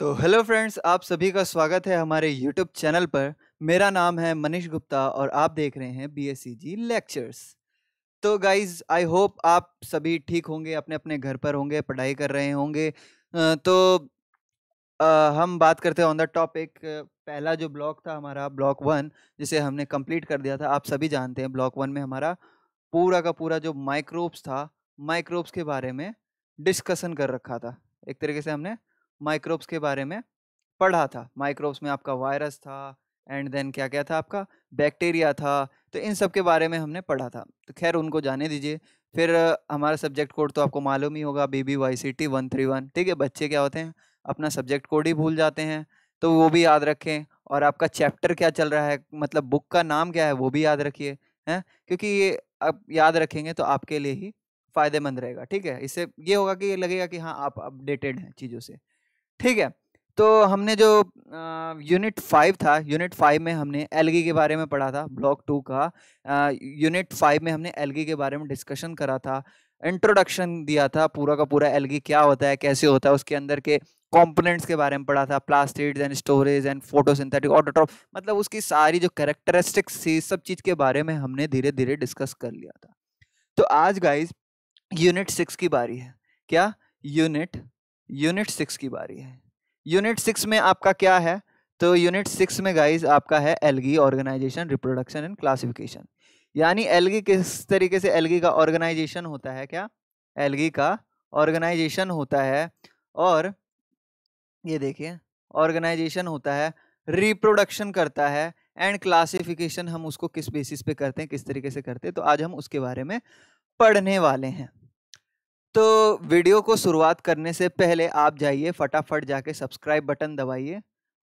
तो hello friends आप सभी का स्वागत है हमारे यूट्यूब चैनल पर मेरा नाम है मनीष गुप्ता और आप देख रहे हैं बी लेक्चर्स e तो गाइज़ आई होप आप सभी ठीक होंगे अपने अपने घर पर होंगे पढ़ाई कर रहे होंगे तो आ, हम बात करते हैं ऑन द टॉपिक पहला जो ब्लॉक था हमारा ब्लॉक वन जिसे हमने कंप्लीट कर दिया था आप सभी जानते हैं ब्लॉक वन में हमारा पूरा का पूरा जो माइक्रोब्स था माइक्रोब्स के बारे में डिस्कशन कर रखा था एक तरीके से हमने माइक्रोब्स के बारे में पढ़ा था माइक्रोब्स में आपका वायरस था एंड देन क्या क्या था आपका बैक्टीरिया था तो इन सब के बारे में हमने पढ़ा था तो खैर उनको जाने दीजिए फिर हमारा सब्जेक्ट कोड तो आपको मालूम ही होगा B B Y C T one three one ठीक है बच्चे क्या होते हैं अपना सब्जेक्ट कोड ही भूल जाते हैं तो वो भी याद रखें और आपका चैप्टर क्या चल रहा है मतलब बुक का नाम क्या है वो भी याद रखिए हैं क्योंकि ये आप याद रखेंगे तो आपके लिए ही फ़ायदेमंद रहेगा ठीक है इससे ये होगा कि ये लगेगा कि हाँ आप अपडेटेड हैं चीज़ों से ठीक है तो हमने जो यूनिट फाइव था यूनिट फाइव में हमने एलगी के बारे में पढ़ा था ब्लॉक टू का यूनिट फाइव में हमने एलगी के बारे में डिस्कशन करा था इंट्रोडक्शन दिया था पूरा का पूरा एलगी क्या होता है कैसे होता है उसके अंदर के कंपोनेंट्स के बारे में पढ़ा था plastids and storage and photosynthetic autotroph मतलब उसकी सारी जो कैरेक्टरिस्टिक्स थी सब चीज़ के बारे में हमने धीरे धीरे डिस्कस कर लिया था तो आज गाइज यूनिट सिक्स की बारी है क्या यूनिट यूनिट सिक्स की बारी है यूनिट सिक्स में आपका क्या है तो यूनिट सिक्स में गाइज आपका है algae organization reproduction and classification यानी एलगी किस तरीके से एलगी का ऑर्गेनाइजेशन होता है क्या एलगी का ऑर्गेनाइजेशन होता है और ये देखिए ऑर्गेनाइजेशन होता है रिप्रोडक्शन करता है एंड क्लासिफिकेशन हम उसको किस बेसिस पे करते हैं किस तरीके से करते हैं तो आज हम उसके बारे में पढ़ने वाले हैं तो वीडियो को शुरुआत करने से पहले आप जाइए फटाफट जाके सब्सक्राइब बटन दबाइए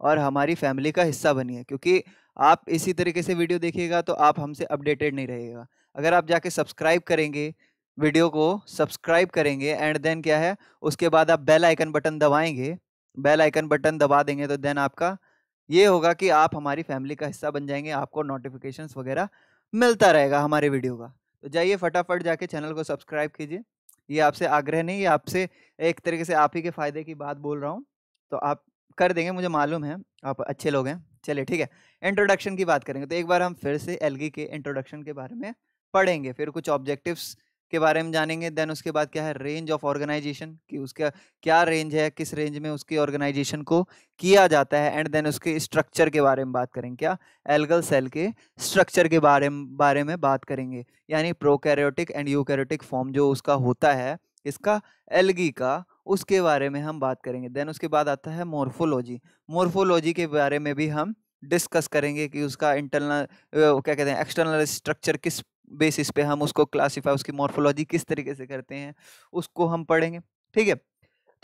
और हमारी फैमिली का हिस्सा बनिए क्योंकि आप इसी तरीके से वीडियो देखिएगा तो आप हमसे अपडेटेड नहीं रहेगा अगर आप जाके सब्सक्राइब करेंगे वीडियो को सब्सक्राइब करेंगे एंड देन क्या है उसके बाद आप बेल आइकन बटन दबाएंगे बेल आइकन बटन दबा देंगे तो देन आपका ये होगा कि आप हमारी फैमिली का हिस्सा बन जाएंगे आपको नोटिफिकेशंस वगैरह मिलता रहेगा हमारे वीडियो का तो जाइए फटाफट जाके चैनल को सब्सक्राइब कीजिए ये आपसे आग्रह नहीं ये आपसे एक तरीके से आप ही के फ़ायदे की बात बोल रहा हूँ तो आप कर देंगे मुझे मालूम है आप अच्छे लोग हैं चलिए ठीक है इंट्रोडक्शन की बात करेंगे तो एक बार हम फिर से एलगी के इंट्रोडक्शन के बारे में पढ़ेंगे फिर कुछ ऑब्जेक्टिव्स के बारे में जानेंगे देन उसके बाद क्या है रेंज ऑफ ऑर्गेनाइजेशन कि उसका क्या रेंज है किस रेंज में उसकी ऑर्गेनाइजेशन को किया जाता है एंड देन उसके स्ट्रक्चर के बारे में बात करेंगे क्या एल्गल सेल के स्ट्रक्चर के बारे में बारे में बात करेंगे यानी प्रोकैरियोटिक एंड यूकैरियोटिक फॉर्म जो उसका होता है इसका एलगी का उसके बारे में हम बात करेंगे देन उसके बाद आता है मोर्फोलॉजी मोर्फोलॉजी के बारे में भी हम डिस्कस करेंगे कि उसका इंटरनल क्या कहते हैं एक्सटर्नल स्ट्रक्चर किस बेसिस पे हम उसको क्लासीफाई उसकी मॉर्फोलॉजी किस तरीके से करते हैं उसको हम पढ़ेंगे ठीक है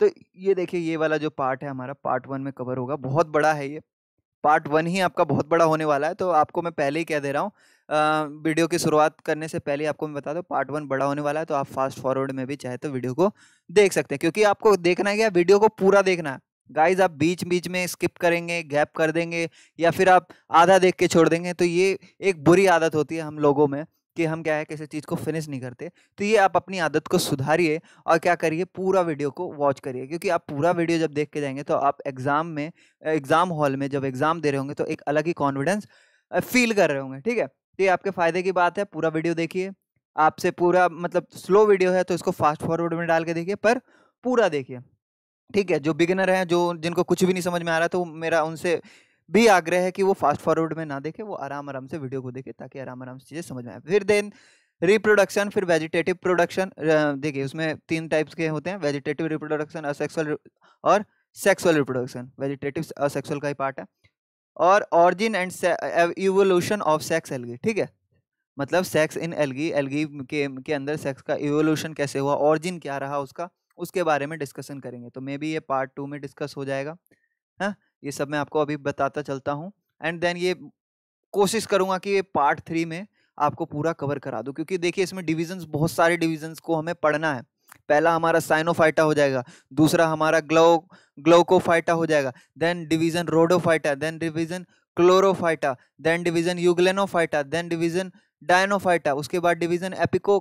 तो ये देखिए ये वाला जो पार्ट है हमारा पार्ट वन में कवर होगा बहुत बड़ा है ये पार्ट वन ही आपका बहुत बड़ा होने वाला है तो आपको मैं पहले ही कह दे रहा हूँ वीडियो की शुरुआत करने से पहले आपको मैं बता दूँ पार्ट वन बड़ा होने वाला है तो आप फास्ट फॉरवर्ड में भी चाहे तो वीडियो को देख सकते हैं क्योंकि आपको देखना है क्या वीडियो को पूरा देखना है गाइज आप बीच बीच में स्किप करेंगे गैप कर देंगे या फिर आप आधा देख के छोड़ देंगे तो ये एक बुरी आदत होती है हम लोगों में कि हम क्या है किसी चीज़ को फिनिश नहीं करते तो ये आप अपनी आदत को सुधारिए और क्या करिए पूरा वीडियो को वॉच करिए क्योंकि आप पूरा वीडियो जब देख के जाएंगे तो आप एग्ज़ाम में एग्ज़ाम हॉल में जब एग्ज़ाम दे रहे होंगे तो एक अलग ही कॉन्फिडेंस फील कर रहे होंगे ठीक है तो ये आपके फ़ायदे की बात है पूरा वीडियो देखिए आपसे पूरा मतलब स्लो वीडियो है तो इसको फास्ट फॉरवर्ड में डाल के देखिए पर पूरा देखिए ठीक है जो बिगिनर हैं जो जिनको कुछ भी नहीं समझ में आ रहा तो मेरा उनसे भी आग्रह है कि वो फास्ट फॉरवर्ड में ना देखे वो आराम आराम से वीडियो को देखे ताकि आराम आराम से चीज़ें समझ में आए फिर देन रिप्रोडक्शन फिर वेजिटेटिव प्रोडक्शन देखिए उसमें तीन टाइप्स के होते हैं वेजिटेटिव रिप्रोडक्शन असेक्सुअल और सेक्सुअल रिप्रोडक्शन वेजिटेटिव असेक्सुअल का ही पार्ट है और origin and evolution of sex algae ठीक है मतलब सेक्स इन एलगी एलगी के के अंदर सेक्स का इवोल्यूशन कैसे हुआ ऑरिजिन क्या रहा उसका उसके बारे में डिस्कशन करेंगे तो मे बी ये पार्ट टू में डिस्कस हो जाएगा है हाँ? ये सब मैं आपको अभी बताता चलता हूँ एंड देन ये कोशिश करूँगा कि ये पार्ट थ्री में आपको पूरा कवर करा दूँ क्योंकि देखिए इसमें डिविजन्स बहुत सारे डिविजन्स को हमें पढ़ना है पहला हमारा साइनोफाइटा हो जाएगा दूसरा हमारा ग्लो ग्लोकोफाइटा हो जाएगा then division Rhodophyta then division Chlorophyta then division Euglenophyta then division Dinophyta उसके बाद division apico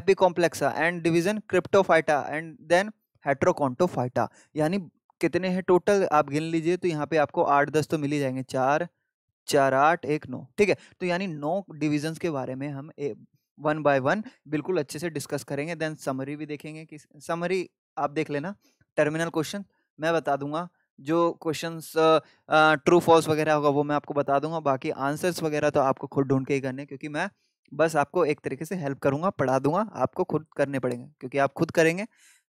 Apicomplexa and division Cryptophyta and then Heterokontophyta यानी कितने हैं टोटल आप गिन लीजिए तो यहाँ पे आपको आठ दस तो मिल ही जाएंगे चार चार आठ एक नौ ठीक है तो यानी नौ डिविजन्स के बारे में हम ए, वन बाय वन बिल्कुल अच्छे से डिस्कस करेंगे देन समरी भी देखेंगे कि समरी आप देख लेना टर्मिनल क्वेश्चन मैं बता दूंगा जो क्वेश्चंस ट्रू फॉल्स वगैरह होगा वो मैं आपको बता दूंगा बाकी आंसर्स वगैरह तो आपको खुद ढूंढ के ही करने क्योंकि मैं बस आपको एक तरीके से हेल्प करूंगा पढ़ा दूंगा आपको खुद करने पड़ेंगे क्योंकि आप खुद करेंगे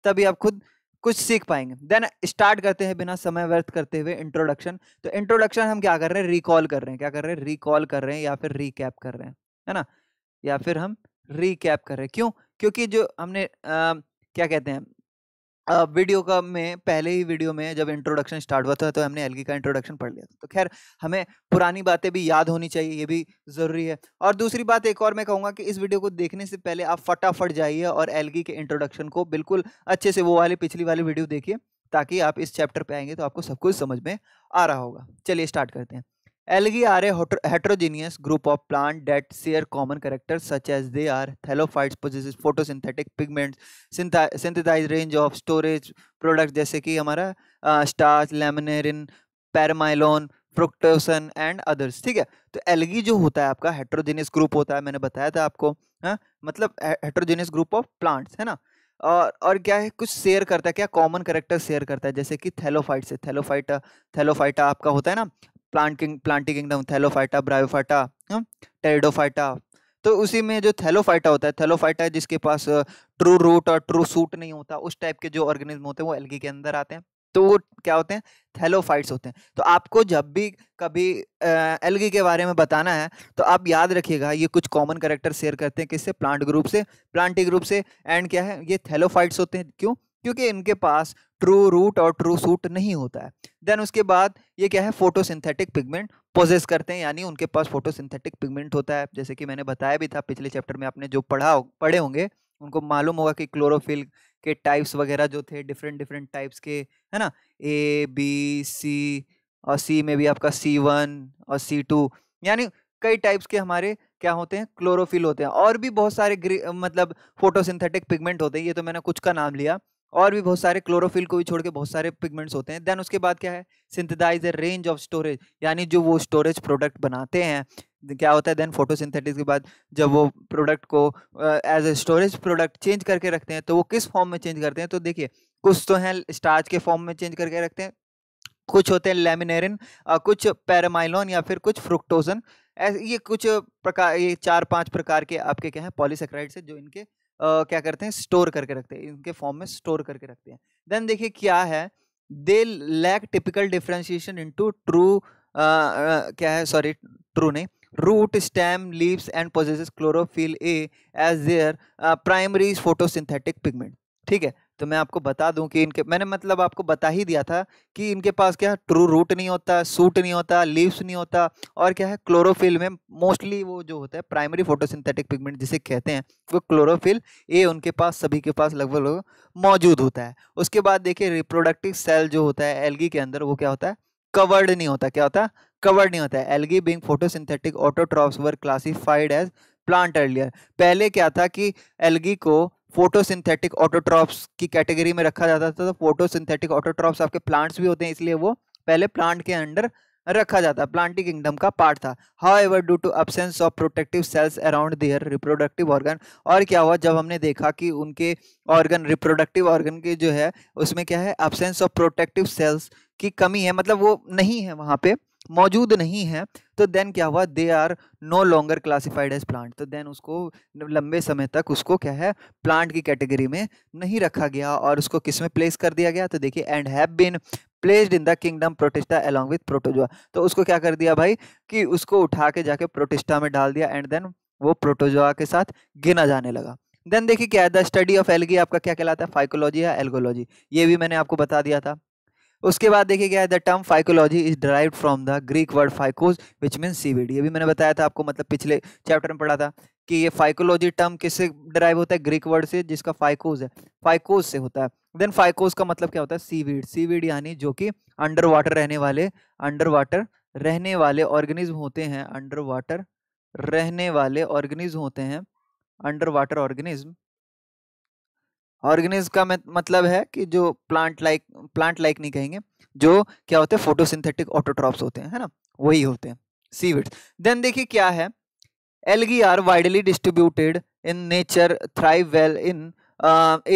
तभी आप खुद कुछ सीख पाएंगे देन स्टार्ट करते हैं बिना समय व्यर्थ करते हुए इंट्रोडक्शन तो इंट्रोडक्शन हम क्या कर रहे हैं रिकॉल कर रहे हैं क्या कर रहे हैं रिकॉल कर रहे हैं या फिर रिकैप कर रहे हैं है ना या फिर हम रिकैप कर रहे हैं क्यों क्योंकि जो हमने आ, क्या कहते हैं वीडियो का में पहले ही वीडियो में जब इंट्रोडक्शन स्टार्ट हुआ था तो हमने एलगी का इंट्रोडक्शन पढ़ लिया था तो खैर हमें पुरानी बातें भी याद होनी चाहिए ये भी ज़रूरी है और दूसरी बात एक और मैं कहूँगा कि इस वीडियो को देखने से पहले आप फटाफट जाइए और एलगी के इंट्रोडक्शन को बिल्कुल अच्छे से वो वाली पिछली वाली वीडियो देखिए ताकि आप इस चैप्टर पर आएंगे तो आपको सब कुछ समझ में आ रहा होगा चलिए स्टार्ट करते हैं algae are heterogeneous group of plant that share common character such as they are thallophytes possess photosynthetic pigment synthesize range of storage product जैसे कि हमारा starch laminarin paramylon fructosan and others ठीक है तो एलगी जो होता है आपका हेट्रोजीनियस ग्रुप होता है मैंने बताया था आपको है हाँ? मतलब हेट्रोजीनियस ग्रुप ऑफ प्लांट्स है ना और और क्या है कुछ शेयर करता है क्या कॉमन करेक्टर शेयर करता है जैसे कि थैलोफाइट से थैलोफाइटा थैलोफाइटा आपका होता है ना plant king Plantae kingdom Thallophyta Bryophyta Pteridophyta तो उसी में जो थैलोफाइटा होता है थैलोफाइटा जिसके पास ट्रू रूट और ट्रू सूट नहीं होता उस टाइप के जो ऑर्गेनिज्म होते हैं वो एल्गी के अंदर आते हैं तो वो क्या होते हैं थैलोफाइट्स होते हैं तो आपको जब भी कभी एल्गी के बारे में बताना है तो आप याद रखिएगा ये कुछ कॉमन करेक्टर शेयर करते हैं किससे प्लांट ग्रुप से प्लांटी ग्रुप से एंड क्या है ये थैलोफाइट्स होते हैं क्यों क्योंकि इनके पास ट्रू रूट और ट्रू सूट नहीं होता है देन उसके बाद ये क्या है फोटोसिंथेटिक पिगमेंट पोजेस करते हैं यानी उनके पास फोटोसिंथेटिक पिगमेंट होता है जैसे कि मैंने बताया भी था पिछले चैप्टर में आपने जो पढ़ा पढ़े होंगे उनको मालूम होगा कि क्लोरोफिल के टाइप्स वगैरह जो थे डिफरेंट डिफरेंट टाइप्स के है ना ए बी सी और सी में भी आपका सी वन और सी टू यानी कई टाइप्स के हमारे क्या होते हैं क्लोरोफिल होते हैं और भी बहुत सारे मतलब फोटोसिंथेटिक पिगमेंट होते हैं ये तो मैंने कुछ का नाम लिया और भी बहुत सारे क्लोरोफिल को भी छोड़ के बहुत सारे पिगमेंट्स होते हैं देन उसके बाद क्या है सिंथेटाइज रेंज ऑफ स्टोरेज यानी जो वो स्टोरेज प्रोडक्ट बनाते हैं क्या होता है देन फोटोसिंथेटिस के बाद जब वो प्रोडक्ट को as a storage product change करके रखते हैं तो वो किस फॉर्म में चेंज करते हैं तो देखिए कुछ तो हैं स्टार्च के फॉर्म में चेंज करके रखते हैं कुछ होते हैं लेमिनेरिन कुछ पैरामाइलोन या फिर कुछ फ्रुक्टोजन ये कुछ प्रकार ये चार पांच प्रकार के आपके क्या हैं पॉलीसेक्राइड्स हैं जो इनके क्या करते हैं स्टोर करके रखते हैं इनके फॉर्म में स्टोर करके रखते हैं देन देखिए क्या है they lack typical differentiation into true क्या है सॉरी ट्रू नहीं root stem leaves and possesses chlorophyll a as their primary photosynthetic pigment ठीक है तो मैं आपको बता दूं कि इनके मैंने मतलब आपको बता ही दिया था कि इनके पास क्या है ट्रू रूट नहीं होता सूट नहीं होता लीव्स नहीं होता और क्या है क्लोरोफिल में मोस्टली वो जो होता है प्राइमरी फोटोसिंथेटिक पिगमेंट जिसे कहते हैं वो क्लोरोफिल ए उनके पास सभी के पास लगभग मौजूद होता है उसके बाद देखिए रिप्रोडक्टिव सेल जो होता है एलगी के अंदर वो क्या होता है कवर्ड नहीं होता क्या होता है कवर्ड नहीं होता है algae being photosynthetic autotrophs were classified as plant earlier पहले क्या था कि एलगी को फोटोसिंथेटिक ऑटोट्रॉप्स की कैटेगरी में रखा जाता था तो फोटोसिंथेटिक ऑटोट्रॉप्स आपके प्लांट्स भी होते हैं इसलिए वो पहले प्लांट के अंडर रखा जाता प्लांटी किंगडम का पार्ट था however due to absence of protective cells around their reproductive organ और क्या हुआ जब हमने देखा कि उनके ऑर्गन रिप्रोडक्टिव ऑर्गन के जो है उसमें क्या है अब्सेंस ऑफ प्रोटेक्टिव सेल्स की कमी है मतलब वो नहीं है वहाँ पे मौजूद नहीं है तो देन क्या हुआ they are no longer classified as plant तो देन उसको लंबे समय तक उसको क्या है प्लांट की कैटेगरी में नहीं रखा गया और उसको किस में प्लेस कर दिया गया तो देखिए and have been placed in the kingdom Protista along with Protozoa तो उसको क्या कर दिया भाई कि उसको उठा के जाके प्रोटिस्टा में डाल दिया एंड देन वो प्रोटोजोआ के साथ गिना जाने लगा देन देखिए क्या है द स्टडी ऑफ एलगी आपका क्या कहलाता है फाइकोलॉजी या एल्गोलॉजी ये भी मैंने आपको बता दिया था उसके बाद देखिए क्या है the term phycology is derived from the Greek word phykos which mean seaweed अभी मैंने बताया था आपको मतलब पिछले चैप्टर में पढ़ा था कि ये फाइकोलॉजी टर्म किससे डराइव होता है ग्रीक वर्ड से जिसका फाइकोज है फाइकोज से होता है देन फाइकोज का मतलब क्या होता है सीवीड सीवीड यानी जो कि अंडर वाटर रहने वाले अंडर वाटर रहने वाले ऑर्गेनिज्म होते हैं अंडर वाटर रहने वाले ऑर्गेनिज्म होते हैं अंडर वाटर ऑर्गेनिज्म ऑर्गेनिज्म का मतलब है कि जो प्लांट लाइक प्लांट लाइक नहीं कहेंगे जो क्या होते हैं फोटोसिंथेटिक ऑटोट्रॉप्स होते हैं है ना वही होते हैं सीविड्स देन देखिए क्या है algae are widely distributed in nature thrive well in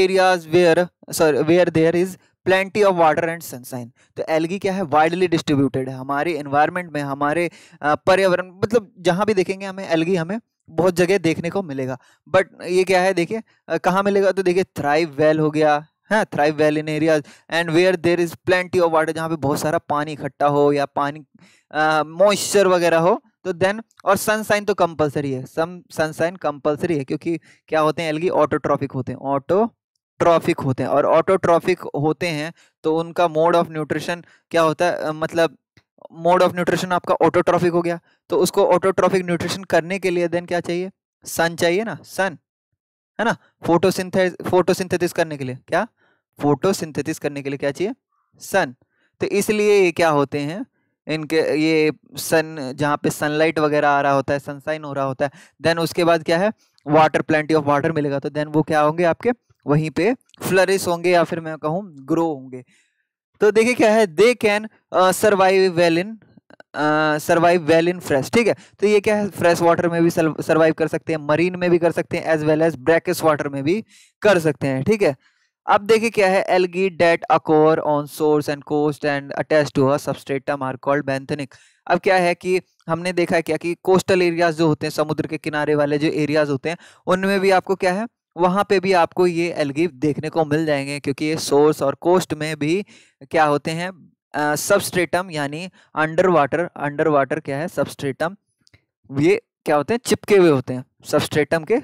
areas where sorry where there is plenty of water and sunshine तो एलगी क्या है वाइडली डिस्ट्रीब्यूटेड है हमारे इन्वायरमेंट में हमारे uh, पर्यावरण मतलब जहाँ भी देखेंगे हमें एलगी हमें बहुत जगह देखने को मिलेगा बट ये क्या है देखिए कहाँ मिलेगा तो देखिए थ्राइव वेल हो गया है thrive well in areas and where there is plenty of water जहाँ पे बहुत सारा पानी इकट्ठा हो या पानी मॉइस्चर वगैरह हो तो देन और सनसाइन तो कंपलसरी है सम सनसाइन कंपलसरी है क्योंकि क्या होते हैं एलगी ऑटोट्रॉफिक होते हैं ऑटो ट्रॉफिक होते हैं और ऑटोट्रॉफिक होते हैं तो उनका मोड ऑफ न्यूट्रिशन क्या होता है मतलब मोड ऑफ न्यूट्रिशन आपका ऑटोट्रॉफिक हो गया तो उसको ऑटोट्रॉफिक न्यूट्रिशन करने के लिए देन क्या चाहिए सन चाहिए ना सन है ना फोटोसिंथे फोटोसिंथेसिस करने के लिए क्या फोटोसिंथेसिस करने के लिए क्या चाहिए सन तो इसलिए ये क्या होते हैं इनके ये सन जहाँ पे सनलाइट वगैरह आ रहा होता है सनसाइन हो रहा होता है देन उसके बाद क्या है वाटर प्लेंटी ऑफ वाटर मिलेगा तो देन वो क्या होंगे आपके वहीं पे फ्लरिश होंगे या फिर मैं कहूँ ग्रो होंगे तो देखिए क्या है they can survive well in survive well in fresh ठीक है तो ये क्या है फ्रेश वाटर में भी सर्वाइव कर सकते हैं मरीन में भी कर सकते हैं as well as brackish water में भी कर सकते हैं ठीक है अब देखिए क्या है algae that occur on shores and coasts and attach to a substratum are called benthic अब क्या है कि हमने देखा है क्या कि कोस्टल एरियाज जो होते हैं समुद्र के किनारे वाले जो एरियाज होते हैं उनमें भी आपको क्या है वहाँ पे भी आपको ये एलगी देखने को मिल जाएंगे क्योंकि ये सोर्स और कोस्ट में भी क्या होते हैं सबस्ट्रेटम यानी अंडर वाटर अंडर वाटर क्या है सबस्ट्रेटम ये क्या होते हैं चिपके हुए होते हैं सबस्ट्रेटम के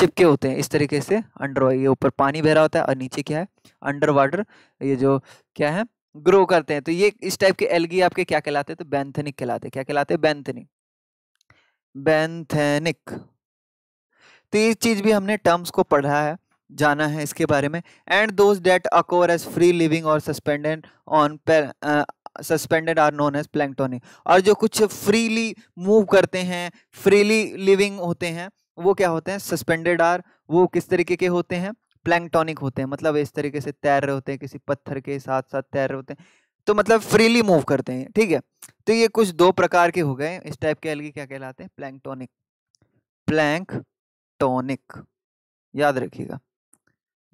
चिपके होते हैं इस तरीके से अंडर ये ऊपर पानी बह रहा होता है और नीचे क्या है अंडर वाटर ये जो क्या है ग्रो करते हैं तो ये इस टाइप के एलगी आपके क्या कहलाते हैं तो बैंथनिक कहलाते हैं क्या कहलाते हैं बैंथनिक बैंथेनिक तो ये चीज़ भी हमने टर्म्स को पढ़ा है जाना है इसके बारे में and those that occur as free living और suspended on suspended are known as planktonic और जो कुछ फ्रीली मूव करते हैं फ्रीली लिविंग होते हैं वो क्या होते हैं सस्पेंडेड आर वो किस तरीके के होते हैं प्लैंक्टोनिक होते हैं मतलब इस तरीके से तैर रहे होते हैं किसी पत्थर के साथ साथ तैर रहे होते हैं तो मतलब फ्रीली मूव करते हैं ठीक है तो ये कुछ दो प्रकार के हो गए इस टाइप के अलग क्या कहलाते हैं प्लैंक्टोनिक प्लैंक टॉनिक याद रखिएगा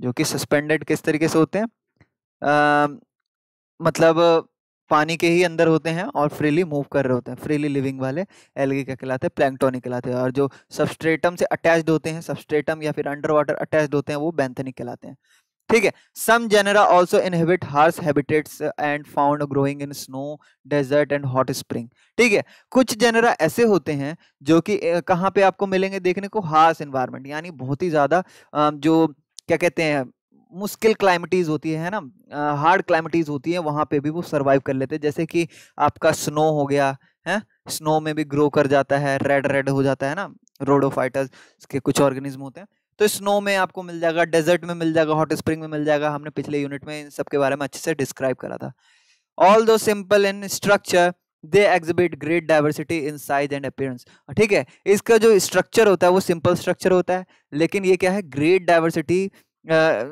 जो कि सस्पेंडेड किस तरीके से होते हैं आ, मतलब पानी के ही अंदर होते हैं और फ्रीली मूव कर रहे होते हैं फ्रीली लिविंग वाले एलगे क्या कहलाते हैं प्लैंकटोनिक कहलाते हैं और जो सबस्ट्रेटम से अटैच्ड होते हैं सबस्ट्रेटम या फिर अंडर वाटर अटैच्ड होते हैं वो बैंथनिक कहलाते हैं ठीक है some genera also inhabit harsh habitats and found growing in snow desert and hot spring ठीक है कुछ जेनरा ऐसे होते हैं जो कि कहाँ पे आपको मिलेंगे देखने को हार्स इन्वायरमेंट यानी बहुत ही ज़्यादा जो क्या कहते हैं मुश्किल क्लाइमेटीज़ होती है ना हार्ड क्लाइमेटीज़ होती है वहाँ पे भी वो सर्वाइव कर लेते हैं जैसे कि आपका स्नो हो गया है स्नो में भी ग्रो कर जाता है रेड रेड हो जाता है ना रोडोफाइटर्स के कुछ ऑर्गेनिज्म होते हैं तो स्नो में आपको मिल जाएगा डेजर्ट में मिल जाएगा हॉट स्प्रिंग में मिल जाएगा हमने पिछले यूनिट में इन सब के बारे में अच्छे से डिस्क्राइब करा था although simple in structure they exhibit great diversity in size and appearance ठीक है इसका जो स्ट्रक्चर होता है वो सिंपल स्ट्रक्चर होता है लेकिन ये क्या है ग्रेट डाइवर्सिटी Uh,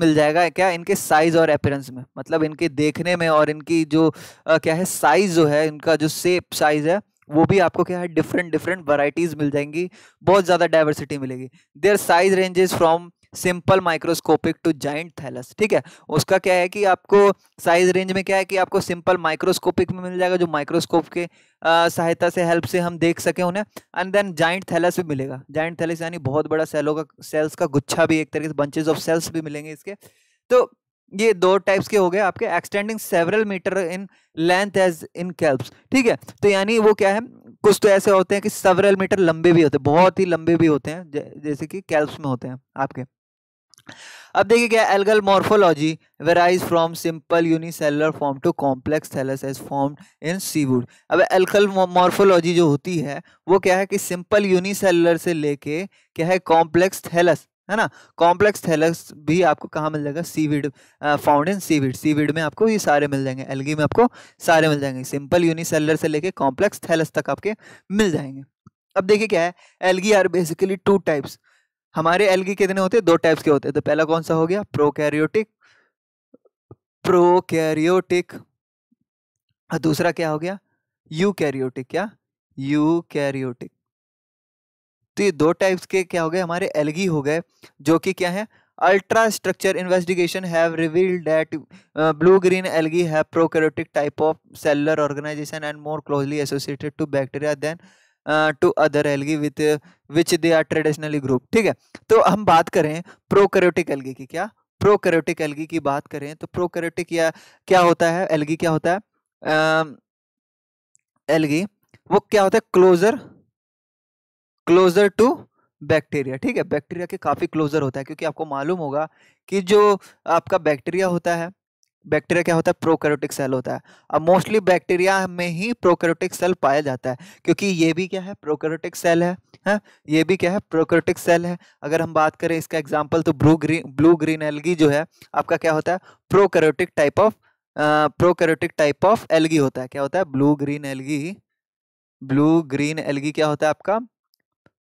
मिल जाएगा क्या इनके साइज़ और अपेरेंस में मतलब इनके देखने में और इनकी जो uh, क्या है साइज़ जो है इनका जो सेप साइज़ है वो भी आपको क्या है डिफरेंट डिफरेंट वराइटीज़ मिल जाएंगी बहुत ज़्यादा डाइवर्सिटी मिलेगी their size ranges from simple microscopic to giant thallus ठीक है उसका क्या है कि आपको साइज रेंज में क्या है कि आपको सिंपल माइक्रोस्कोपिक में मिल जाएगा जो माइक्रोस्कोप के सहायता से हेल्प से हम देख सकें उन्हें एंड देन जाइंट थैलस भी मिलेगा जाइंट थैलस यानी बहुत बड़ा सेलों का सेल्स का गुच्छा भी एक तरीके से बंचेज ऑफ सेल्स भी मिलेंगे इसके तो ये दो टाइप्स के हो गए आपके extending several meter in length as in kelps ठीक है तो यानी वो क्या है कुछ तो ऐसे होते हैं कि सेवरल मीटर लंबे भी होते हैं बहुत ही लंबे भी होते हैं जैसे कि कैल्प्स में होते हैं आपके अब देखिए क्या algal morphology varies from simple unicellular form to complex thallus as form in seaweed अब एल्कल मॉर्फोलॉजी जो होती है वो क्या है कि सिंपल यूनिसेलर से लेके क्या है कॉम्प्लेक्स थैलस है ना कॉम्प्लेक्स थैलस भी आपको कहाँ मिल जाएगा seaweed found in seaweed seaweed में आपको ये सारे मिल जाएंगे एलगी में आपको सारे मिल जाएंगे सिंपल यूनिसेलर से लेके कॉम्प्लेक्स थैलस तक आपके मिल जाएंगे अब देखिए क्या है algae are basically two types हमारे एलगी कितने होते हैं दो टाइप्स के होते हैं तो पहला कौन सा हो गया प्रोकैरियोटिक प्रोकैरियोटिक और दूसरा क्या हो गया यूकैरियोटिक क्या यूकैरियोटिक तो ये दो टाइप्स के क्या हो गए हमारे एलगी हो गए जो कि क्या है ultrastructure investigation have revealed that blue green algae have prokaryotic type of cellular organization and more closely associated to bacteria than to other algae with which they are traditionally group ठीक है तो हम बात करें prokaryotic algae की क्या prokaryotic algae की बात करें तो प्रोकैरियोटिक या क्या होता है एलगी क्या होता है एलगी um, वो क्या होता है क्लोजर क्लोजर टू बैक्टीरिया ठीक है बैक्टीरिया के काफ़ी क्लोजर होता है क्योंकि आपको मालूम होगा कि जो आपका बैक्टीरिया होता है बैक्टीरिया क्या होता है प्रोकैरियोटिक सेल होता है अब मोस्टली बैक्टीरिया में ही प्रोकैरियोटिक सेल पाया जाता है क्योंकि ये भी क्या है प्रोकैरियोटिक सेल है है हाँ? ये भी क्या है प्रोकैरियोटिक सेल है अगर हम बात करें इसका एग्जांपल तो blue green blue green algae जो है आपका क्या होता है prokaryotic type of prokaryotic type of algae होता है क्या होता है blue green algae blue green algae क्या होता है आपका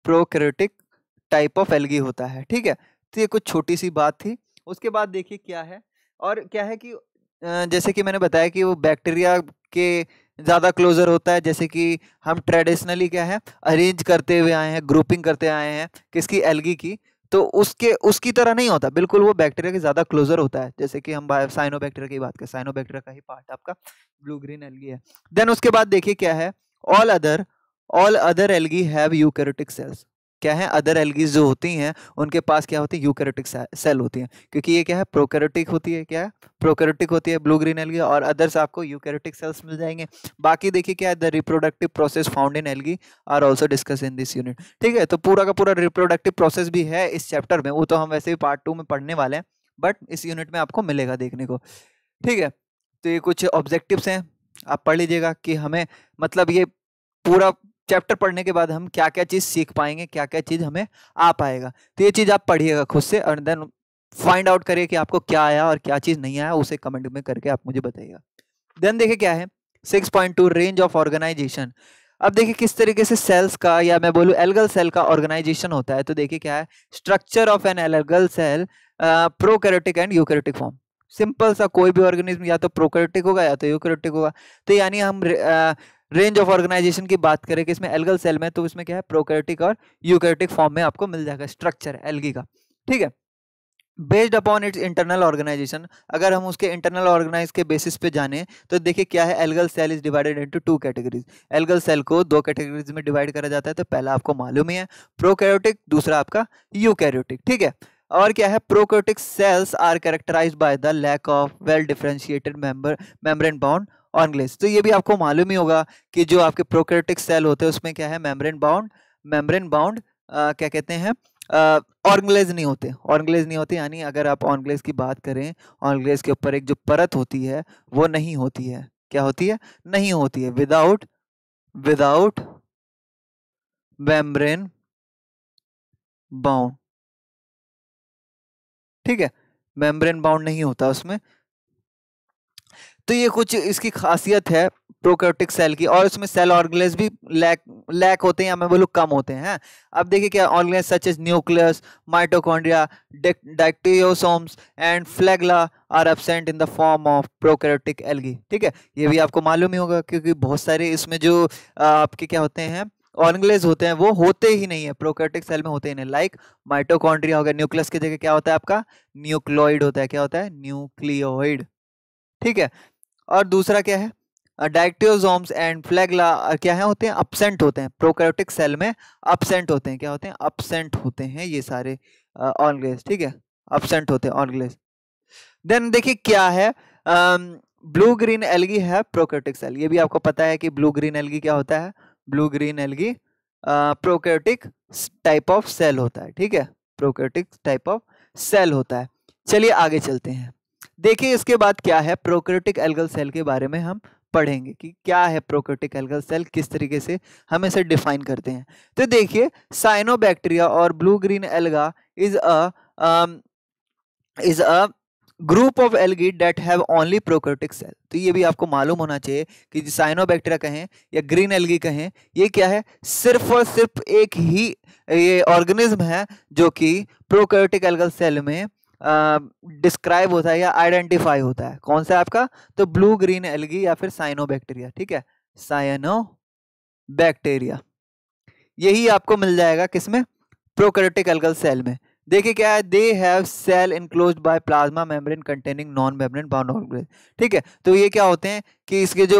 प्रोकैरियोटिक टाइप ऑफ एल्गी होता है ठीक है तो ये कुछ छोटी सी बात थी उसके बाद देखिए क्या है और क्या है कि जैसे कि मैंने बताया कि वो बैक्टीरिया के ज़्यादा क्लोजर होता है जैसे कि हम ट्रेडिशनली क्या है अरेंज करते हुए आए हैं ग्रुपिंग करते आए हैं किसकी एलगी की तो उसके उसकी तरह नहीं होता बिल्कुल वो बैक्टीरिया के ज़्यादा क्लोजर होता है जैसे कि हम साइनो बैक्टीरिया की बात करें साइनो बैक्टीरिया का ही पार्ट आपका ब्लू ग्रीन एलगी है देन उसके बाद देखिए क्या है all other all other algae have eukaryotic cells क्या है अदर एलगीज जो होती हैं उनके पास क्या होती है यूकैरियोटिक सेल होती हैं क्योंकि ये क्या है प्रोकैरियोटिक होती है क्या है प्रोकैरियोटिक होती है ब्लू ग्रीन एलगी और अदर्स आपको यूकैरियोटिक सेल्स मिल जाएंगे बाकी देखिए क्या है the reproductive process found in algae are also discussed in this unit ठीक है तो पूरा का पूरा रिप्रोडक्टिव प्रोसेस भी है इस चैप्टर में वो तो हम वैसे भी पार्ट टू में पढ़ने वाले हैं बट इस यूनिट में आपको मिलेगा देखने को ठीक है तो ये कुछ ऑब्जेक्टिव्स हैं आप पढ़ लीजिएगा कि हमें मतलब ये पूरा चैप्टर पढ़ने के बाद हम क्या क्या चीज़ सीख पाएंगे क्या क्या चीज़ हमें आ पाएगा तो ये चीज़ आप पढ़िएगा खुद से और देन फाइंड आउट करिए कि आपको क्या आया और क्या चीज़ नहीं आया उसे कमेंट में करके आप मुझे बताइएगा देन देखिए क्या है six point two range of organisation अब देखिए किस तरीके से सेल्स का या मैं बोलूँ एलगल सेल का ऑर्गेनाइजेशन होता है तो देखिए क्या है structure of an algal cell prokaryotic and eukaryotic form simple सा कोई भी ऑर्गेनिज्म या तो प्रोकैरियोटिक होगा या तो यूकैरियोटिक होगा तो यानी हम रेंज ऑफ ऑर्गेनाइजेशन की बात करें कि इसमें एल्गल सेल में तो इसमें क्या है प्रोकैरियोटिक और यूकैरियोटिक फॉर्म में आपको मिल जाएगा स्ट्रक्चर एल्गी का ठीक है based upon its internal organisation अगर हम उसके इंटरनल ऑर्गेनाइज के बेसिस पे जाने तो देखिए क्या है algal cell is divided into two categories algal cell को दो कैटेगरीज में डिवाइड करा जाता है तो पहला आपको मालूम ही है प्रोकैरियोटिक दूसरा आपका यूकैरियोटिक ठीक है और क्या है prokaryotic cells are characterised by the lack of well differentiated member membrane bound organelles तो ये भी आपको मालूम ही होगा कि जो आपके प्रोकैरियोटिक सेल होते हैं उसमें क्या है मेम्ब्रेन बाउंड मेम्ब्रेन बाउंड क्या कहते हैं ऑर्गलेज नहीं होते ऑर्गलेज नहीं होते यानी अगर आप ऑर्गलेज की बात करें ऑर्गलेज के ऊपर एक जो परत होती है वो नहीं होती है क्या होती है नहीं होती है विदाउट विदाउट मेम्ब्रेन बाउंड ठीक है मेम्ब्रेन बाउंड नहीं होता उसमें तो ये कुछ इसकी खासियत है प्रोकैरियोटिक सेल की और इसमें सेल ऑर्गेनाइज भी लैक लैक होते हैं या मैं बोलूँ कम होते हैं हाँ? अब देखिए क्या organelles such as nucleus mitochondria dictyosomes and flagella are absent in the form of prokaryotic algae ठीक है ये भी आपको मालूम ही होगा क्योंकि बहुत सारे इसमें जो आपके क्या होते हैं ऑर्गेनाइज होते हैं वो होते ही नहीं है प्रोकैरियोटिक सेल में होते ही नहीं लाइक माइटोकॉन्ड्रिया हो गया न्यूक्लियस की जगह क्या होता है आपका न्यूक्लोइड होता है क्या होता है न्यूक्लियोइड ठीक है और दूसरा क्या है डायक्टियोजोम्स एंड फ्लैगला क्या है होते हैं अपसेंट होते हैं प्रोकैरियोटिक सेल में अपसेंट होते हैं क्या होते हैं अपसेंट होते हैं ये सारे ऑनग्लेस ठीक है अपसेंट होते हैं ऑनग्लेस देन देखिए क्या है ब्लू ग्रीन एलगी है प्रोकैरियोटिक सेल ये भी आपको पता है कि ब्लू ग्रीन एलगी क्या होता है blue green algae prokaryotic type of cell होता है ठीक है प्रोकैरियोटिक टाइप ऑफ सेल होता है चलिए आगे चलते हैं देखिए इसके बाद क्या है प्रोक्रेटिक एल्गल सेल के बारे में हम पढ़ेंगे कि क्या है प्रोक्रेटिक एल्गल सेल किस तरीके से हम इसे डिफाइन करते हैं तो देखिए साइनोबैक्टीरिया और blue green alga is a is a group of algae that have only prokaryotic cell तो ये भी आपको मालूम होना चाहिए कि साइनोबैक्टीरिया कहें या ग्रीन एलगी कहें ये क्या है सिर्फ और सिर्फ एक ही ये ऑर्गेनिज्म है जो कि प्रोक्रेटिक एल्गल सेल में डिस्क्राइब होता है या आइडेंटिफाई होता है कौन सा आपका तो ब्लू ग्रीन एलगी या फिर बैक्टीरिया ठीक है साइनो बैक्टीरिया यही आपको मिल जाएगा किसमें प्रोकैरियोटिक एल्गल सेल में देखिए क्या है they have cell enclosed by plasma membrane containing non membrane bound organelles ठीक है तो ये क्या होते हैं कि इसके जो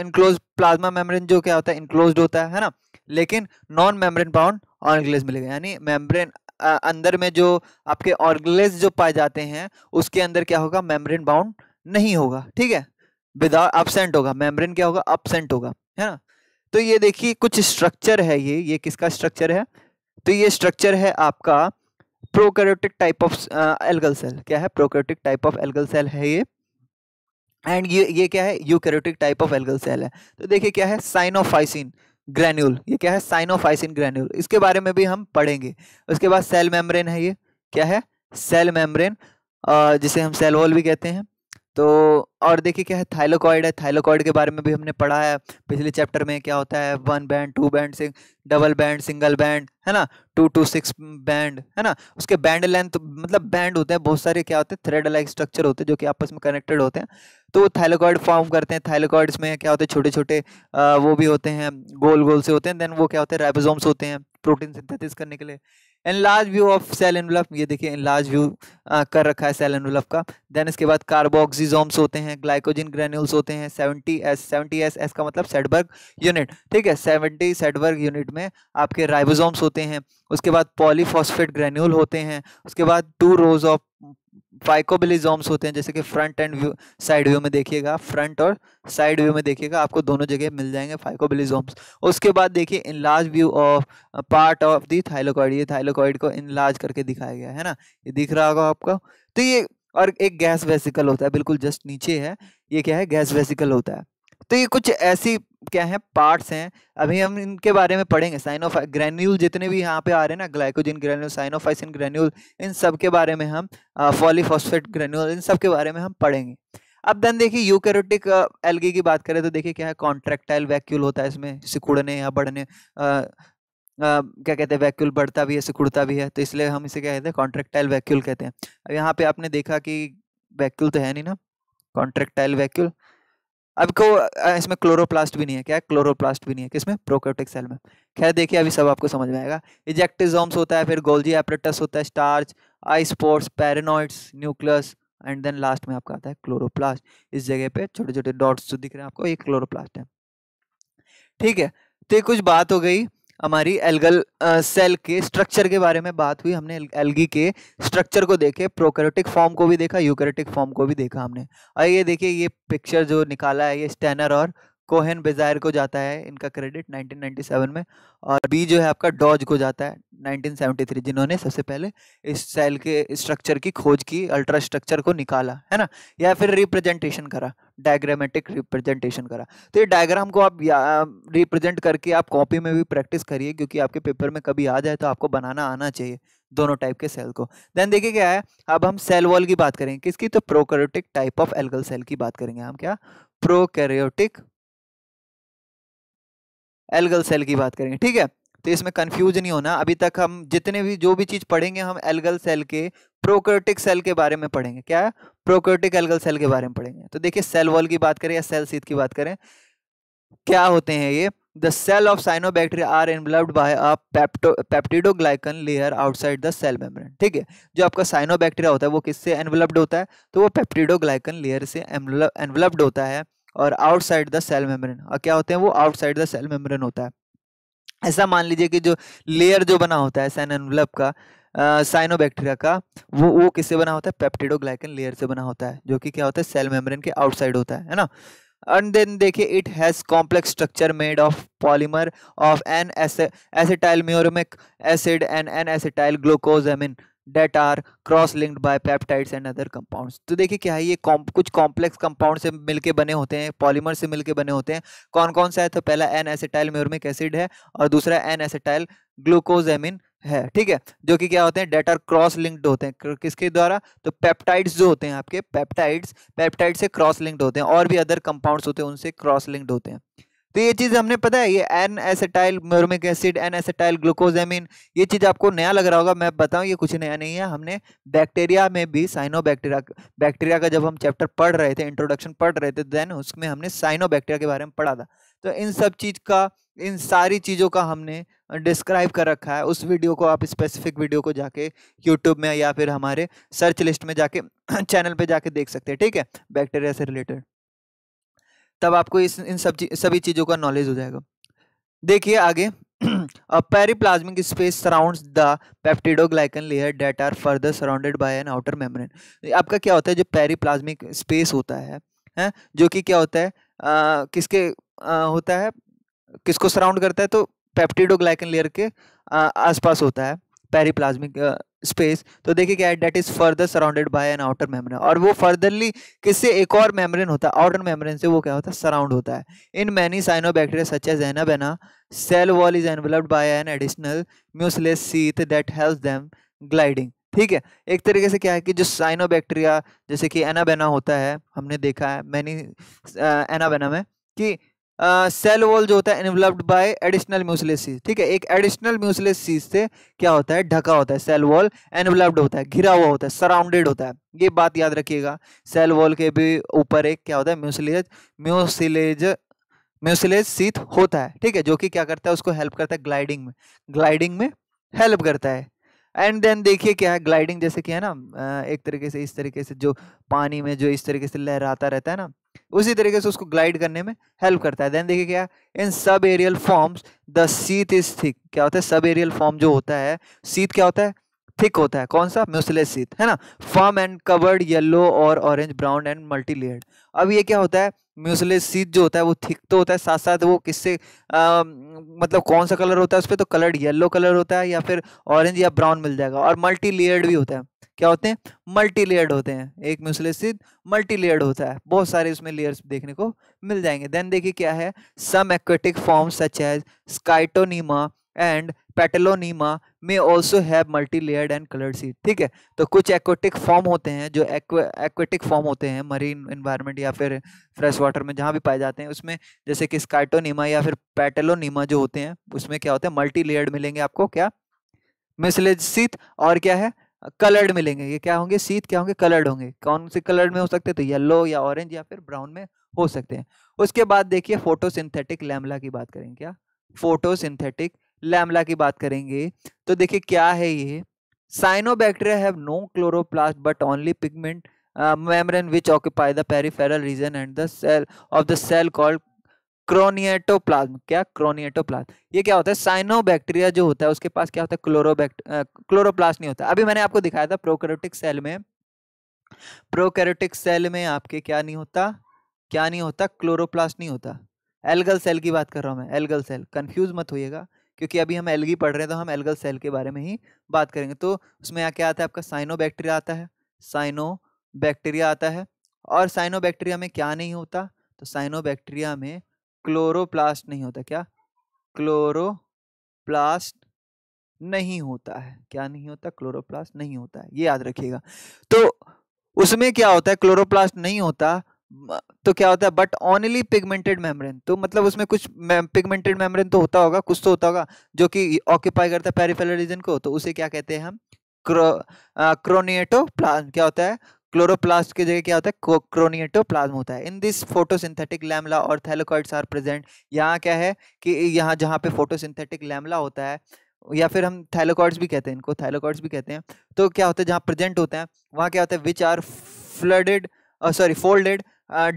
इनक्लोज प्लाज्मा मेम्ब्रेन जो क्या होता है इनक्लोज होता है है ना लेकिन नॉन मेम्ब्रेन बाउंड ऑर्गेनाइज मिलेगा यानी मेम्ब्रेन अंदर में जो आपके ऑर्गलेस जो पाए जाते हैं उसके अंदर क्या होगा मेम्ब्रेन बाउंड नहीं होगा ठीक है विदाउट अपसेंट होगा मेम्ब्रेन क्या होगा अपसेंट होगा है ना तो ये देखिए कुछ स्ट्रक्चर है ये ये किसका स्ट्रक्चर है तो ये स्ट्रक्चर है आपका prokaryotic type of algal cell क्या है prokaryotic type of algal cell है ये एंड ये ये क्या है eukaryotic type of algal cell है तो देखिए क्या है साइनोफाइसिन ग्रैन्यूल ये क्या है साइनोफाइसिन ग्रैन्यूल इसके बारे में भी हम पढ़ेंगे उसके बाद सेल मेम्ब्रेन है ये क्या है सेल मेम्ब्रेन जिसे हम सेल वॉल भी कहते हैं तो और देखिए क्या है थाइलोकॉइड है थाइलोकॉइड के बारे में भी हमने पढ़ा है पिछले चैप्टर में क्या होता है one band two band sing double band single band है ना टू टू सिक्स बैंड है ना उसके बैंड लेंथ तो, मतलब बैंड होते हैं बहुत सारे क्या होते हैं थ्रेड लाइक स्ट्रक्चर होते हैं जो कि आपस में कनेक्टेड होते हैं तो वो थाइलोकॉइड फॉर्म करते हैं थाइलोकॉइड्स में क्या होते हैं छोटे छोटे वो भी होते हैं गोल गोल से होते हैं देन वो क्या होते हैं राइबोसोम्स होते हैं प्रोटीन सिंथेसिस करने के लिए enlarge view of cell envelope ये देखिए एनलार्ज व्यू कर रखा है सेल एनवलप का देन इसके बाद कार्बोक्सिजोम्स होते हैं ग्लाइकोजन ग्रेन्यूल्स होते हैं seventy S seventy S S का मतलब सेडबर्ग यूनिट ठीक है सेवेंटी सेडबर्ग यूनिट में आपके राइबोजोम्स होते हैं उसके बाद पॉलीफॉस्फेट ग्रेन्यूल होते हैं उसके बाद टू रोज ऑफ फाइकोबिलिजॉम्स होते हैं जैसे कि front and view side view में देखिएगा फ्रंट और साइड व्यू में देखिएगा आपको दोनों जगह मिल जाएंगे फाइकोबिलिजॉम्स उसके बाद देखिए enlarge view of part of the thylakoid ये थाइलोकॉइड को इन लार्ज करके दिखाया गया है ना ये दिख रहा होगा आपको तो ये और एक गैस वेसिकल होता है बिल्कुल जस्ट नीचे है ये क्या है गैस वेसिकल होता है तो ये कुछ ऐसी क्या है पार्ट्स हैं अभी हम इनके बारे में पढ़ेंगे साइनोफा ग्रेन्यूल जितने भी यहाँ पे आ रहे हैं ना ग्लाइकोजिन ग्रेन्यूल साइनोफाइसिन ग्रेन्यूल इन सब के बारे में हम फॉलीफॉस्फेट ग्रेन्यूल इन सब के बारे में हम पढ़ेंगे अब देन देखिए यूकेरोटिक एलगी की बात करें तो देखिए क्या है कॉन्ट्रेक्टाइल वैक्यूल होता है इसमें सिकुड़ने या बढ़ने आ, क्या कहते हैं वैक्यूल बढ़ता भी है सिकुड़ता भी है तो इसलिए हम इसे क्या कहते हैं कॉन्ट्रेक्टाइल वैक्यूल कहते हैं अब यहाँ पे आपने देखा कि वैक्यूल तो है नहीं ना कॉन्ट्रेक्टाइल वैक्यूल अब को इसमें क्लोरोप्लास्ट भी नहीं है क्या क्लोरोप्लास्ट भी नहीं है किसमें प्रोकोटिक सेल में खैर देखिए अभी सब आपको समझ में आएगा इजेक्टिजोम्स होता है फिर गोल्जी एपरेटस होता है starch eye spots pyrenoids nucleus and then last में आपका आता है क्लोरोप्लास्ट इस जगह पे छोटे छोटे डॉट्स जो दिख रहे हैं आपको ये क्लोरोप्लास्ट है ठीक है तो ये कुछ बात हो गई हमारी एल्गल सेल के स्ट्रक्चर के बारे में बात हुई हमने एल्गी के स्ट्रक्चर को देखे प्रोकैरियोटिक फॉर्म को भी देखा यूकैरियोटिक फॉर्म को भी देखा हमने और ये देखिए ये पिक्चर जो निकाला है ये स्टेनर और कोहेन बेजायर को जाता है इनका क्रेडिट 1997 में और बी जो है आपका डॉज को जाता है 1973 जिन्होंने सबसे पहले इस सेल के स्ट्रक्चर की खोज की अल्ट्रा स्ट्रक्चर को निकाला है ना या फिर रिप्रेजेंटेशन करा डायग्रामेटिक रिप्रेजेंटेशन करा तो ये डायग्राम को आप रिप्रेजेंट करके आप कॉपी में भी प्रैक्टिस करिए क्योंकि आपके पेपर में कभी आ जाए तो आपको बनाना आना चाहिए दोनों टाइप के सेल को देन देखिए क्या है अब हम सेल वॉल की बात करेंगे किसकी तो prokaryotic type of algal cell की बात करेंगे हम क्या प्रोकैरियोटिक एल्गल सेल की बात करेंगे ठीक है तो इसमें कंफ्यूज नहीं होना अभी तक हम जितने भी जो भी चीज़ पढ़ेंगे हम एल्गल सेल के प्रोक्योटिक सेल के बारे में पढ़ेंगे क्या प्रोक्योटिक एल्गल सेल के बारे में पढ़ेंगे तो देखिए सेल वॉल की बात करें या सेल सीत की बात करें क्या होते हैं ये the cell of bacteria are enveloped by a peptidoglycan layer outside the cell membrane ठीक है जो आपका बैक्टीरिया होता है वो किससे एनवलब्ड होता है तो वो पेप्टिडोग्लाइकन लेयर से एनवलब्ड होता है और आउटसाइड द सेल मेम्ब्रेन और क्या होते हैं वो आउटसाइड द सेल मेम्ब्रेन होता है ऐसा मान लीजिए कि जो लेयर जो बना होता है सैन एनवलप का साइनोबैक्टीरिया का वो वो किससे बना होता है पेप्टिडोग्लाइकन लेयर से बना होता है जो कि क्या होता है सेल मेम्ब्रेन के आउटसाइड होता है है ना एंड देन देखिए it has complex structure made of polymer of N acetyl muramic acid and N acetyl glucosamine that are cross linked by peptides and other compounds तो देखिए क्या है ये कॉम कुछ कॉम्प्लेक्स कंपाउंड से मिलके बने होते हैं पॉलीमर से मिलके बने होते हैं कौन कौन सा है तो पहला एन एसिटाइल म्यूरमिक एसिड है और दूसरा एन एसिटाइल ग्लूकोजेमिन है ठीक है जो कि क्या होते हैं डेट आर क्रॉस लिंक्ड होते हैं किसके द्वारा तो पैप्टाइड्स जो होते हैं आपके पैप्टाइड्स पैप्टाइड से क्रॉस लिंक्ड होते हैं और भी अदर कंपाउंड्स होते हैं उनसे क्रॉस लिंक्ड होते हैं तो ये चीज़ हमने पता है ये N acetyl muramic acid N acetyl glucosamine ये चीज़ आपको नया लग रहा होगा मैं बताऊँ ये कुछ नया नहीं है हमने बैक्टीरिया में भी साइनो बैक्टीरिया बैक्टीरिया का जब हम चैप्टर पढ़ रहे थे इंट्रोडक्शन पढ़ रहे थे देन उसमें हमने साइनो बैक्टीरिया के बारे में पढ़ा था तो इन सब चीज़ का इन सारी चीज़ों का हमने डिस्क्राइब कर रखा है उस वीडियो को आप स्पेसिफिक वीडियो को जाके यूट्यूब में या फिर हमारे सर्च लिस्ट में जाके चैनल पे जाके देख सकते हैं ठीक है बैक्टीरिया से रिलेटेड तब आपको इस इन सब सभी चीज़ों का नॉलेज हो जाएगा देखिए आगे a periplasmic space surrounds the peptidoglycan layer that are further surrounded by an outer membrane आपका क्या होता है जो पेरीप्लाज्मिक स्पेस होता है हैं जो कि क्या होता है आ, किसके आ, होता है किसको सराउंड करता है तो पेप्टिडोग्लाइकन लेयर के आसपास होता है पेरीप्लाज्मिक स्पेस तो देखिए क्या है that is further surrounded by an outer membrane और वो फर्दरली किससे एक और मेम्ब्रेन होता है आउटर मेम्ब्रेन से वो क्या होता है सराउंड होता है in many cyano bacteria such as Anabaena cell wall is enveloped by an additional mucilage sheath that help them gliding ठीक है एक तरीके से क्या है कि जो साइनो बैक्टीरिया जैसे कि एनाबेना होता है हमने देखा है मैनी एनाबेना में कि सेल वॉल जो होता है इन्वलव्ड बाय एडिशनल म्यूसलेसिस ठीक है एक एडिशनल म्यूसलेसिस से क्या होता है ढका होता है सेल वॉल एनवलव्ड होता है घिरा हुआ होता है सराउंडेड होता है ये बात याद रखिएगा सेल वॉल के भी ऊपर एक क्या होता है म्यूसलेज म्यूसिलेज म्यूसिलेज सीथ होता है ठीक है जो कि क्या करता है उसको हेल्प करता है ग्लाइडिंग में ग्लाइडिंग में हेल्प करता है एंड देन देखिए क्या है ग्लाइडिंग जैसे क्या है ना एक तरीके से इस तरीके से जो पानी में जो इस तरीके से लहराता रहता है ना उसी तरीके से उसको ग्लाइड करने में हेल्प करता है देन देखिए क्या इन सब aerial forms the sheath is thick क्या होता है सब एरियल फॉर्म जो होता है सीथ क्या होता है थिक होता है कौन सा म्यूसलेस सीथ है ना फॉर्म एंड कवर्ड येलो और orange brown and multi layered अब ये क्या होता है म्यूसलेस सीथ जो होता है वो थिक तो होता है साथ साथ वो किससे मतलब कौन सा कलर होता है उस पर तो कलर्ड येलो कलर होता है या फिर ऑरेंज या ब्राउन मिल जाएगा और मल्टी लेयर्ड भी होता है क्या होते हैं मल्टी लेयर्ड होते हैं एक म्यूसलेसिड मल्टी लेयर्ड होता है बहुत सारे उसमें लेयर्स देखने को मिल जाएंगे देन देखिए क्या है some aquatic form such as Scytonema and Petalonema may also have multi layered and coloured sheath ठीक है तो कुछ एक्वेटिक फॉर्म होते हैं जो एक्वेटिक फॉर्म होते हैं मरीन इन्वायरमेंट या फिर फ्रेश वाटर में जहाँ भी पाए जाते हैं उसमें जैसे कि स्काइटोनीमा या फिर पेटलोनीमा जो होते हैं उसमें क्या होते हैं मल्टी लेयर्ड मिलेंगे आपको क्या मिसलेजित और क्या है कलर्ड मिलेंगे ये क्या होंगे सीत क्या होंगे कलर्ड होंगे कौन से कलर्ड में हो सकते हैं तो येलो या ऑरेंज या फिर ब्राउन में हो सकते हैं उसके बाद देखिए फोटोसिंथेटिक लैमला की बात करेंगे क्या फोटोसिंथेटिक लैमला की बात करेंगे तो देखिए क्या है ये cyanobacteria have no chloroplast but only pigment membrane which occupy the peripheral region and the cell of the cell called chromatoplasm क्या क्रोनियटोप्लाज्म ये क्या होता है साइनोबैक्टीरिया जो होता है उसके पास क्या होता है क्लोरोबैक्ट क्लोरोप्लास्ट नहीं होता अभी मैंने आपको दिखाया था प्रोकैरियोटिक सेल में प्रोकैरियोटिक सेल में आपके क्या नहीं होता क्या नहीं होता क्लोरोप्लास्ट नहीं होता एल्गल सेल की बात कर रहा हूँ मैं एल्गल सेल कन्फ्यूज मत होइएगा क्योंकि अभी हम एल्गी पढ़ रहे हैं तो हम एल्गल सेल के बारे में ही बात करेंगे तो उसमें यहाँ क्या आता है आपका साइनोबैक्टीरिया आता है बैक्टीरिया आता है और साइनोबैक्टीरिया में क्या नहीं होता तो बैक्टीरिया में क्लोरोप्लास्ट नहीं होता क्या क्लोरोप्लास्ट नहीं होता है क्या नहीं होता क्लोरोप्लास्ट नहीं होता है ये याद रखिएगा तो उसमें क्या होता है क्लोरोप्लास्ट नहीं होता तो क्या होता है बट ऑनली पिगमेंटेड मेम्ब्रेन तो मतलब उसमें कुछ पिगमेंटेड मेम्ब्रेन तो होता होगा कुछ तो होता होगा जो कि ऑक्यूपाई करता है पेरिफेरल रीजन को तो उसे क्या कहते हैं हम क्रो, क्रोनिएटो प्लास्ट क्या होता है क्लोरोप्लास्ट की जगह क्या होता है क्रोनियटोप्लाज्म होता है इन दिस फोटोसिंथेटिक लैमला और थैलोकॉइड्स आर प्रेजेंट यहाँ क्या है कि यहाँ जहाँ पे फोटोसिंथेटिक लैमला होता है या फिर हम थैलोकॉइड्स भी कहते हैं इनको थैलोकॉइड्स भी कहते हैं तो क्या होता है जहाँ प्रेजेंट होते हैं वहाँ क्या होता है which are flooded sorry folded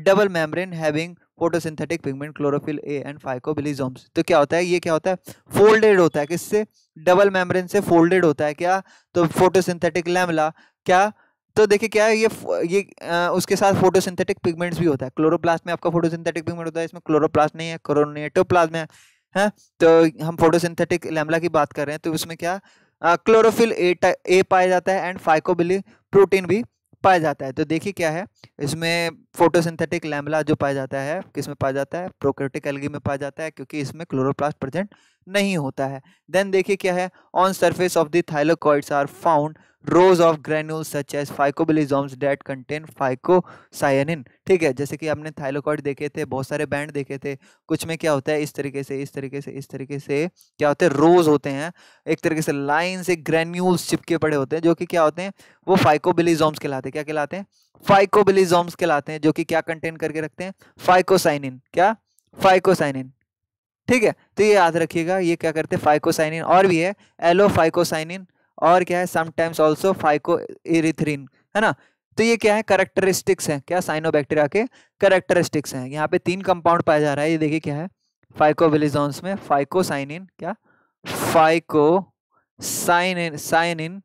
double membrane having photosynthetic pigment chlorophyll A and phycobilisomes तो क्या होता है ये क्या होता है फोल्डेड होता है किससे डबल मेम्ब्रेन से फोल्डेड होता है क्या तो फोटोसिंथेटिक लैमला क्या तो देखिए क्या है ये ये आ, उसके साथ फोटोसिंथेटिक पिगमेंट्स भी होता है क्लोरोप्लास्ट में आपका फोटोसिंथेटिक पिगमेंट होता है इसमें क्लोरोप्लास्ट नहीं है क्रोनेटोप्लाज्म है हैं तो हम फोटोसिंथेटिक लैमला की बात कर रहे हैं तो उसमें क्या क्लोरोफिल ए ए पाया जाता है एंड फाइकोबिली प्रोटीन भी पाया जाता है तो देखिए क्या है इसमें फोटोसिंथेटिक लैमला जो पाया जाता है किस में पाया जाता है प्रोक्योटिक एलगी में पाया जाता है क्योंकि इसमें क्लोरोप्लास्ट प्रेजेंट नहीं होता है देन देखिए क्या है on surface of the thylakoids are found rows of granule such as phycobilisomes that contain phycocyanin ठीक है जैसे कि आपने थाइलोकॉइड देखे थे बहुत सारे बैंड देखे थे कुछ में क्या होता है इस तरीके से इस तरीके से इस तरीके से क्या होते हैं रोज होते हैं एक तरीके से लाइन से ग्रेन्यूल्स चिपके पड़े होते हैं जो कि क्या होते हैं वो फाइकोबिलिजॉम्स कहलाते हैं क्या कहलाते हैं फाइकोबिलिजॉम्स कहलाते हैं जो कि क्या कंटेन करके रखते हैं फाइकोसाइनिन क्या फाइकोसाइनिन ठीक है तो ये याद रखिएगा ये क्या करते हैं फाइकोसाइन और भी है एलो फाइकोसाइन और क्या है समटाइम्स ऑल्सो फाइको इरिथ्रिन है ना तो ये क्या है करेक्टरिस्टिक्स हैं क्या साइनोबैक्टीरिया के करेक्टरिस्टिक्स हैं यहाँ पे तीन कंपाउंड पाया जा रहा है ये देखिए क्या है फाइकोविलिजोन्स में फाइकोसाइनिन क्या फाइको साइनिन साइनिन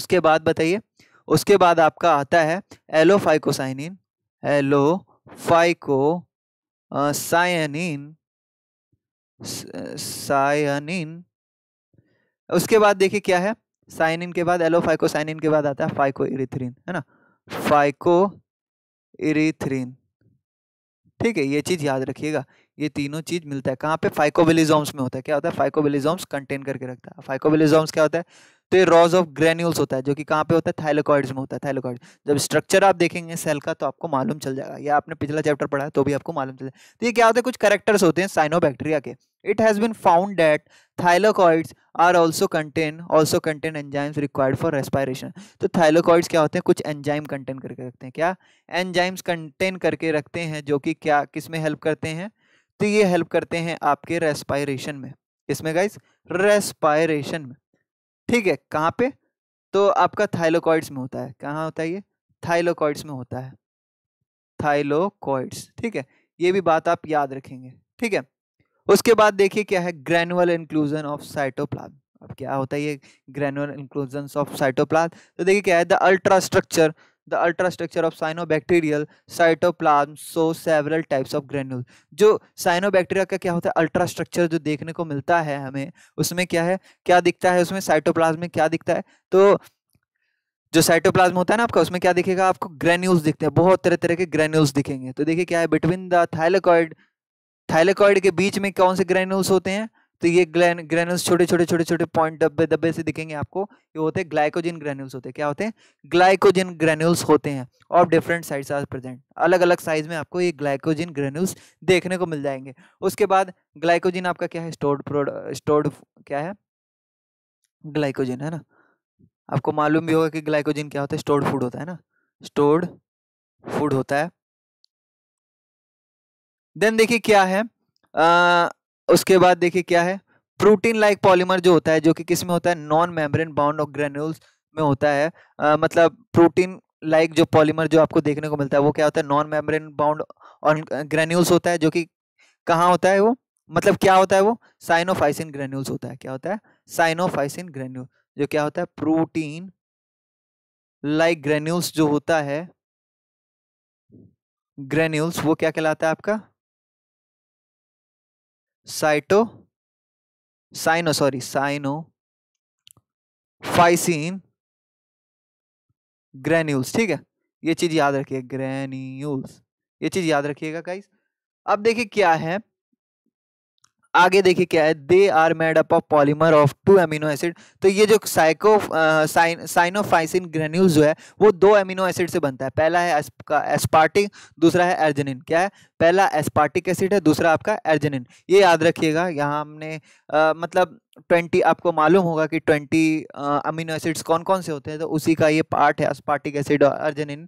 उसके बाद बताइए उसके बाद आपका आता है allophycocyanin allophycocyanin cyanin उसके बाद देखिए क्या है साइनिन के बाद एलो फाइको साइनिन के बाद आता है फाइको इरिथ्रिन है ना फाइको इरिथ्रिन ठीक है ये चीज़ याद रखिएगा ये तीनों चीज़ मिलता है कहाँ पे फाइकोबिलिजोम्स में होता है क्या होता है फाइकोबिलिजोम्स कंटेन करके रखता है फाइकोबिलिजोम्स क्या होता है तो ये रॉज ऑफ ग्रेन्यूल्स होता है जो कि कहाँ पे होता है थाइलोकॉइड्स में होता है थाइलोकॉइड जब स्ट्रक्चर आप देखेंगे सेल का तो आपको मालूम चल जाएगा या आपने पिछला चैप्टर पढ़ा है तो भी आपको मालूम चल जाएगा तो ये क्या होता है कुछ करेक्टर्स होते हैं साइनोबैक्टीरिया के it has been found that thylakoids are also contain also contain enzymes required for respiration तो थाइलोकॉइड्स क्या होते हैं कुछ एंजाइम कंटेन करके रखते हैं क्या एंजाइम्स कंटेन करके रखते हैं जो कि क्या किस में हेल्प करते हैं तो ये हेल्प करते हैं आपके रेस्पायरेशन में इसमें गाइज रेस्पायरेशन में ठीक है कहाँ पे तो आपका थाइलोकॉइड्स में होता है कहाँ होता है ये थाइलोकॉइड्स में होता है थाइलोकॉइड्स ठीक है ये भी बात आप याद रखेंगे ठीक है उसके बाद देखिए क्या है ग्रेनुअल इंक्लूजन ऑफ साइटोप्लाज्म अब क्या होता है ये ग्रेनुअल इंक्लूजन ऑफ साइटोप्लाज्म तो देखिए क्या है the ultrastructure the ultrastructure of cyanobacterial cytoplasm so several types of granules जो साइनोबैक्टीरिया का क्या होता है अल्ट्रास्ट्रक्चर जो देखने को मिलता है हमें उसमें क्या है क्या दिखता है उसमें साइटोप्लाज्म में क्या दिखता है तो जो साइटोप्लाज्म होता है ना आपका उसमें क्या दिखेगा आपको ग्रेन्यूल्स दिखते हैं बहुत तरह तरह के ग्रेन्यूल्स दिखेंगे तो देखिए क्या है बिटवीन द थाइलेकॉइड थाइलेकॉइड के बीच में कौन से ग्रेन्यूल्स होते हैं तो ये ग्लैन ग्रेन्यूल्स छोटे छोटे छोटे छोटे पॉइंट डब्बे डब्बे से दिखेंगे आपको ये होते हैं ग्लाइकोजिन ग्रेन्यूल्स होते हैं क्या होते हैं ग्लाइकोजिन ग्रेन्यूल्स होते हैं और डिफरेंट साइज आर प्रेजेंट अलग अलग साइज में आपको ये ग्लाइकोजिन ग्रेन्यूल्स देखने को मिल जाएंगे उसके बाद ग्लाइकोजिन आपका क्या है स्टोर्ड प्रोडक्ट स्टोर्ड क्या है ग्लाइकोजिन है ना आपको मालूम भी होगा कि ग्लाइकोजिन क्या होता है स्टोर्ड फूड होता है ना स्टोर्ड फूड होता है देन देखिए क्या है उसके बाद देखिए क्या है प्रोटीन लाइक पॉलीमर जो होता है जो कि किस में होता है नॉन मेम्ब्रेन बाउंड और ग्रेन्यूल्स में होता है आ, मतलब प्रोटीन लाइक जो पॉलीमर जो आपको देखने को मिलता है वो क्या होता है नॉन मेम्ब्रेन बाउंड और ग्रेन्यूल्स होता है जो कि कहाँ होता है वो मतलब क्या होता है वो साइनोफाइसिन ग्रेन्यूल्स होता है क्या होता है साइनोफाइसिन ग्रेन्यूल जो क्या होता है प्रोटीन लाइक ग्रेन्यूल्स जो होता है ग्रेन्यूल्स वो क्या कहलाता है आपका cyto cyano sorry cyanophycin granules ठीक है ये चीज याद रखिए ग्रेन्यूल्स ये चीज याद रखिएगा गाइस अब देखिए क्या है आगे देखिए क्या है they are made up of polymer of two amino acid तो ये जो साइको साइनोफाइसिन ग्रेन्यूल्स जो है वो दो एमिनो एसिड से बनता है पहला है एस्पार्टिक दूसरा है एर्जनिन क्या है पहला एस्पार्टिक एसिड है दूसरा आपका एर्जेनिन ये याद रखिएगा यहाँ हमने आ, मतलब ट्वेंटी आपको मालूम होगा कि ट्वेंटी अमीनो एसिड्स कौन कौन से होते हैं तो उसी का ये पार्ट है एस्पार्टिक एसिड और अर्जेनिन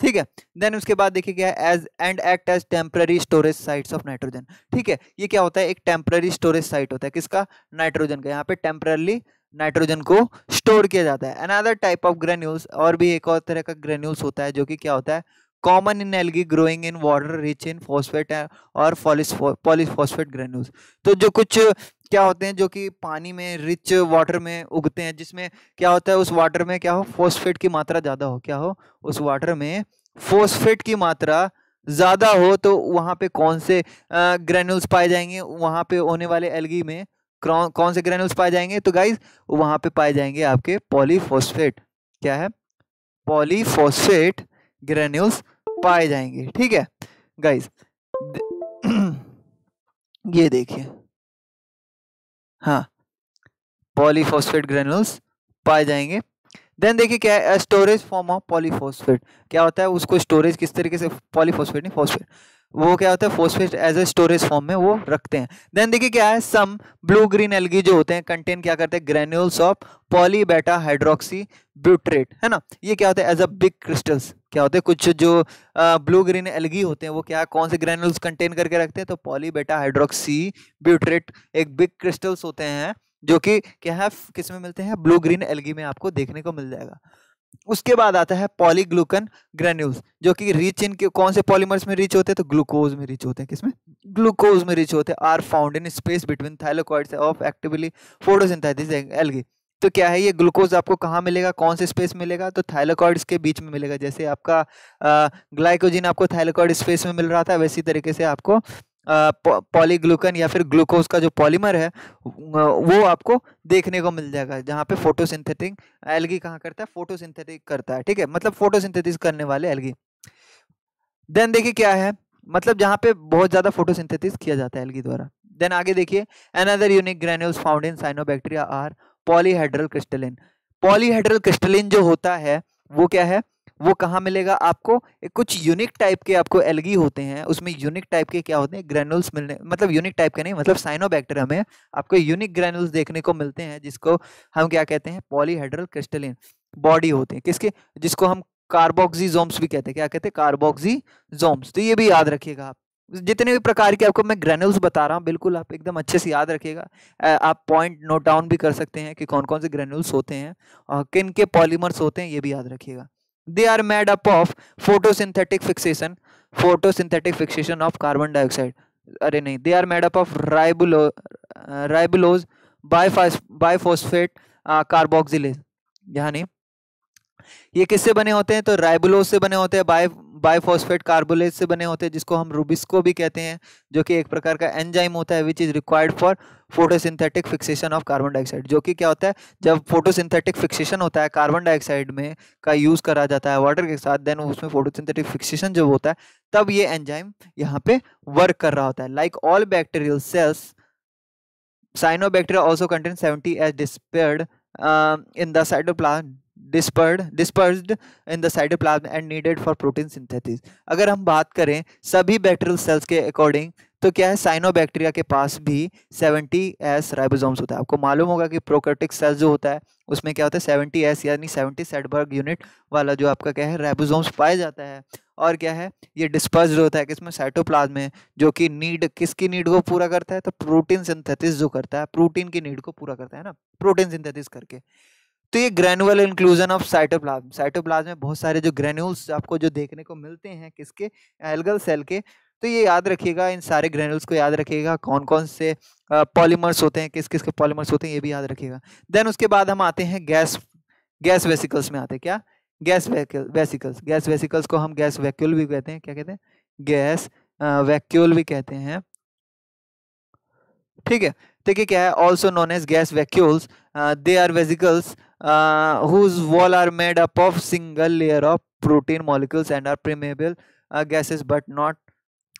ठीक है देन उसके बाद देखिए क्या है as and act as temporary storage sites of nitrogen ठीक है ये क्या होता है एक टेम्प्ररी स्टोरेज साइट होता है किसका नाइट्रोजन का यहाँ पे टेम्प्ररली नाइट्रोजन को स्टोर किया जाता है अनदर टाइप ऑफ ग्रेन्यूल्स और भी एक और तरह का ग्रेन्यूल्स होता है जो कि क्या होता है common in algae growing in water rich in phosphate और पॉलीफॉस्फेट ग्रेन्यूल्स तो जो कुछ क्या होते हैं जो कि पानी में रिच वाटर में उगते हैं जिसमें क्या होता है उस वाटर में क्या हो फॉस्फेट की मात्रा ज़्यादा हो क्या हो उस वाटर में फॉस्फेट की मात्रा ज़्यादा हो तो वहाँ पे कौन से ग्रेन्यूल्स पाए जाएंगे वहाँ पे होने वाले एलगी में कौन से ग्रेन्यूल्स पाए जाएंगे तो गाइज वहाँ पे पाए जाएंगे आपके पॉलीफॉस्फेट क्या है पॉलीफॉस्फेट ग्रेन्यूल्स पाए जाएंगे ठीक है गाइस ये देखिए हाँ पॉलीफॉस्फेट ग्रेन्यूल्स पाए जाएंगे देन देखिए क्या है स्टोरेज फॉर्म ऑफ पॉलीफॉस्फेट क्या होता है उसको स्टोरेज किस तरीके से पॉलीफॉस्फेट नहीं फॉस्फेट वो क्या होता है phosphate as a storage form में वो रखते हैं देन देखिए क्या है सम ब्लू ग्रीन एलगी जो होते हैं कंटेन क्या करते हैं granules of poly beta hydroxy butyrate है ना ये क्या होता है एज अ बिग क्रिस्टल्स क्या होते हैं कुछ जो ब्लू ग्रीन एलगी होते हैं वो क्या कौन से ग्रेन्यूल्स कंटेन करके रखते हैं तो पॉलीबेटा हाइड्रोक्सी ब्यूट्रेट एक बिग क्रिस्टल्स होते हैं जो कि क्या है किसमें मिलते हैं ब्लू ग्रीन एलगी में आपको देखने को मिल जाएगा उसके बाद आता है पॉलीग्लूकन ग्रेन्यूल्स जो कि रिच इन कौन से पॉलीमर्स में रिच होते हैं तो ग्लूकोज में रिच होते हैं किसमें ग्लूकोज में रिच होते हैं are found in space between thylakoids of actively photosynthesis algae तो क्या है ये ग्लूकोज आपको कहाँ मिलेगा कौन से स्पेस मिलेगा तो थाइलोकॉइड्स के बीच में मिलेगा जैसे आपका ग्लाइकोजिन आपको थाइलोकॉइड स्पेस में मिल रहा था वैसी तरीके से आपको पॉलीग्लूकन या फिर ग्लूकोज का जो पॉलीमर है वो आपको देखने को मिल जाएगा जहाँ पे फोटोसिंथेटिक एलगी कहाँ करता है फोटोसिंथेटिक करता है ठीक है मतलब फोटोसिंथेटिस करने वाले एलगी देन देखिए क्या है मतलब जहाँ पे बहुत ज़्यादा फोटोसिंथेटिस किया जाता है एलगी द्वारा देन आगे देखिए another unique granules found in cyanobacteria are polyhedral crystalline polyhedral crystalline जो होता है वो क्या है वो कहाँ मिलेगा आपको कुछ यूनिक टाइप के आपको एलगी होते हैं उसमें यूनिक टाइप के क्या होते हैं ग्रेनुल्स मिलने मतलब यूनिक टाइप के नहीं मतलब साइनोबैक्टर हमें आपको यूनिक ग्रेनुल्स देखने को मिलते हैं जिसको हम क्या कहते हैं पॉलीहेड्रल क्रिस्टलिन बॉडी होते हैं किसके जिसको हम जोम्स भी कहते हैं क्या कहते हैं जोम्स तो ये भी याद रखिएगा आप जितने भी प्रकार के आपको मैं ग्रेनुल्स बता रहा हूँ बिल्कुल आप एकदम अच्छे से याद रखिएगा आप पॉइंट नोट डाउन भी कर सकते हैं कि कौन कौन से ग्रेनुल्स होते हैं और किन के पॉलीमर्स होते हैं ये भी याद रखिएगा they are made up of photosynthetic fixation photosynthetic fixation of carbon dioxide अरे नहीं they are made up of ribulo ribulose biphosphate carboxylase यानी ये किससे बने होते हैं तो राइबुलोज से बने होते हैं बाय बायफॉस्फेट कार्बोलेट से बने होते हैं जिसको हम रूबिस्को भी कहते हैं जो कि एक प्रकार का एंजाइम होता है which is required for photosynthetic fixation of carbon dioxide जो कि क्या होता है जब फोटोसिंथेटिक फिक्सेशन होता है कार्बन डाइऑक्साइड में का यूज़ करा जाता है वाटर के साथ देन उसमें फोटोसिंथेटिक फिक्सेशन जब होता है तब ये एंजाइम यहाँ पे वर्क कर रहा होता है like all bacterial cells cyanobacteria also contain seventy S dispersed in the cytoplasm dispersed dispersed in the cytoplasm and needed for protein synthesis अगर हम बात करें सभी बैक्टीरियल सेल्स के अकॉर्डिंग तो क्या है साइनो बैक्टीरिया के पास भी सेवेंटी एस राइबोसोम्स होता है आपको मालूम होगा कि प्रोकर्टिक सेल्स जो होता है उसमें क्या होता है सेवेंटी एस यानी सेवेंटी सेटबर्ग यूनिट वाला जो आपका क्या है राइबोसोम्स पाया जाता है और क्या है ये डिस्पर्स होता है किसमें साइटोप्लाज्म में जो कि नीड किसकी नीड को पूरा करता है तो प्रोटीन सिंथेसिस जो करता है प्रोटीन की नीड को पूरा करता है ना प्रोटीन सिंथेसिस करके तो ये granular inclusion of cytoplasm cytoplasm में बहुत सारे जो ग्रेन्यूल्स आपको जो देखने को मिलते हैं किसके एल्गल सेल के तो ये याद रखिएगा इन सारे ग्रेनुल्स को याद रखिएगा कौन कौन से पॉलीमर्स होते हैं किस किस के पॉलीमर्स होते हैं ये भी याद रखिएगा देन उसके बाद हम आते हैं गैस गैस वेसिकल्स में आते हैं क्या गैस वेसिकल्स गैस वेसिकल्स को हम गैस वैक्यूल भी कहते हैं क्या कहते हैं गैस वैक्यूल भी कहते हैं ठीक है देखिए तो क्या है also known as gas vacuoles they are vesicles uh, whose wall are made up of single layer of protein molecules and are permeable uh, gases but not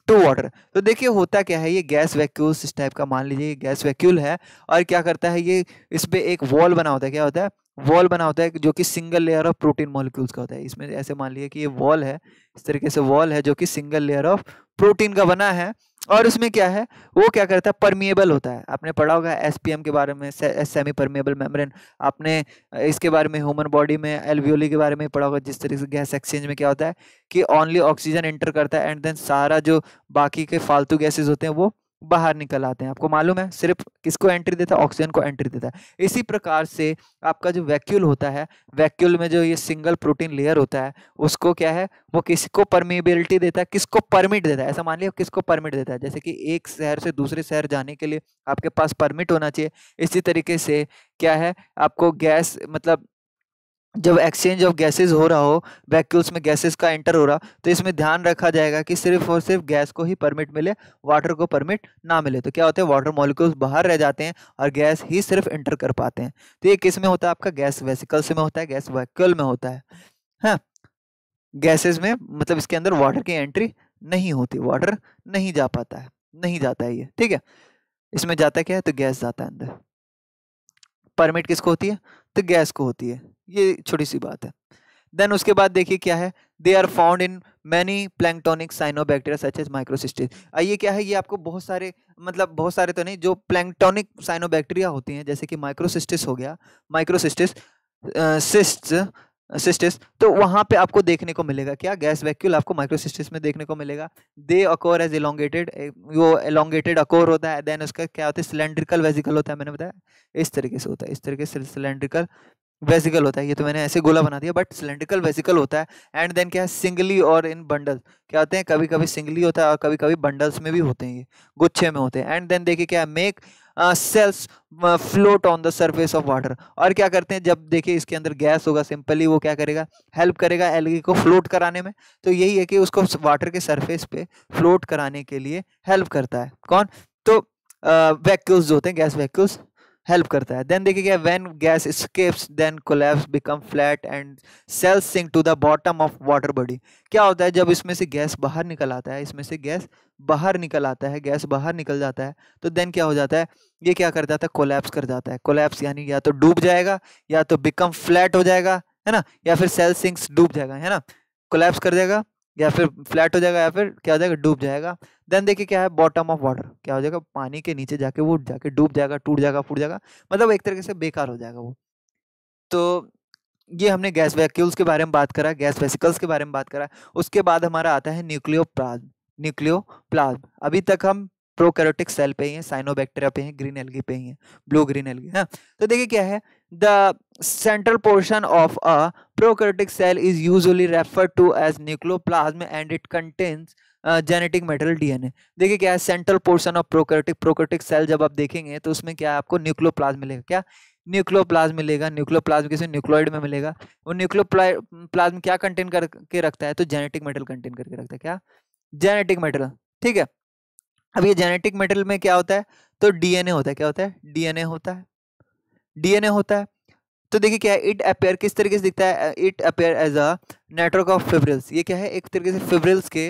to water तो देखिए होता क्या है ये गैस वैक्यूल्स इस type का मान लीजिए गैस वैक्यूल है और क्या करता है ये इस पर एक वॉल बना होता है क्या होता है वॉल बना होता है जो कि single layer of protein molecules का होता है इसमें ऐसे मान लीजिए कि ये वॉल है इस तरीके से वॉल है जो कि सिंगल लेयर ऑफ प्रोटीन का बना है और उसमें क्या है वो क्या करता है परमिएबल होता है आपने पढ़ा होगा एसपीएम के बारे में सेमी परमिएबल मेम्ब्रेन आपने इसके बारे में ह्यूमन बॉडी में एल्वियोली के बारे में पढ़ा होगा जिस तरीके से गैस एक्सचेंज में क्या होता है कि ओनली ऑक्सीजन एंटर करता है एंड देन सारा जो बाकी के फालतू गैसेज होते हैं वो बाहर निकल आते हैं आपको मालूम है सिर्फ किसको एंट्री देता है ऑक्सीजन को एंट्री देता है इसी प्रकार से आपका जो वैक्यूल होता है वैक्यूल में जो ये सिंगल प्रोटीन लेयर होता है उसको क्या है वो किसको परमिबिलिटी देता है किसको परमिट देता है ऐसा मान लिया किसको परमिट देता है जैसे कि एक शहर से दूसरे शहर जाने के लिए आपके पास परमिट होना चाहिए इसी तरीके से क्या है आपको गैस मतलब जब एक्सचेंज ऑफ गैसेस हो रहा हो वैक्यूल्स में गैसेस का एंटर हो रहा तो इसमें ध्यान रखा जाएगा कि सिर्फ और सिर्फ गैस को ही परमिट मिले वाटर को परमिट ना मिले तो क्या होता है वाटर मॉलिक्यूल्स बाहर रह जाते हैं और गैस ही सिर्फ एंटर कर पाते हैं तो ये किस में होता है आपका गैस वेसिकल्स में होता है गैस वैक्यूल में होता है हाँ गैसेज में मतलब इसके अंदर वाटर की एंट्री नहीं होती वाटर नहीं जा पाता है नहीं जाता है ये ठीक है इसमें जाता क्या है तो गैस जाता है अंदर परमिट किसको होती है तो गैस को होती है ये छोटी सी बात है देन उसके बाद देखिए क्या है they are found in many planktonic cyanobacteria such as microcystis ये क्या है ये आपको बहुत सारे मतलब बहुत सारे तो नहीं जो प्लैंकटोनिक साइनोबैक्टीरिया होती हैं जैसे कि माइक्रोसिस्टिस हो गया माइक्रोसिस्टिस सिस्ट सिस्टिस तो वहाँ पे आपको देखने को मिलेगा क्या गैस वैक्यूल आपको माइक्रोसिस्टिस में देखने को मिलेगा दे अकोर एज एलोंगेटेड वो एलोंगेटेड अकोर होता है देन उसका क्या होता है सिलेंड्रिकल वेजिकल होता है मैंने बताया इस तरीके से होता है इस तरीके से सिलेंड्रिकल वेसिकल होता है ये तो मैंने ऐसे गोला बना दिया बट सिलेंड्रिकल वेसिकल होता है एंड देन क्या है सिंगली और इन बंडल क्या होते हैं कभी कभी सिंगली होता है और कभी कभी बंडल्स में भी होते हैं ये गुच्छे में होते हैं एंड देन देखिए क्या है make cells float on the surface of water और क्या करते हैं जब देखिए इसके अंदर गैस होगा सिंपली वो क्या करेगा हेल्प करेगा एलगी को फ्लोट कराने में तो यही है कि उसको वाटर के सर्फेस पे फ्लोट कराने के लिए हेल्प करता है कौन तो वैक्यूल्स uh, जो होते हैं गैस वैक्यूल्स हेल्प करता है देन देखिए क्या when gas escapes then collapse become flat and cells sink to the bottom of water body क्या होता है जब इसमें से गैस बाहर निकल आता है इसमें से गैस बाहर निकल आता है गैस बाहर निकल जाता है तो देन क्या हो जाता है ये क्या कर जाता है कोलैप्स कर जाता है कोलैप्स यानी या तो डूब जाएगा या तो बिकम फ्लैट हो जाएगा है ना या फिर सेल्स सिंक्स डूब जाएगा है ना कोलेप्स कर जाएगा या फिर फ्लैट हो जाएगा या फिर क्या हो जाएगा डूब जाएगा देन देखिए क्या है बॉटम ऑफ वाटर क्या हो जाएगा पानी के नीचे जाके वो जाके डूब जाएगा टूट जाएगा फूट जाएगा मतलब एक तरीके से बेकार हो जाएगा वो तो ये हमने गैस वैक्यूल्स के बारे में बात करा गैस वेसिकल्स के बारे में बात करा उसके बाद हमारा आता है न्यूक्लियो प्लाज्म न्यूक्लियो प्लाज्म अभी तक हम प्रोकैरियोटिक सेल पे ही हैं साइनोबैक्टीरिया पे हैं ग्रीन एलगी पे ही हैं ब्लू ग्रीन एलगी हाँ तो देखिए क्या है The central portion of a prokaryotic cell is usually referred to as nucleoplasm and it contains genetic material DNA देखिए क्या है central portion of prokaryotic prokaryotic cell जब आप देखेंगे तो उसमें क्या है आपको न्यूक्लियोप्लाज्म मिलेगा क्या न्यूक्लियोप्लाज्म मिलेगा न्यूक्लियोप्लाज्म किसी न्यूक्लोइड में मिलेगा वो न्यूक्लियोप्लाज्म क्या कंटेन करके रखता है तो जेनेटिक मेटेरियल कंटेन करके रखता है क्या जेनेटिक मेटेरियल ठीक है अब ये जेनेटिक मेटेरियल में क्या होता है तो डीएनए होता है क्या होता है डीएनए होता है डीएनए होता है तो देखिए क्या है इट अपेयर किस तरीके से दिखता है it appear as a network of fibrils ये क्या है एक तरीके से फेब्रिल्स के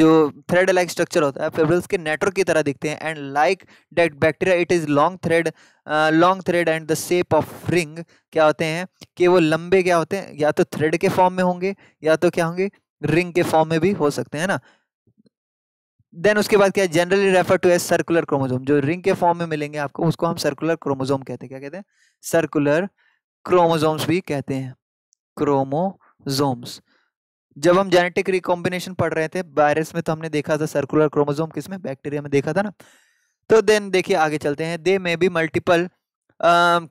जो थ्रेड लाइक स्ट्रक्चर होता है फेब्रिल्स के नेटवर्क की तरह दिखते हैं and like that bacteria it is long thread long thread and the shape of ring क्या होते हैं कि वो लंबे क्या होते हैं या तो थ्रेड के फॉर्म में होंगे या तो क्या होंगे रिंग के फॉर्म में भी हो सकते हैं ना देन उसके बाद क्या generally refer to as circular chromosome जो रिंग के फॉर्म में मिलेंगे आपको उसको हम सर्कुलर क्रोमोजोम कहते हैं क्या कहते हैं सर्कुलर क्रोमोजोम्स भी कहते हैं क्रोमोजोम्स जब हम जेनेटिक रिकॉम्बिनेशन पढ़ रहे थे वायरस में तो हमने देखा था सर्कुलर क्रोमोजोम किसमें बैक्टीरिया में देखा था ना तो देन देखिए आगे चलते हैं they may be multiple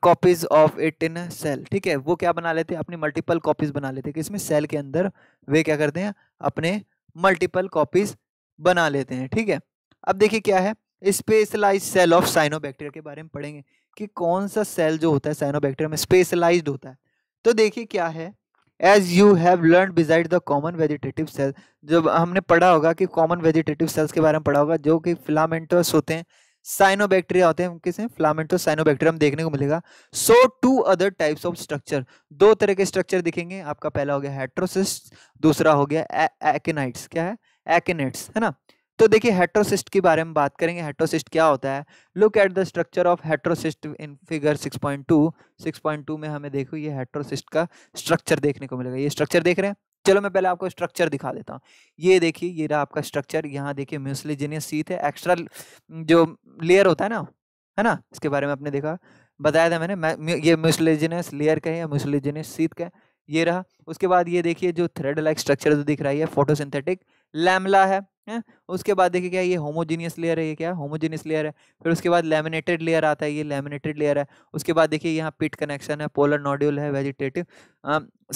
copies of it in cell ठीक है वो क्या बना लेते हैं अपनी मल्टीपल कॉपीज बना लेते हैं किसमें सेल के अंदर वे क्या करते हैं अपने मल्टीपल कॉपीज बना लेते हैं ठीक है अब देखिए क्या है स्पेशलाइज सेल ऑफ साइनोबैक्टीरिया के बारे में पढ़ेंगे कि कौन सा सेल जो होता है साइनोबैक्टीरिया में स्पेशलाइज होता है तो देखिए क्या है as you have learn beside the common vegetative cell जब हमने पढ़ा होगा कि कॉमन वेजिटेटिव सेल्स के बारे में पढ़ा होगा जो कि फिलामेंटस होते हैं साइनोबैक्टीरिया होते हैं किसे फ्लामेंटोस साइनोबैक्टीरियम देखने को मिलेगा so two other types of structure दो तरह के स्ट्रक्चर दिखेंगे आपका पहला हो गया हेट्रोसिस्ट दूसरा हो गया एकेनाइट्स क्या है एक्नेट्स है ना तो देखिए हेट्रोसिस्ट के बारे में बात करेंगे हेट्रोसिस्ट क्या होता है look at the structure of heterocyst in figure 6.2 6.2 में हमें देखो ये हेट्रोसिस्ट का स्ट्रक्चर देखने को मिलेगा ये स्ट्रक्चर देख रहे हैं चलो मैं पहले आपको स्ट्रक्चर दिखा देता हूँ ये देखिए ये रहा आपका स्ट्रक्चर यहाँ देखिए म्यूसलीजिनियस सीथ है एक्स्ट्रा जो लेयर होता है ना है ना इसके बारे में आपने देखा बताया था मैंने मैं ये म्यूसलेजिनस लेयर का है या म्यूसलेजिनस सीथ का है ये रहा उसके बाद ये देखिए जो थ्रेड लाइक स्ट्रक्चर जो दिख रहा है फोटोसिंथेटिक लैमला है है उसके बाद देखिए क्या ये होमोजीनियस लेयर है ये क्या होमोजीनियस लेयर है फिर उसके बाद लेमिनेटेड लेयर आता है ये लेमिनेटेड लेयर है उसके बाद देखिए यहाँ पिट कनेक्शन है पोलर नॉड्यूल है वेजिटेटिव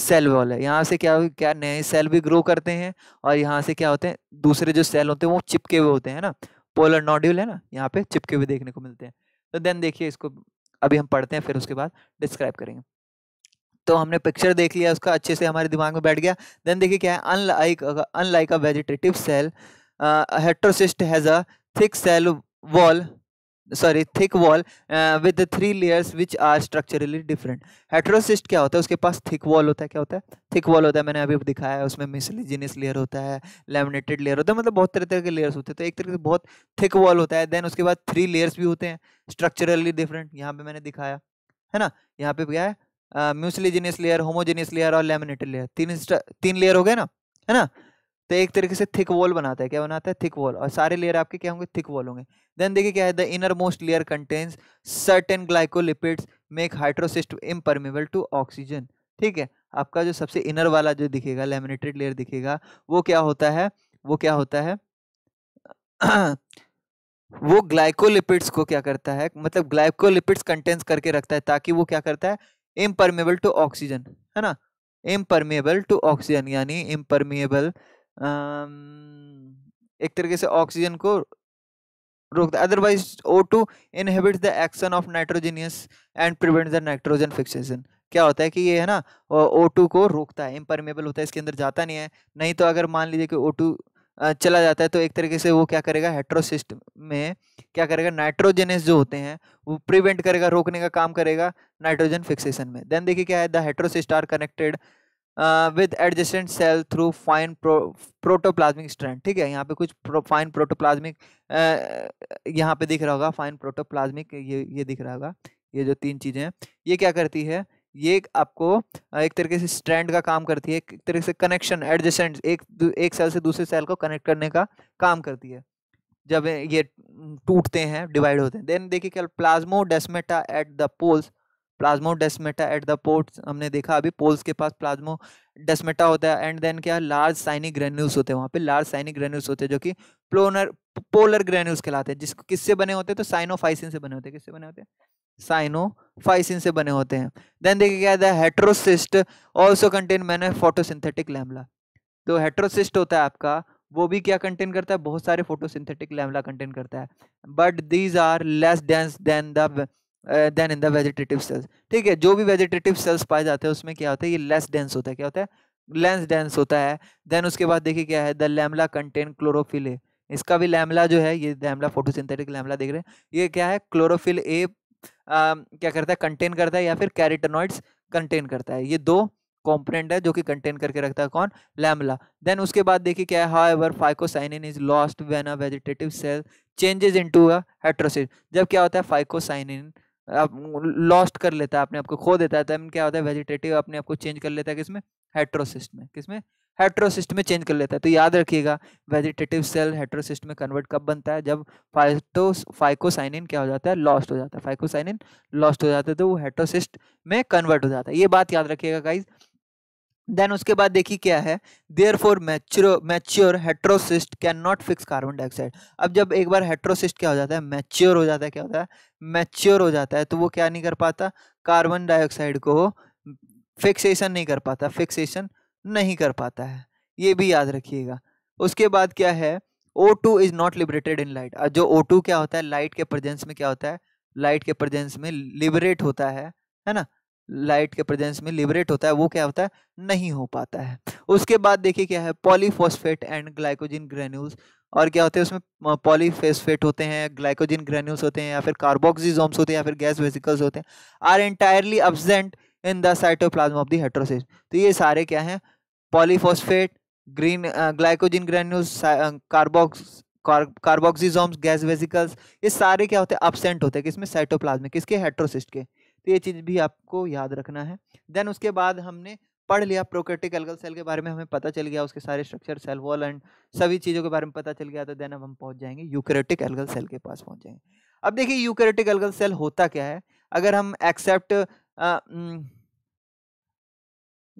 सेल वॉल है यहाँ से क्या क्या नए सेल भी ग्रो करते हैं और यहाँ से क्या होते हैं दूसरे जो सेल होते हैं वो चिपके हुए होते हैं ना पोलर नॉड्यूल है ना यहाँ पे चिपके हुए देखने को मिलते हैं तो देन देखिए इसको अभी हम पढ़ते हैं फिर उसके बाद डिस्क्राइब करेंगे तो हमने पिक्चर देख लिया उसका अच्छे से हमारे दिमाग में बैठ गया देन देखिए क्या है unlike unlike a vegetative cell heterocyst has a thick cell wall sorry thick wall with three layers which are structurally different heterocyst क्या होता है उसके पास थिक वॉल होता है क्या होता है थिक वॉल होता है मैंने अभी दिखाया है उसमें मिसलिजिनियस लेयर होता है लेमिनेटेड लेयर होता है मतलब बहुत तरह तरह के लेयर्स होते हैं तो एक तरह से बहुत थिक वॉल होता है देन उसके बाद थ्री लेयर्स भी होते हैं स्ट्रक्चरली डिफरेंट यहाँ पे मैंने दिखाया है ना यहाँ पे क्या है म्यूसलीजिनियस लेयर होमोजेनियस लेयर और लेमिनेटेड लेयर तीन तीन लेयर हो गए ना है ना तो एक तरीके से थिक वॉल बनाता है क्या बनाता है थिक वॉल और सारे लेयर आपके क्या होंगे थिक वॉल होंगे देन देखिए क्या है the inner most layer contains certain glycolipids make hydrocyst impermeable to oxygen ठीक है आपका जो सबसे इनर वाला जो दिखेगा लेमिनेटेड लेयर दिखेगा वो क्या होता है वो क्या होता है वो ग्लाइकोलिपिड्स को क्या करता है मतलब ग्लाइकोलिपिड्स कंटेंस करके रखता है ताकि वो क्या करता है इम्परमेबल टू ऑक्सीजन है ना इम्परमेबल टू ऑक्सीजन यानी इम्परमेबल एक तरीके से ऑक्सीजन को रोकता otherwise O two inhibit the action of nitrogenase and prevent the nitrogen fixation क्या होता है कि ये है ना ओ टू को रोकता है इम्परमेबल होता है इसके अंदर जाता नहीं है नहीं तो अगर मान लीजिए कि ओ टू चला जाता है तो एक तरीके से वो क्या करेगा हेट्रोसिस्ट में क्या करेगा नाइट्रोजेनेस जो होते हैं वो प्रिवेंट करेगा रोकने का काम करेगा नाइट्रोजन फिक्सेशन में देन देखिए क्या है the heterocyst are connected with adjacent cell through fine protoplasmic strand ठीक है यहाँ पे कुछ फाइन प्रोटोप्लाज्मिक यहाँ पे दिख रहा होगा फाइन प्रोटोप्लाज्मिक ये ये दिख रहा होगा ये जो तीन चीज़ें हैं ये क्या करती है ये आपको एक तरीके से स्ट्रैंड का काम करती है एक तरीके से कनेक्शन एडजस्टेंट एक एक सेल से दूसरे सेल को कनेक्ट करने का काम करती है जब ये टूटते हैं डिवाइड होते हैं देन देखिए क्या desmata at the poles desmata at the ports हमने देखा अभी पोल्स के पास प्लाज्मो डेस्मेटा होता है एंड देन क्या लार्ज साइनिक ग्रेन्यूल्स होते हैं वहाँ पे लार्ज साइनिक ग्रेन्यूल्स होते हैं जो कि प्लोनर पोलर ग्रेन्यूल्स कहलाते हैं जिसको किससे बने होते हैं तो साइनोफाइसिन से बने होते हैं किससे बने होते हैं साइनो फाइसिन से बने होते हैं देन देखिए क्या है हेट्रोसिस्ट ऑल्सो कंटेन मैंने फोटोसिंथेटिक लैमला तो हेट्रोसिस्ट होता है आपका वो भी क्या कंटेन करता है बहुत सारे फोटोसिंथेटिक लैमला कंटेन करता है but these are less dense than the than in the vegetative cells ठीक है जो भी वेजिटेटिव सेल्स पाए जाते हैं उसमें क्या होता है ये लेस डेंस होता है क्या होता है लेंस डेंस होता है देन उसके बाद देखिए क्या है the lamella contain chlorophyll A इसका भी लैमला जो है ये लैमला फोटोसिंथेटिक लैमला देख रहे हैं ये क्या है क्लोरोफिल ए क्या करता है कंटेन करता है या फिर कैरेटनॉइड्स कंटेन करता है ये दो कॉम्पोनेंट है जो कि कंटेन करके रखता है कौन लैमला देन उसके बाद देखिए क्या है however phycocyanin is lost when a vegetative cell changes into a heterocyst जब क्या होता है फाइकोसाइनिन लॉस्ट कर लेता है अपने आपको खो देता है तब क्या होता है वेजिटेटिव अपने आपको चेंज कर लेता है किसमें हेट्रोसिस्ट में किसमें हेट्रोसिस्ट में चेंज कर लेता है तो याद रखिएगा वेजिटेटिव सेल हेट्रोसिस्ट में कन्वर्ट कब बनता है जब फाइटो फाइकोसाइनिन क्या हो जाता है लॉस्ट हो जाता है फाइकोसाइनिन लॉस्ट हो जाता है तो वो हेट्रोसिस्ट में कन्वर्ट हो जाता है ये बात याद रखिएगा गाइज देन उसके बाद देखिए क्या है therefore mature mature heterocyst can not fix carbon dioxide अब जब एक बार हेट्रोसिस्ट क्या हो जाता है मैच्योर हो जाता है क्या होता है मैच्योर हो जाता है तो वो क्या नहीं कर पाता कार्बन डाइऑक्साइड को फिक्सेशन नहीं कर पाता फिक्सेशन नहीं कर पाता है ये भी याद रखिएगा उसके बाद क्या है O two is not liberated in light जो ओ टू क्या होता है लाइट के प्रजेंस में क्या होता है लाइट के प्रजेंस में लिबरेट होता है है ना लाइट के प्रेजेंस में लिबरेट होता है वो क्या होता है नहीं हो पाता है उसके बाद देखिए क्या है पॉलीफॉस्फेट एंड ग्लाइकोजिन ग्रेन्यूल्स और क्या होते हैं उसमें पॉलीफेस्फेट होते हैं ग्लाइकोजिन ग्रेन्यूल्स होते हैं या फिर कार्बोक्सिजोम्स होते हैं या फिर गैस वेसिकल्स होते हैं are entirely absent in the cytoplasm of the heterocyst तो ये सारे क्या हैं polyphosphate green glycogen granules carbox carboxysomes gas vesicles ये सारे क्या होते हैं अपसेंट होते हैं किसमें साइटोप्लाज्म किसके हेट्रोसिस्ट के तो ये चीज़ भी आपको याद रखना है देन उसके बाद हमने पढ़ लिया प्रोक्रेटिक एल्गल सेल के बारे में हमें पता चल गया उसके सारे स्ट्रक्चर सेल वॉल एंड सभी चीज़ों के बारे में पता चल गया तो देन अब हम पहुंच जाएंगे यूकेरेटिक एल्गल सेल के पास पहुंच जाएंगे अब देखिए यूकेरेटिक एल्गल सेल होता क्या है अगर हम एक्सेप्ट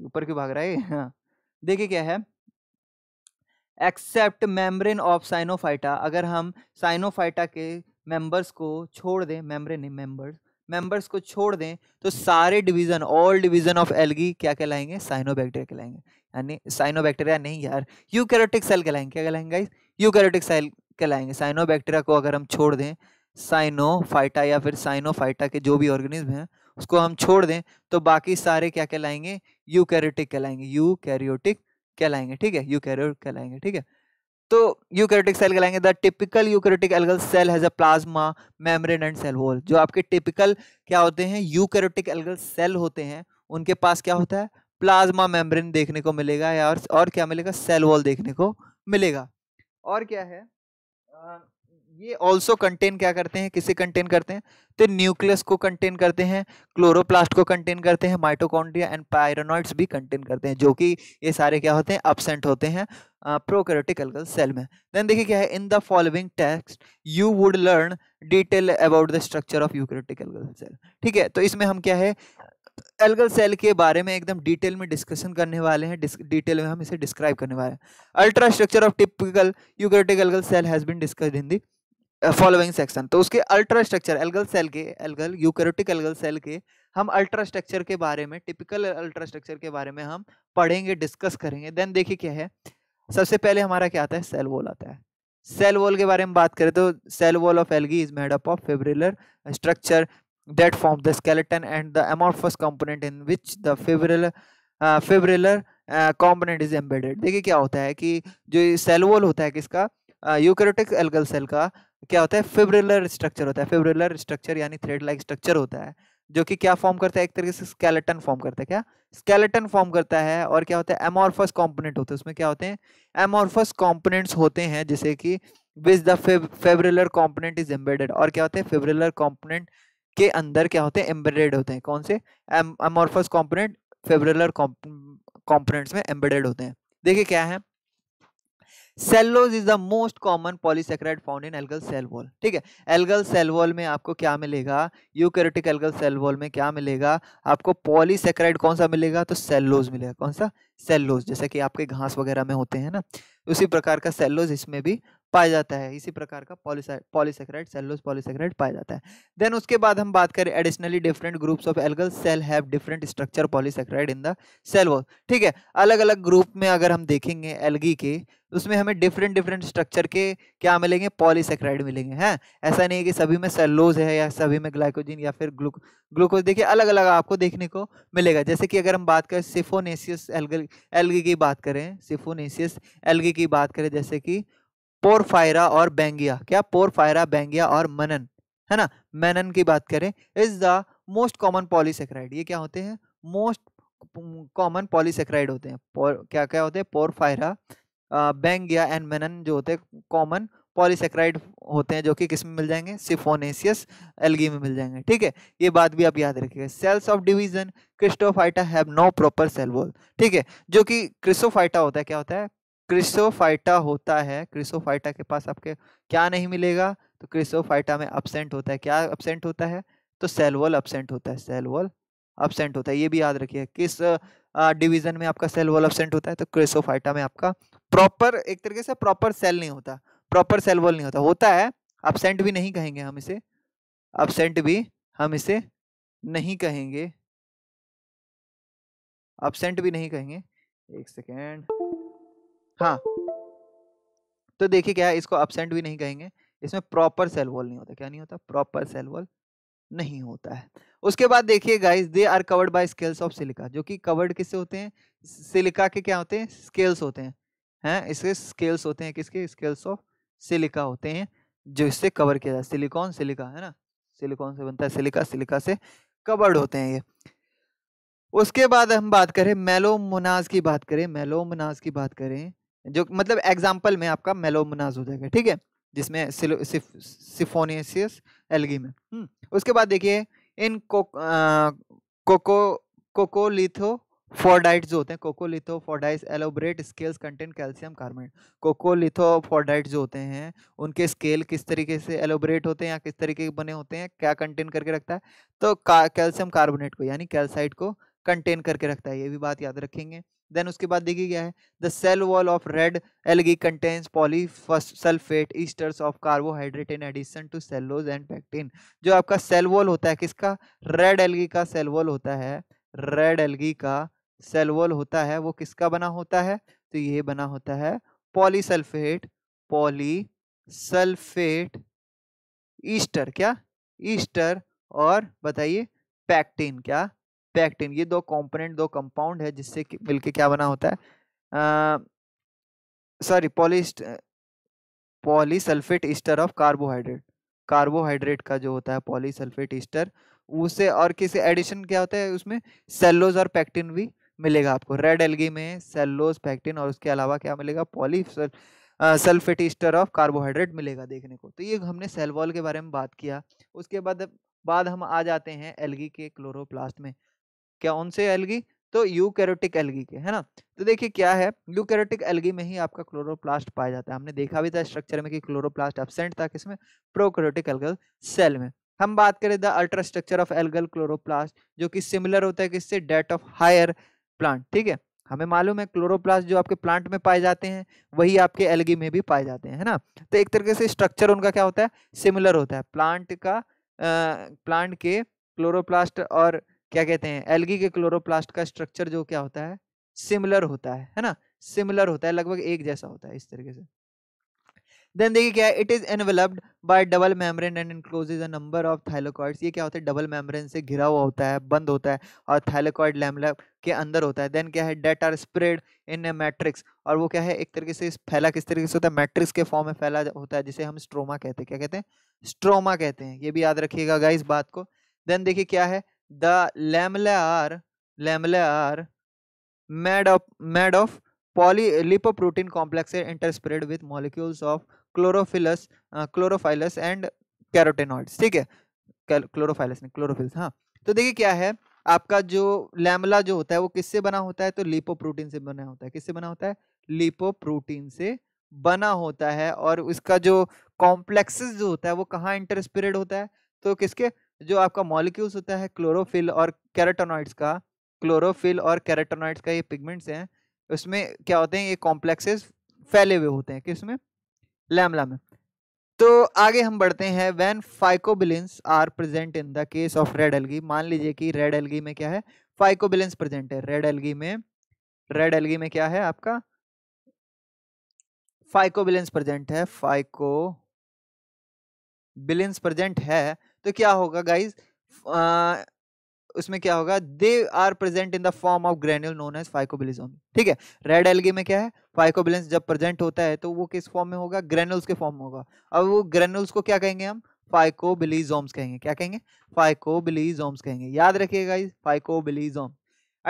ऊपर क्यों भाग रहा है हाँ। देखिए क्या है एक्सेप्ट मेम्ब्रेन ऑफ साइनोफाइटा अगर हम साइनोफाइटा के मेंबर्स को छोड़ दें मेम्ब्रेन नहीं मेंबर्स मेंबर्स को छोड़ दें तो सारे division all division of algae क्या कहलाएंगे साइनोबैक्टीरिया कहलाएंगे यानी साइनोबैक्टीरिया नहीं यार यूकैरियोटिक सेल कहलाएंगे क्या कहलाएंगे गाइस यूकैरियोटिक सेल कहलाएंगे साइनोबैक्टीरिया को अगर हम छोड़ दें साइनोफाइटा या फिर साइनोफाइटा के जो भी ऑर्गेनिज्म हैं उसको हम छोड़ दें तो बाकी सारे क्या कहलाएंगे यू कैरियोटिक कहलाएंगे यू कैरियोटिक कहलाएंगे ठीक है यू कैरियोट कहलाएंगे ठीक है तो यू कैरियोटिक सेल कहलाएंगे the typical eukaryotic algal cell has a plasma membrane and cell wall जो आपके टिपिकल क्या होते हैं यू कैरियोटिक एल्गल सेल होते हैं उनके पास क्या होता है प्लाज्मा मेम्ब्रेन देखने को मिलेगा या और, और क्या मिलेगा सेल वॉल देखने को मिलेगा और क्या है ये ऑल्सो कंटेन क्या करते हैं किसे कंटेन करते हैं तो न्यूक्लियस को कंटेन करते हैं क्लोरोप्लास्ट को कंटेन करते हैं माइटोकॉन्ड्रिया एंड पायरोनॉइड्स भी कंटेन करते हैं जो कि ये सारे क्या होते हैं अपसेंट होते हैं प्रोकैरियोटिकल सेल में देन देखिए क्या है in the following text you would learn detail about the structure of eukaryotic cell ठीक है तो इसमें हम क्या है एल्गल सेल के बारे में एकदम डिटेल में डिस्कशन करने वाले हैं डिटेल में हम इसे डिस्क्राइब करने वाले हैं ultrastructure of typical eukaryotic algal cell has been discussed in the following section तो उसके अल्ट्रा स्ट्रक्चर एल्गल सेल के एल्गल यूकेरोटिक एल्गल सेल के हम अल्ट्रा स्ट्रक्चर के बारे में टिपिकल अल्ट्रा स्ट्रक्चर के बारे में हम पढ़ेंगे डिस्कस करेंगे देन देखिए क्या है सबसे पहले हमारा क्या आता है सेल वॉल आता है सेल वॉल के बारे में बात करें तो cell wall of algae is made up of fibrillar structure that form the skeleton and the amorphous component in which the fibrillar uh, component is embedded देखिए क्या होता है कि जो सेल वॉल होता है किसका यूकेरोटिक एल्गल सेल का क्या होता है फिब्रिलर स्ट्रक्चर होता है फिब्रिलर स्ट्रक्चर यानी थ्रेड लाइक स्ट्रक्चर होता है जो कि क्या फॉर्म करता है एक तरीके से स्केलेटन फॉर्म करता है क्या स्केलेटन फॉर्म करता है और क्या होता है एमोरफस कॉम्पोनेंट होते हैं उसमें क्या होते हैं एमोरफस कॉम्पोनेंट्स होते हैं जैसे कि which the fibrillar component is embedded और क्या होते हैं फेब्रिलर कॉम्पोनेंट के अंदर क्या होते हैं एम्बेडेड होते हैं कौन से एमोरफस कॉम्पोनेंट फेब्रिलर कॉम्पोनेंट्स में एम्बेडेड होते हैं देखिए क्या है cellulose is the most common polysaccharide found in algal cell wall ठीक है एल्गल सेल वॉल में आपको क्या मिलेगा यूकेरेटिक एल्गल सेल वॉल में क्या मिलेगा आपको पॉलीसेक्राइड कौन सा मिलेगा तो सेल्लोज मिलेगा कौन सा सेल्लोज जैसे कि आपके घास वगैरह में होते हैं ना उसी प्रकार का सेल्लोज इसमें भी पाया जाता है इसी प्रकार का पॉलीसेक्राइड सेलुलोज पॉलीसेक्राइड पाया जाता है देन उसके बाद हम बात करें additionally different groups of algal cell have different structure polysaccharide in the cell wall ठीक है अलग अलग ग्रुप में अगर हम देखेंगे एलगी के उसमें हमें डिफरेंट डिफरेंट स्ट्रक्चर के क्या मिलेंगे पॉलीसेक्राइड मिलेंगे हैं ऐसा नहीं है कि सभी में सेलोज है या सभी में ग्लाइकोजिन या फिर ग्लूको ग्लूकोज देखिए अलग अलग आपको देखने को मिलेगा जैसे कि अगर हम बात करें सिफोनेसियस एल्गल एल्गी की बात करें सिफोनेसियस एल्गी की बात करें जैसे कि पोरफायरा और बैंगिया क्या पोरफायरा बैंगिया और मनन है ना मैनन की बात करें is the most common polysaccharide ये क्या होते हैं मोस्ट कॉमन पॉलीसेक्राइड होते हैं पोर क्या क्या होते हैं पोरफायरा बैंगिया एंड मैनन जो होते हैं कॉमन पॉलीसेक्राइड होते हैं जो कि किस में मिल जाएंगे सिफोनेसियस एलगी में मिल जाएंगे ठीक है ये बात भी आप याद रखिएगा cells of division Cryptophyta have no proper cell wall ठीक है जो कि क्रिस्टोफाइटा होता है क्या होता है क्रिसोफाइटा होता है क्रिसोफाइटा के पास आपके क्या नहीं मिलेगा तो क्रिसोफाइटा में अपसेंट होता है क्या अपसेंट होता है तो सेलवॉल अपसेंट होता है सेलवॉल अपसेंट होता है ये भी याद रखिए किस डिवीजन में आपका सेल वॉल अपसेंट होता है तो क्रिसोफाइटा में आपका प्रॉपर एक तरीके से प्रॉपर सेल नहीं होता प्रॉपर सेल वॉल नहीं होता होता है अपसेंट भी नहीं कहेंगे हम इसे अपसेंट भी हम इसे नहीं कहेंगे अपसेंट भी नहीं कहेंगे एक सेकेंड हाँ तो देखिए क्या है इसको अपसेंट भी नहीं कहेंगे इसमें प्रॉपर सेल वॉल नहीं होता क्या नहीं होता प्रॉपर सेल वॉल नहीं होता है उसके बाद देखिए guys they are covered by scales of silica जो कि कवर्ड किससे होते हैं सिलिका के क्या होते हैं स्केल्स होते हैं हैं इसके स्केल्स होते हैं किसके स्केल्स ऑफ सिलिका होते हैं जो इससे कवर किया जाए सिलिकॉन सिलिका है ना सिलिकॉन से बनता है सिलिका सिलिका से कवर्ड होते हैं ये उसके बाद हम बात करें मेलोमोनाज की बात करें मेलोमोनाज की बात करें जो मतलब एग्जाम्पल में आपका मेलोमनाज हो जाएगा ठीक है जिसमें सिफोनियस एलगी में हम्म, उसके बाद देखिए इन कोको कोकोलिथो फोर्डाइट जो होते हैं coccolithophorid elaborate scales content calcium carbonate coccolithophorid जो होते हैं उनके स्केल किस तरीके से एलोब्रेट होते हैं या किस तरीके के बने होते हैं क्या कंटेंट करके रखता है तो कैल्शियम कार्बोनेट को यानी कैल्साइट को कंटेन करके रखता है ये भी बात याद रखेंगे देन उसके बाद देखिए क्या है the cell wall of red algae contains sulphate esters of carbohydrate in addition to cellulose and pectin जो आपका सेल वॉल होता है किसका रेड एलगी का सेल वॉल होता है रेड एलगी का सेल वॉल होता है वो किसका बना होता है तो ये बना होता है polysulphate polysulphate ester क्या ईस्टर और बताइए पैक्टिन क्या पैक्टिन ये दो कंपोनेंट दो कंपाउंड है जिससे मिलके क्या बना होता है सॉरी पॉलिस्ट polysulphate ester of carbohydrate carbohydrate का जो होता है पॉलीसल्फेट ईस्टर उसे और किसी एडिशन क्या होता है उसमें सेल्लोज और पैक्टिन भी मिलेगा आपको रेड एलगी में सेल्लोज पैक्टिन और उसके अलावा क्या मिलेगा polysulphate ester of carbohydrate मिलेगा देखने को तो ये हमने सेलवॉल के बारे में बात किया उसके बाद बाद हम आ जाते हैं एलगी के क्लोरोप्लास्ट में क्या उनसे एलगी तो यू कैरोटिक एलगी के है ना तो देखिए क्या है यू कैरोटिक एलगी में ही आपका क्लोरोप्लास्ट पाया जाता है हमने देखा भी था स्ट्रक्चर में कि क्लोरोप्लास्ट एबसेंट था किसमें प्रोकैरियोटिक एल्गल सेल में हम बात करें the ultrastructure of algal chloroplast जो कि सिमिलर होता है किससे डेट ऑफ हायर प्लांट ठीक है हमें मालूम है क्लोरोप्लास्ट जो आपके प्लांट में पाए जाते हैं वही आपके एलगी में भी पाए जाते हैं है ना तो एक तरीके से स्ट्रक्चर उनका क्या होता है सिमिलर होता है प्लांट का आ, प्लांट के क्लोरोप्लास्ट और क्या कहते हैं एलगी के क्लोरोप्लास्ट का स्ट्रक्चर जो क्या होता है सिमिलर होता है है ना सिमिलर होता है लगभग एक जैसा होता है इस तरीके से देन देखिए क्या है it is enveloped by double membrane and encloses a number of thylakoids ये क्या होता है डबल मेम्ब्रेन से घिरा हुआ होता है बंद होता है और थाइलोकॉइड लैमला के अंदर होता है देन क्या है that are spread in a matrix और वो क्या है एक तरीके से फैला किस तरीके से होता है मैट्रिक्स के फॉर्म में फैला होता है जिसे हम स्ट्रोमा कहते हैं क्या कहते हैं स्ट्रोमा कहते हैं ये भी याद रखिएगा गाइस बात को देन देखिए क्या है the lamellar lamellar made of made of poly lipoprotein complex interspread with molecules of chlorophylls chlorophylls and carotenoids ठीक है क्लोरोफाइलस नहीं क्लोरोफिल्स हाँ तो देखिए क्या है आपका जो लैमला जो होता है वो किससे बना होता है तो लिपो प्रोटीन से बना होता है किससे बना होता है लिपोप्रोटीन से बना होता है और उसका जो कॉम्प्लेक्सेस जो होता है वो कहाँ इंटरस्पिरेड होता है तो किसके जो आपका मॉलिक्यूल्स होता है क्लोरोफिल और कैरेटोनॉइड्स का क्लोरोफिल और कैरेटोनॉइड्स का ये पिगमेंट्स हैं उसमें क्या होते हैं ये कॉम्प्लेक्सेस फैले हुए होते हैं उसमें लैमला में तो आगे हम बढ़ते हैं when phycobilins are present in the case of red algae मान लीजिए कि रेड एलगी में क्या है फाइकोबिलेंस प्रेजेंट है रेड एलगी में रेड एलगी में क्या है आपका फाइकोबिलेंस प्रेजेंट है फाइको बिलेंस प्रेजेंट है तो क्या होगा गाइज उसमें क्या होगा they are present in the form of granule known as phycobilisomes ठीक है रेड एलगी में क्या है फाइकोबिलेंस जब प्रेजेंट होता है तो वो किस फॉर्म में होगा ग्रेनुल्स के फॉर्म में होगा अब वो ग्रेनुल्स को क्या कहेंगे हम फाइकोबिलीजोम्स कहेंगे क्या कहेंगे फाइकोबिलीजोम्स कहेंगे याद रखिएगा इस phycobilisome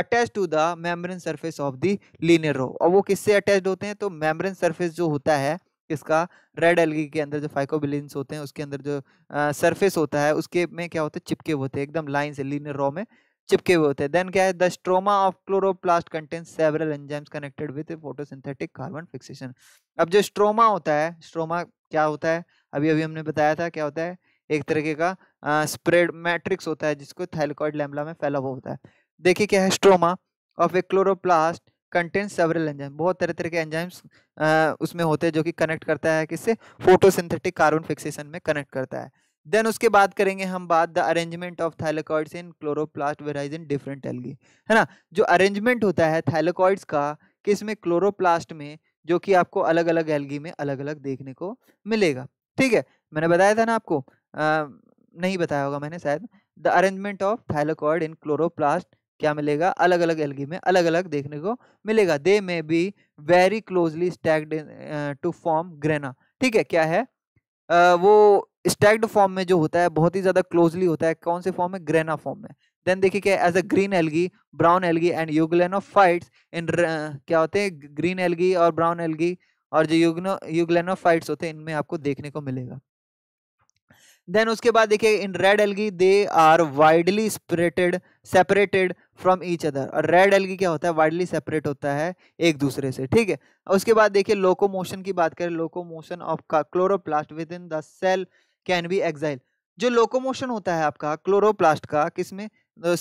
attach to the membrane surface of the linear row और वो किससे अटैच होते हैं तो मेम्ब्रेन सरफेस जो होता है इसका रेड एलगी के अंदर जो फाइकोबिलिन होते हैं उसके अंदर जो सरफेस होता है उसके में क्या होता है चिपके हुए होते हैं एकदम लाइन से लीनर रॉ में चिपके हुए होते हैं देन क्या है the stroma of chloroplast content several enzymes connected with photosynthetic carbon fixation अब जो स्ट्रोमा होता है स्ट्रोमा क्या होता है अभी अभी हमने बताया था क्या होता है एक तरीके का स्प्रेड मैट्रिक्स होता है जिसको थैलकॉइड लैमला में फैला हुआ होता है देखिए क्या है stroma of a chloroplast content several enzyme बहुत तरह तरह के एंजाइम्स उसमें होते हैं जो कि कनेक्ट करता है किससे फोटोसिंथेटिक कार्बन फिक्सेशन में कनेक्ट करता है देन उसके बाद करेंगे हम बात the arrangement of thylakoids in chloroplast varies in different algae है ना जो अरेंजमेंट होता है थाइलोकॉइड्स का कि इसमें क्लोरोप्लास्ट में जो कि आपको अलग अलग एलगी में अलग अलग देखने को मिलेगा ठीक है मैंने बताया था ना आपको आ, नहीं बताया होगा मैंने शायद the arrangement of thylakoid in chloroplast क्या मिलेगा अलग अलग एलगी में अलग अलग देखने को मिलेगा they may be very closely stacked to form grana ठीक है क्या है आ, वो स्टैक्ड फॉर्म में जो होता है बहुत ही ज़्यादा क्लोजली होता है कौन से फॉर्म में ग्रेना फॉर्म में देन देखिए क्या as a green algae brown algae and euglenophytes in क्या होते हैं ग्रीन एलगी और ब्राउन एलगी और जो यूगनो फाइट्स होते हैं इनमें आपको देखने को मिलेगा देन उसके बाद देखिए in red algae they are widely spread separated from each other और रेड एलगी क्या होता है वाइडली सेपरेट होता है एक दूसरे से ठीक है उसके बाद देखिए लोकोमोशन की बात करें लोकोमोशन ऑफ का chloroplast within the cell can be axile जो लोकोमोशन होता है आपका क्लोरोप्लास्ट का किसमें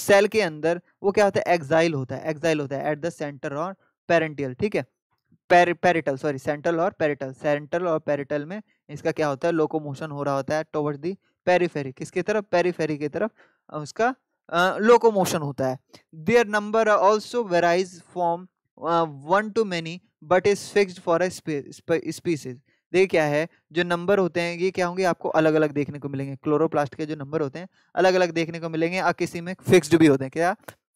सेल के अंदर वो क्या होता है एक्साइल होता है एक्साइल होता है एट द सेंटर और पेरेंटियल ठीक है पेरिटल सॉरी सेंट्रल और पेरिटल सेंट्रल और पेरिटल में इसका क्या होता है लोकोमोशन हो रहा होता है टोवर्ड दी पेरीफेरी किसकी तरफ पेरीफेरी की तरफ उसका लोकोमोशन होता है their number also varies from one to many but is fixed for a species देखिए क्या है जो नंबर होते हैं ये क्या होंगे आपको अलग अलग देखने को मिलेंगे क्लोरोप्लास्ट के जो नंबर होते हैं अलग अलग देखने को मिलेंगे और किसी में फिक्स्ड भी होते हैं क्या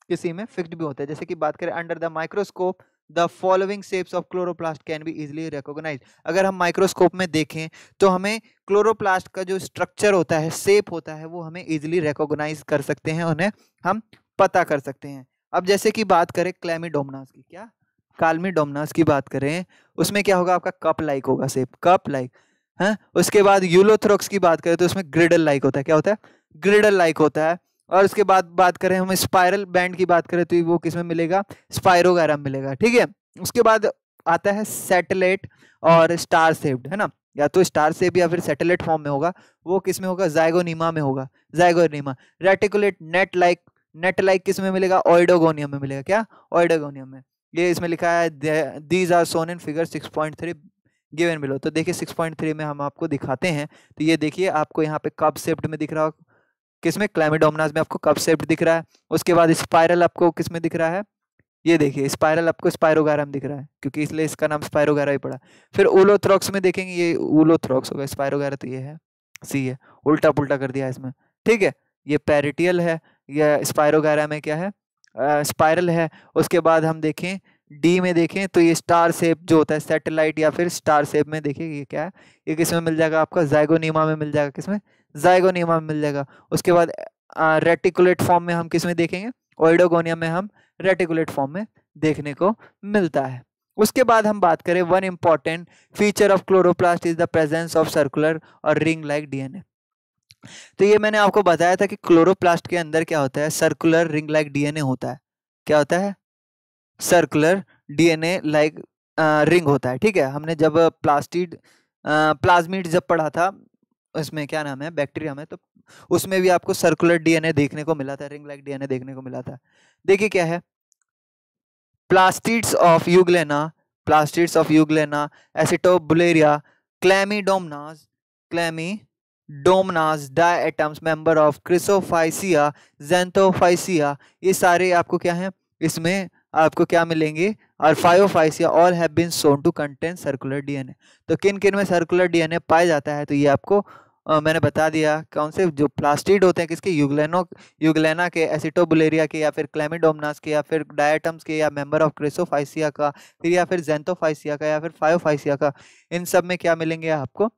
किसी में फिक्स्ड भी होते हैं जैसे कि बात करें under the microscope the following shapes of chloroplast can be easily recognise अगर हम माइक्रोस्कोप में देखें तो हमें क्लोरोप्लास्ट का जो स्ट्रक्चर होता है शेप होता है वो हमें इजिली रिकोगनाइज कर सकते हैं उन्हें हम पता कर सकते हैं अब जैसे कि बात करें डोमनास की क्या डोमनास की बात करें उसमें क्या होगा आपका कप लाइक होगा सेप कप लाइक है उसके बाद यूलोथ्रोक्स की बात करें तो उसमें ग्रिडल लाइक होता है क्या होता है ग्रिडल लाइक होता है और उसके बाद बात करें हम स्पायरल बैंड की बात करें तो वो किसमें मिलेगा स्पायरोगैरम मिलेगा ठीक है उसके बाद आता है सैटेलाइट और स्टार सेप्ड है ना या तो स्टार सेप या फिर सैटेलाइट फॉर्म में होगा वो किसमें होगा जायगोनीमा में होगा Zygnema reticulate net like net like किस में मिलेगा ऑइडोगोनियम में मिलेगा क्या ऑइडोगोनियम में ये इसमें लिखा है these are shown in figure six point three given below तो देखिए सिक्स पॉइंट थ्री में हम आपको दिखाते हैं तो ये देखिए आपको यहाँ पे कब सेप्ट में दिख रहा किसमें में क्लाइमेडोमनाज में आपको कप सेप्ट दिख रहा है उसके बाद स्पायरल आपको किसमें दिख रहा है ये देखिए स्पायरल आपको स्पायरोगाराम दिख रहा है क्योंकि इसलिए इसका नाम स्पायरोगारा ही पड़ा फिर ओलोथ्रॉक्स में देखेंगे ये ओलोथ्रॉक्स होगा स्पायरोगारा तो ये है सी है उल्टा पुल्टा कर दिया इसमें ठीक है ये पेरिटियल है यह स्पायरोगारा में क्या है स्पायरल है उसके बाद हम देखें डी में देखें तो ये स्टार सेप जो होता है सेटेलाइट या फिर स्टार सेप में देखिए ये क्या है ये किसमें मिल जाएगा आपका जैगोनीमा में मिल जाएगा किसमें जायगोनीमा में मिल जाएगा उसके बाद रेटिकुलेट फॉर्म में हम किस में देखेंगे ओइडोगोनिया में हम रेटिकुलेट फॉर्म में देखने को मिलता है उसके बाद हम बात करें one important feature of chloroplast is the presence of circular और रिंग लाइक डीएनए तो ये मैंने आपको बताया था कि क्लोरोप्लास्ट के अंदर क्या होता है सर्कुलर रिंग लाइक डीएनए होता है क्या होता है सर्कुलर डीएनए लाइक रिंग होता है ठीक है हमने जब प्लास्टिड प्लाज्मिड जब पढ़ा था उसमें क्या नाम है बैक्टीरिया में तो उसमें भी आपको सर्कुलर डीएनए देखने को मिला था रिंग लाइक डीएनए देखने को मिला था देखिए क्या है plastids of Euglena plastids of Euglena Acetabularia Chlamydomonas Chlamydomonas diatoms member of Chrysophyceae Xanthophyceae ये सारे आपको क्या है इसमें आपको क्या मिलेंगे और Phaeophyceae all have been shown to contain circular DNA तो किन किन में सर्कुलर डीएनए पाया जाता है तो ये आपको आ, मैंने बता दिया कौन से जो प्लास्टिड होते हैं किसके युगलेनो युगलेना के एसिटोबुलेरिया के या फिर क्लेमिडोमनास के या फिर डायटम्स के या मेंबर ऑफ क्रेसोफाइसिया का फिर या फिर जेंथोफाइसिया का या फिर फायोफाइसिया का इन सब में क्या मिलेंगे आपको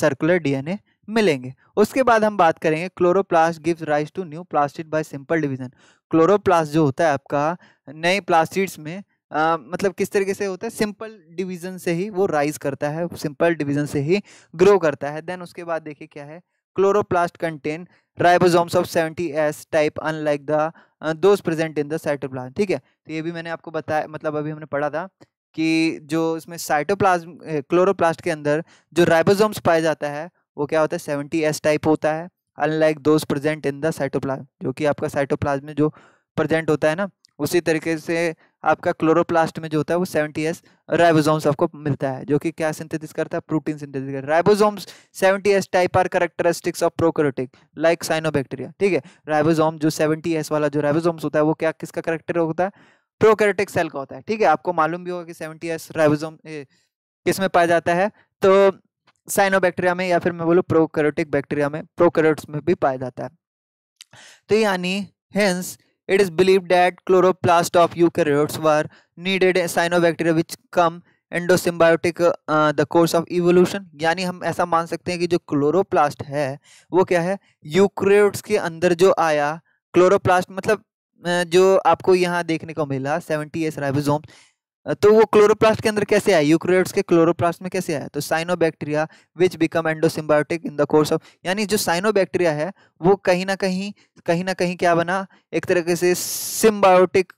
सर्कुलर डीएनए मिलेंगे उसके बाद हम बात करेंगे chloroplast gives rise to new plastid by simple division chloroplast जो होता है आपका नए प्लास्टिड्स में आ, मतलब किस तरीके से होता है सिंपल डिवीजन से ही वो राइज करता है सिंपल डिवीजन से ही ग्रो करता है देन उसके बाद देखिए क्या है chloroplast contain ribosomes of seventy S type unlike the those present in the cytoplasm ठीक है तो ये भी मैंने आपको बताया मतलब अभी हमने पढ़ा था कि जो इसमें साइटोप्लाज्म क्लोरोप्लास्ट के अंदर जो राइबोसोम्स पाया जाता है वो क्या होता है सेवेंटी एस टाइप होता है unlike those present in the cytoplasm जो कि आपका साइटोप्लाज में जो प्रजेंट होता है ना उसी तरीके से आपका क्लोरोप्लास्ट में जो होता है वो सेवेंटी एस राइबोसोम्स आपको मिलता है जो कि क्या सिंथेसिस करता है प्रोटीन सिंथेसिस करता है ribosomes seventy S type are characteristics of prokaryotic like cyanobacteria ठीक है राइबोसोम जो सेवेंटी एस वाला जो राइबोसोम्स होता है वो क्या किसका करेक्टर होता है प्रोकरोटिक सेल का होता है ठीक है आपको मालूम भी होगा कि सेवेंटी एस राइबोजोम किस में पाया जाता है तो साइनोबैक्टीरिया में या फिर मैं बोलूँ प्रोकैरियोटिक बैक्टीरिया में प्रोकैरियोट्स में भी पाया जाता है तो यानी hence it is believed that chloroplast of eukaryotes were needed cyanobacteria which come endosymbiotic the course of evolution यानी हम ऐसा मान सकते हैं कि जो क्लोरोप्लास्ट है वो क्या है यूक्रियोट्स के अंदर जो आया क्लोरोप्लास्ट मतलब जो आपको यहाँ देखने को मिला सेवेंटी एस राइबोसोम तो वो क्लोरोप्लास्ट के अंदर कैसे आया यूक्रोट्स के क्लोरोप्लास्ट में कैसे आया तो cyanobacteria which become endosymbiotic in the course of यानी जो साइनोबैक्टीरिया है वो कहीं ना कहीं कहीं ना कहीं क्या बना एक तरीके से सिम्बायोटिक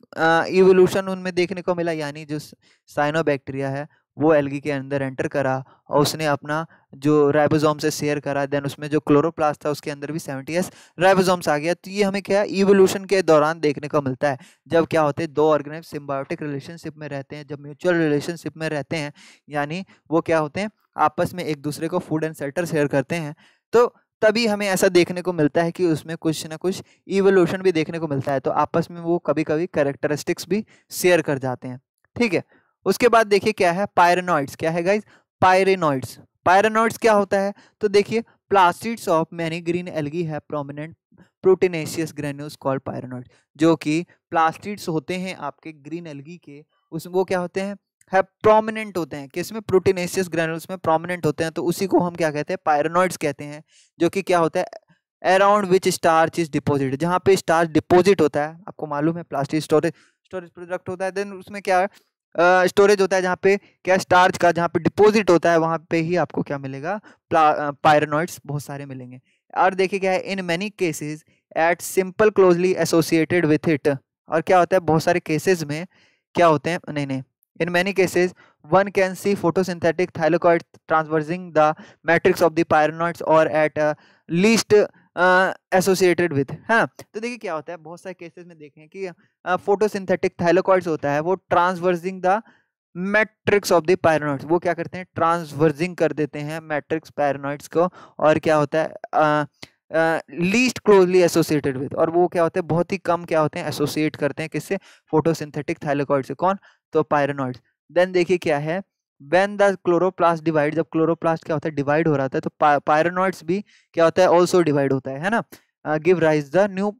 इवोल्यूशन उनमें देखने को मिला यानी जो साइनोबैक्टीरिया है वो एलगी के अंदर एंटर करा और उसने अपना जो राइबोसोम से शेयर करा देन उसमें जो क्लोरोप्लास्ट था उसके अंदर भी सेवेंटी एस राइबोसोम्स आ गया तो ये हमें क्या है इवोल्यूशन के दौरान देखने को मिलता है जब क्या होते हैं दो ऑर्गेनाइज सिम्बायोटिक रिलेशनशिप में रहते हैं जब म्यूचुअल रिलेशनशिप में रहते हैं यानी वो क्या होते हैं आपस में एक दूसरे को फूड एंड सेल्टर शेयर करते हैं तो तभी हमें ऐसा देखने को मिलता है कि उसमें कुछ ना कुछ इवोल्यूशन भी देखने को मिलता है तो आपस में वो कभी कभी करेक्टरिस्टिक्स भी शेयर कर जाते हैं ठीक है उसके बाद देखिए क्या है पायरेनॉइड्स क्या है गाइज पायरेनॉइड्स पायरेनॉइड्स क्या होता है तो देखिए plastids of many green algae है prominent proteinaceous granules called pyrenoid जो कि प्लास्टिड्स होते हैं आपके ग्रीन एलगी के उस वो क्या होते हैं है प्रोमिनेंट होते हैं किसमें प्रोटीनेशियस ग्रेन्यूल्स में प्रोमिनेंट होते हैं तो उसी को हम क्या कहते हैं पायरेनॉइड्स कहते हैं जो कि क्या होता है around which starch is deposit जहाँ पे स्टार्च डिपोजिट होता है आपको मालूम है प्लास्टिक स्टोरेज स्टोरेज प्रोडक्ट होता है देन उसमें क्या है स्टोरेज होता है जहाँ पे क्या स्टार्च का जहाँ पे डिपॉजिट होता है वहाँ पे ही आपको क्या मिलेगा पायरनॉइड्स बहुत सारे मिलेंगे और देखिए क्या है in many cases at simple closely associated with it और क्या होता है बहुत सारे केसेस में क्या होते हैं नहीं नहीं in many cases one can see photosynthetic thylakoid transversing the matrix of the pyrenoids और एट लीस्ट एसोसिएटेड विथ हाँ तो देखिए क्या होता है बहुत सारे केसेस में देखें कि फोटोसिंथेटिक थाइलोकॉइड्स होता है वो transversing the matrix of the pyrenoids वो क्या करते हैं ट्रांसवर्जिंग कर देते हैं मैट्रिक्स पैरानॉइड्स को और क्या होता है लीस्ट क्लोजली एसोसिएटेड विद और वो क्या होते हैं बहुत ही कम क्या होते हैं एसोसिएट करते हैं किससे फोटोसिंथेटिक थाइलोकॉइड से कौन तो पायरनॉइड्स देन देखिए क्या है वेन द क्लोरोप्लास्ट डिवाइड जब क्लोरोप्लास्ट क्या होता है डिवाइड हो रहा था तो पायरोनॉइड्स भी क्या होता है ऑल्सो डिवाइड होता है है ना give rise the new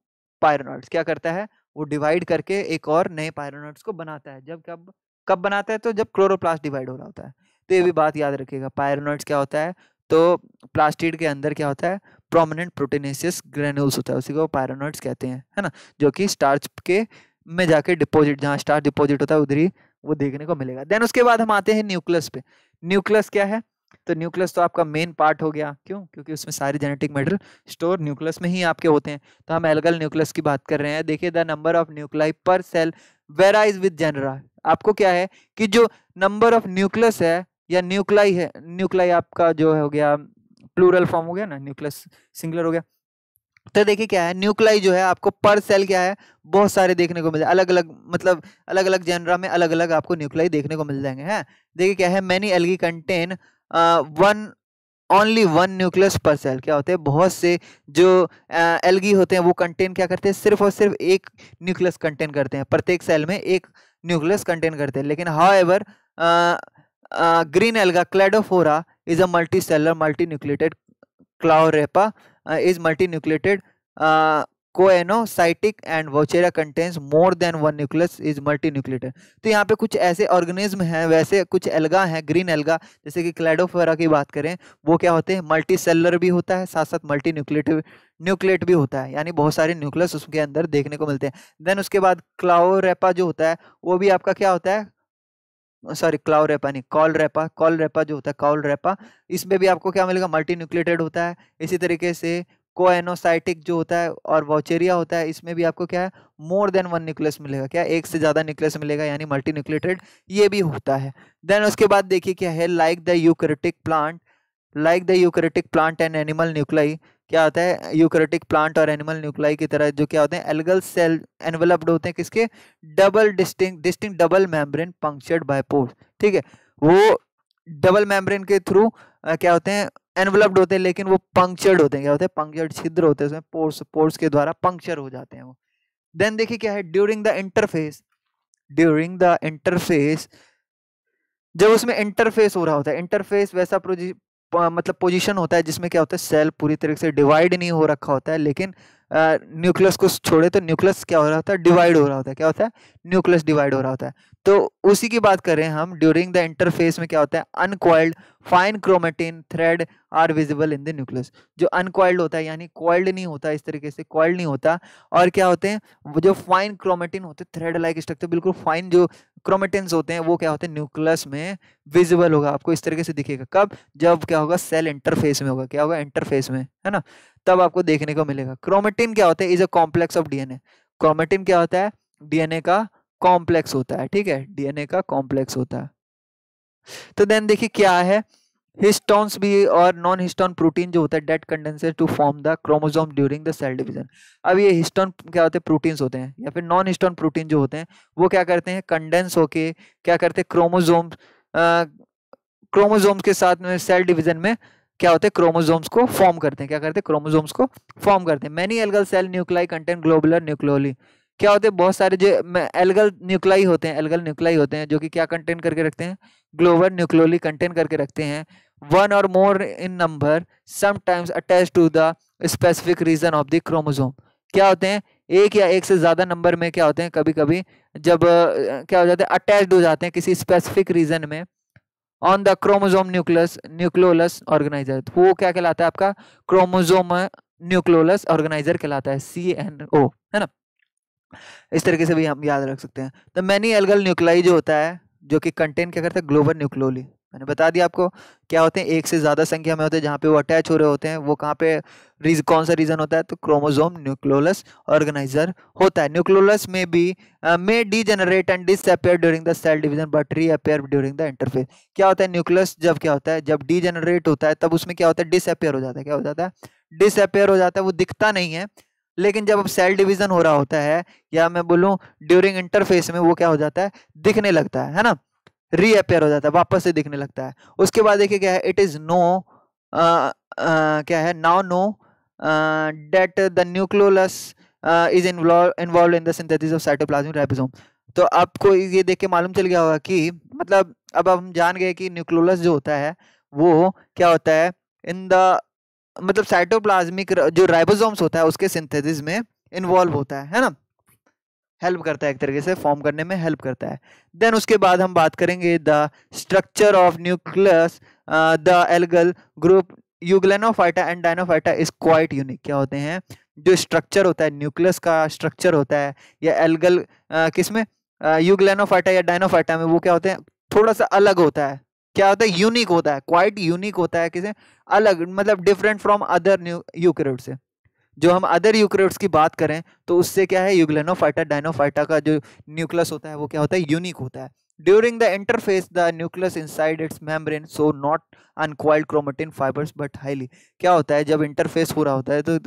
pyrenoids क्या करता है वो डिवाइड करके एक और नए पायरोनॉइड्स को बनाता है जब कब कब बनाता है तो जब क्लोरोप्लास्ट डिवाइड हो रहा होता है तो ये भी बात याद रखिएगा पायरोनॉइड्स क्या होता है तो प्लास्टिड के अंदर क्या होता है प्रोमिनेंट प्रोटीनेशियस ग्रेन्यूल्स होता है उसी को पायरोनॉइड्स कहते हैं है ना जो कि स्टार्च के में जाके डिपॉजिट जहाँ स्टार्च डिपॉजिट होता है उधर ही वो देखने को मिलेगा देन उसके बाद हम आते हैं न्यूक्लियस पे न्यूक्लियस क्या है तो न्यूक्लियस तो आपका मेन पार्ट हो गया क्यों क्योंकि उसमें सारे जेनेटिक मेटेरियल स्टोर न्यूक्लियस में ही आपके होते हैं तो हम एलगल न्यूक्लियस की बात कर रहे हैं देखिए the number of nuclei per cell varies with genera आपको क्या है कि जो नंबर ऑफ न्यूक्लियस है या न्यूक्लाई है न्यूक्लाई आपका जो हो गया प्लूरल फॉर्म हो गया ना न्यूक्लियस सिंगुलर हो गया तो देखिए क्या है न्यूक्लाई जो है आपको पर सेल क्या है बहुत सारे देखने को मिल जाए अलग अलग मतलब अलग अलग जेनरा में अलग अलग आपको न्यूक्लाई देखने को मिल जाएंगे हैं देखिए क्या है many algae contain one only one nucleus per cell क्या होते हैं बहुत से जो एलगी होते हैं वो कंटेन क्या करते हैं सिर्फ और सिर्फ एक न्यूक्लियस कंटेन करते हैं प्रत्येक सेल में एक न्यूक्लियस कंटेन करते हैं लेकिन however green alga Cladophora is a multicellular multinucleated Caulerpa is multinucleated coenocytic and Vaucheria contains more than one nucleus is multinucleated तो यहाँ पे कुछ ऐसे ऑर्गेनिज्म हैं वैसे कुछ एल्गा हैं ग्रीन एल्गा जैसे कि क्लैडोफेरा की बात करें वो क्या होते हैं मल्टी सेलर भी होता है साथ साथ मल्टी न्यूक्लेटिव न्यूक्लेट भी होता है यानी बहुत सारे न्यूक्लियस उसके अंदर देखने को मिलते हैं देन उसके बाद क्लाओरेपा जो होता है वो भी आपका क्या होता है सॉरी क्लाउ रेपा नहीं कॉल रेपा कॉल रेपा जो होता है कॉल रेपा इसमें भी आपको क्या मिलेगा मल्टी न्यूक्लेटेड होता है इसी तरीके से कोएनोसाइटिक जो होता है और वॉचेरिया होता है इसमें भी आपको क्या है मोर देन वन न्यूक्लियस मिलेगा क्या एक से ज़्यादा न्यूक्लियस मिलेगा यानी मल्टी न्यूक्लेटेड ये भी होता है देन उसके बाद देखिए क्या है like the eukaryotic plant like the eukaryotic plant and animal nuclei क्या होता है यूक्रेटिक प्लांट और एनिमल न्यूक्लाई की तरह जो क्या होते हैं एलगल सेल एनवलप्ड होते हैं किसके double distinct distinct double membrane punctured by pores ठीक है वो डबल मेम्ब्रेन के थ्रू क्या होते हैं एनवलप्ड होते हैं लेकिन वो पंक्चर्ड होते हैं क्या होते हैं पंक्चर्ड छिद्र होते हैं उसमें पोर्स पोर्स के द्वारा पंक्चर हो जाते हैं वो देन देखिए क्या है during the interphase during the interphase जब उसमें इंटरफेस हो रहा होता है इंटरफेस वैसा मतलब पोजीशन होता है जिसमें क्या होता है सेल पूरी तरीके से डिवाइड नहीं हो रखा होता है लेकिन न्यूक्लियस को छोड़े तो न्यूक्लियस क्या हो रहा होता है डिवाइड हो रहा होता है क्या होता है न्यूक्लियस डिवाइड हो रहा होता है तो उसी की बात करें हम ड्यूरिंग द इंटरफेस में क्या होता है uncoiled fine chromatin thread are visible in the nucleus जो अनकॉइल्ड होता है यानी कॉइल्ड नहीं होता इस तरीके से कॉइल्ड नहीं होता और क्या होते हैं जो फाइन क्रोमेटिन होते हैं थ्रेड लाइक स्ट्रक्चर बिल्कुल फाइन जो क्रोमेटिन होते हैं वो क्या होते हैं न्यूक्लियस में विजिबल होगा आपको इस तरीके से दिखेगा कब जब क्या होगा सेल इंटरफेस में होगा क्या होगा इंटरफेस में है ना तब आपको देखने को मिलेगा क्रोमेटिन क्या होता है is a complex of DNA chromatin क्या होता है डीएनए का कॉम्प्लेक्स होता है ठीक है डीएनए का कॉम्प्लेक्स होता है तो देन देखिए क्या है हिस्टोन्स भी और नॉन हिस्टोन प्रोटीन जो होता है that condenses to form the chromosome during the cell division अब ये हिस्टोन क्या होते हैं प्रोटीन्स होते हैं या फिर नॉन हिस्टोन प्रोटीन जो होते हैं वो क्या करते हैं कंडेंस होके क्या करते हैं क्रोमोजोम क्रोमोजोम के साथ में सेल डिवीजन में क्या होते हैं क्रोमोजोम्स को फॉर्म करते हैं क्या करते हैं क्रोमोजोम्स को फॉर्म करते हैं many algal cell nuclei contain globular nucleoli क्या होते हैं बहुत सारे जो एलगल न्यूक्लाई होते हैं एलगल न्यूक्लाई होते हैं जो कि क्या कंटेंट करके रखते हैं ग्लोबल न्यूक्लोली कंटेंट करके रखते हैं वन और more in number sometimes attach to the specific region of the chromosome क्या होते हैं एक या एक से ज़्यादा नंबर में क्या होते हैं कभी कभी जब क्या हो जाते हैं अटैच हो जाते हैं किसी स्पेसिफिक रीजन में on the chromosome nucleus nucleolus organiser वो क्या कहलाता है आपका क्रोमोजोम न्यूक्लोलस ऑर्गेनाइजर कहलाता है सी एन ओ है ना इस तरीके से भी हम याद रख सकते हैं तो मैनी एलगल न्यूक्लाई जो होता है जो कि कंटेन क्या करता है ग्लोबल न्यूक्लोली मैंने बता दिया आपको क्या होते हैं एक से ज़्यादा संख्या में होते हैं जहाँ पे वो अटैच हो रहे होते हैं वो कहाँ पे रीज कौन सा रीज़न होता है तो क्रोमोजोम न्यूक्लोलस ऑर्गेनाइजर होता है न्यूक्लोलस में भी may degenerate and disappear during the cell division but reappear during the interphase क्या होता है न्यूक्लियस जब क्या होता है जब डी जनरेट होता है तब उसमें क्या होता है डिसअपेयर हो जाता है क्या हो जाता है डिसअपेयर हो जाता है वो दिखता नहीं है लेकिन जब अब सेल डिवीजन हो रहा होता है या मैं बोलूँ ड्यूरिंग इंटरफेस में वो क्या हो जाता है दिखने लगता है है ना रीअपेयर हो जाता है वापस से दिखने लगता है उसके बाद देखिए क्या है इट इज नो क्या है now known that the nucleolus is involve in the synthesis of cytoplasmic ribosome तो आपको ये देख के मालूम चल गया होगा कि मतलब अब हम जान गए कि न्यूक्लोलस जो होता है वो क्या होता है इन द मतलब साइटोप्लाज्मिक जो राइबोसोम्स होता है उसके सिंथेसिस में इन्वॉल्व होता है है ना हेल्प करता है एक तरीके से फॉर्म करने में हेल्प करता है देन उसके बाद हम बात करेंगे the structure of nucleus the algal group Euglenophyta and Dinophyta is quite unique क्या होते हैं जो स्ट्रक्चर होता है न्यूक्लियस का स्ट्रक्चर होता है या एल्गल uh, किसमें यूग्लेनोफाइटा uh, या डायनोफाइटा में वो क्या होते हैं थोड़ा सा अलग होता है क्या होता है यूनिक होता है क्वाइट यूनिक होता है किसे अलग मतलब different from other eukaryote से जो हम अदर यूक्रोट्स की बात करें तो उससे क्या है यूग्लेनोफाइटा डायनोफाइटा का जो न्यूक्लियस होता है वो क्या होता है यूनिक होता है the interphase the nucleus inside its membrane, so not uncoiled chromatin fibres but highly क्या होता है जब इंटरफेस हो रहा होता है तो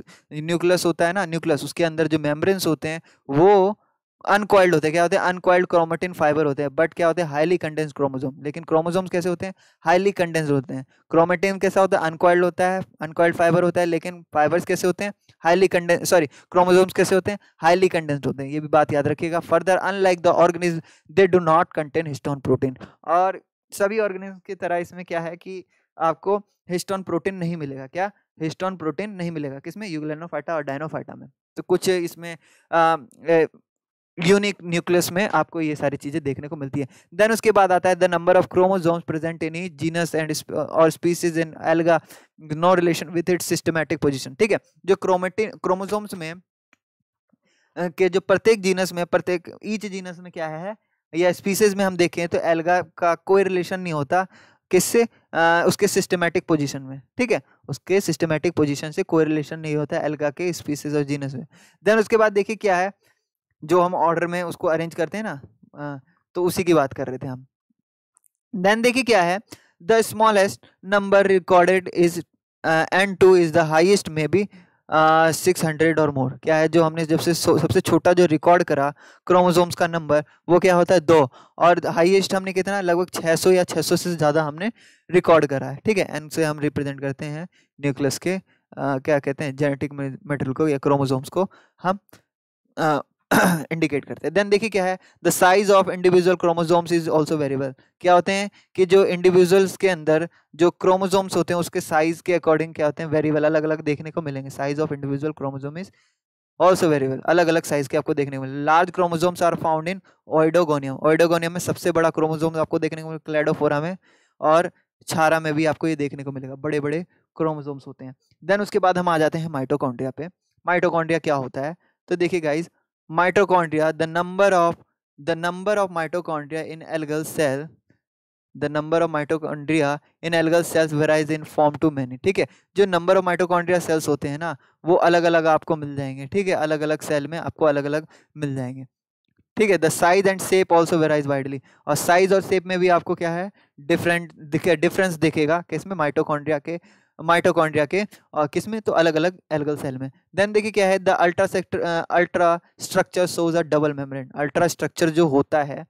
न्यूक्लियस होता है ना न्यूक्लियस उसके अंदर जो मेम्ब्रेन्स होते हैं वो अनकॉइल्ड होते हैं क्या होते हैं अनकॉइल्ड क्रोमेटिन फाइबर होते हैं बट क्या होते हैं हाईली कंडेंस क्रोमोजोम लेकिन क्रोमोजोम्स कैसे होते हैं हाईली कंडेंस होते हैं क्रोमेटिन कैसा होता है अनकॉइल्ड होता है अनकॉइल्ड फाइबर होता है लेकिन फाइबर्स कैसे होते हैं हाईली कंडेंस सॉरी क्रोमोजोम्स कैसे होते हैं हाईली कंडेंस्ड होते हैं ये भी बात याद रखिएगा further unlike the organism they do not contain histone protein और सभी ऑर्गेनिज्म की तरह इसमें क्या है कि आपको हिस्टोन प्रोटीन नहीं मिलेगा क्या हिस्टोन प्रोटीन नहीं मिलेगा किसमें यूग्लेनोफाइटा और डायनोफाइटा में तो कुछ इसमें यूनिक न्यूक्लियस में आपको ये सारी चीजें देखने को मिलती है देन उसके बाद आता है the number of chromosomes present in genus and और species in alga no relation with it systematic position ठीक है जो क्रोमेटिन क्रोमोजोम्स में के जो प्रत्येक जीनस में प्रत्येक ईच जीनस में क्या है या स्पीसीज में हम देखें तो एल्गा का कोई रिलेशन नहीं होता किससे उसके सिस्टमेटिक पोजीशन में ठीक है उसके सिस्टमेटिक पोजीशन से कोई रिलेशन नहीं होता एल्गा के स्पीसीज और जीनस में देन उसके बाद देखिए क्या है जो हम ऑर्डर में उसको अरेंज करते हैं ना तो उसी की बात कर रहे थे हम देन देखिए क्या है the smallest number recorded is n two is the highest may be six hundred और मोर क्या है जो हमने जब से सबसे छोटा जो रिकॉर्ड करा क्रोमोजोम्स का नंबर वो क्या होता है दो और हाईएस्ट हमने कितना लगभग सौ या छः सौ से ज़्यादा हमने रिकॉर्ड करा है ठीक है एन से हम रिप्रेजेंट करते हैं न्यूक्लियस के आ, क्या कहते हैं जेनेटिक मेटेरियल को या क्रोमोजोम्स को हम इंडिकेट करते हैं देन देखिए क्या है the size of individual chromosomes is also variable क्या होते हैं कि जो इंडिविजुअल्स के अंदर जो क्रोमोजोम्स होते हैं उसके साइज के अकॉर्डिंग क्या होते हैं वेरिएबल अलग अलग देखने को मिलेंगे size of individual chromosome is also variable अलग अलग साइज के आपको देखने को मिले large chromosomes are found in Oedogonium Oedogonium में सबसे बड़ा क्रोमोजोम आपको देखने को मिलेगा क्लेडोफोरा में और छारा में भी आपको ये देखने को मिलेगा बड़े बड़े क्रोमोजोम्स होते हैं देन उसके बाद हम आ जाते हैं माइटोकॉन्ड्रिया पे माइटोकॉन्ड्रिया क्या होता है तो देखिए guys mitochondria the number of the number of mitochondria in algal cell the number of mitochondria in algal cells varies in from to many ठीक है जो नंबर ऑफ माइटोकॉन्ड्रिया सेल्स होते हैं ना वो अलग अलग आपको मिल जाएंगे ठीक है अलग अलग सेल में आपको अलग अलग मिल जाएंगे ठीक है the size and shape also varies widely और साइज और सेप में भी आपको क्या है डिफरेंट दिखे डिफरेंस दिखेगा किसमें माइटोकॉन्ड्रिया के माइटोकॉन्ड्रिया के और किस में तो अलग अलग एलगल सेल में देन देखिए क्या है the ultrastructure ultrastructure shows a double membrane ultrastructure जो होता है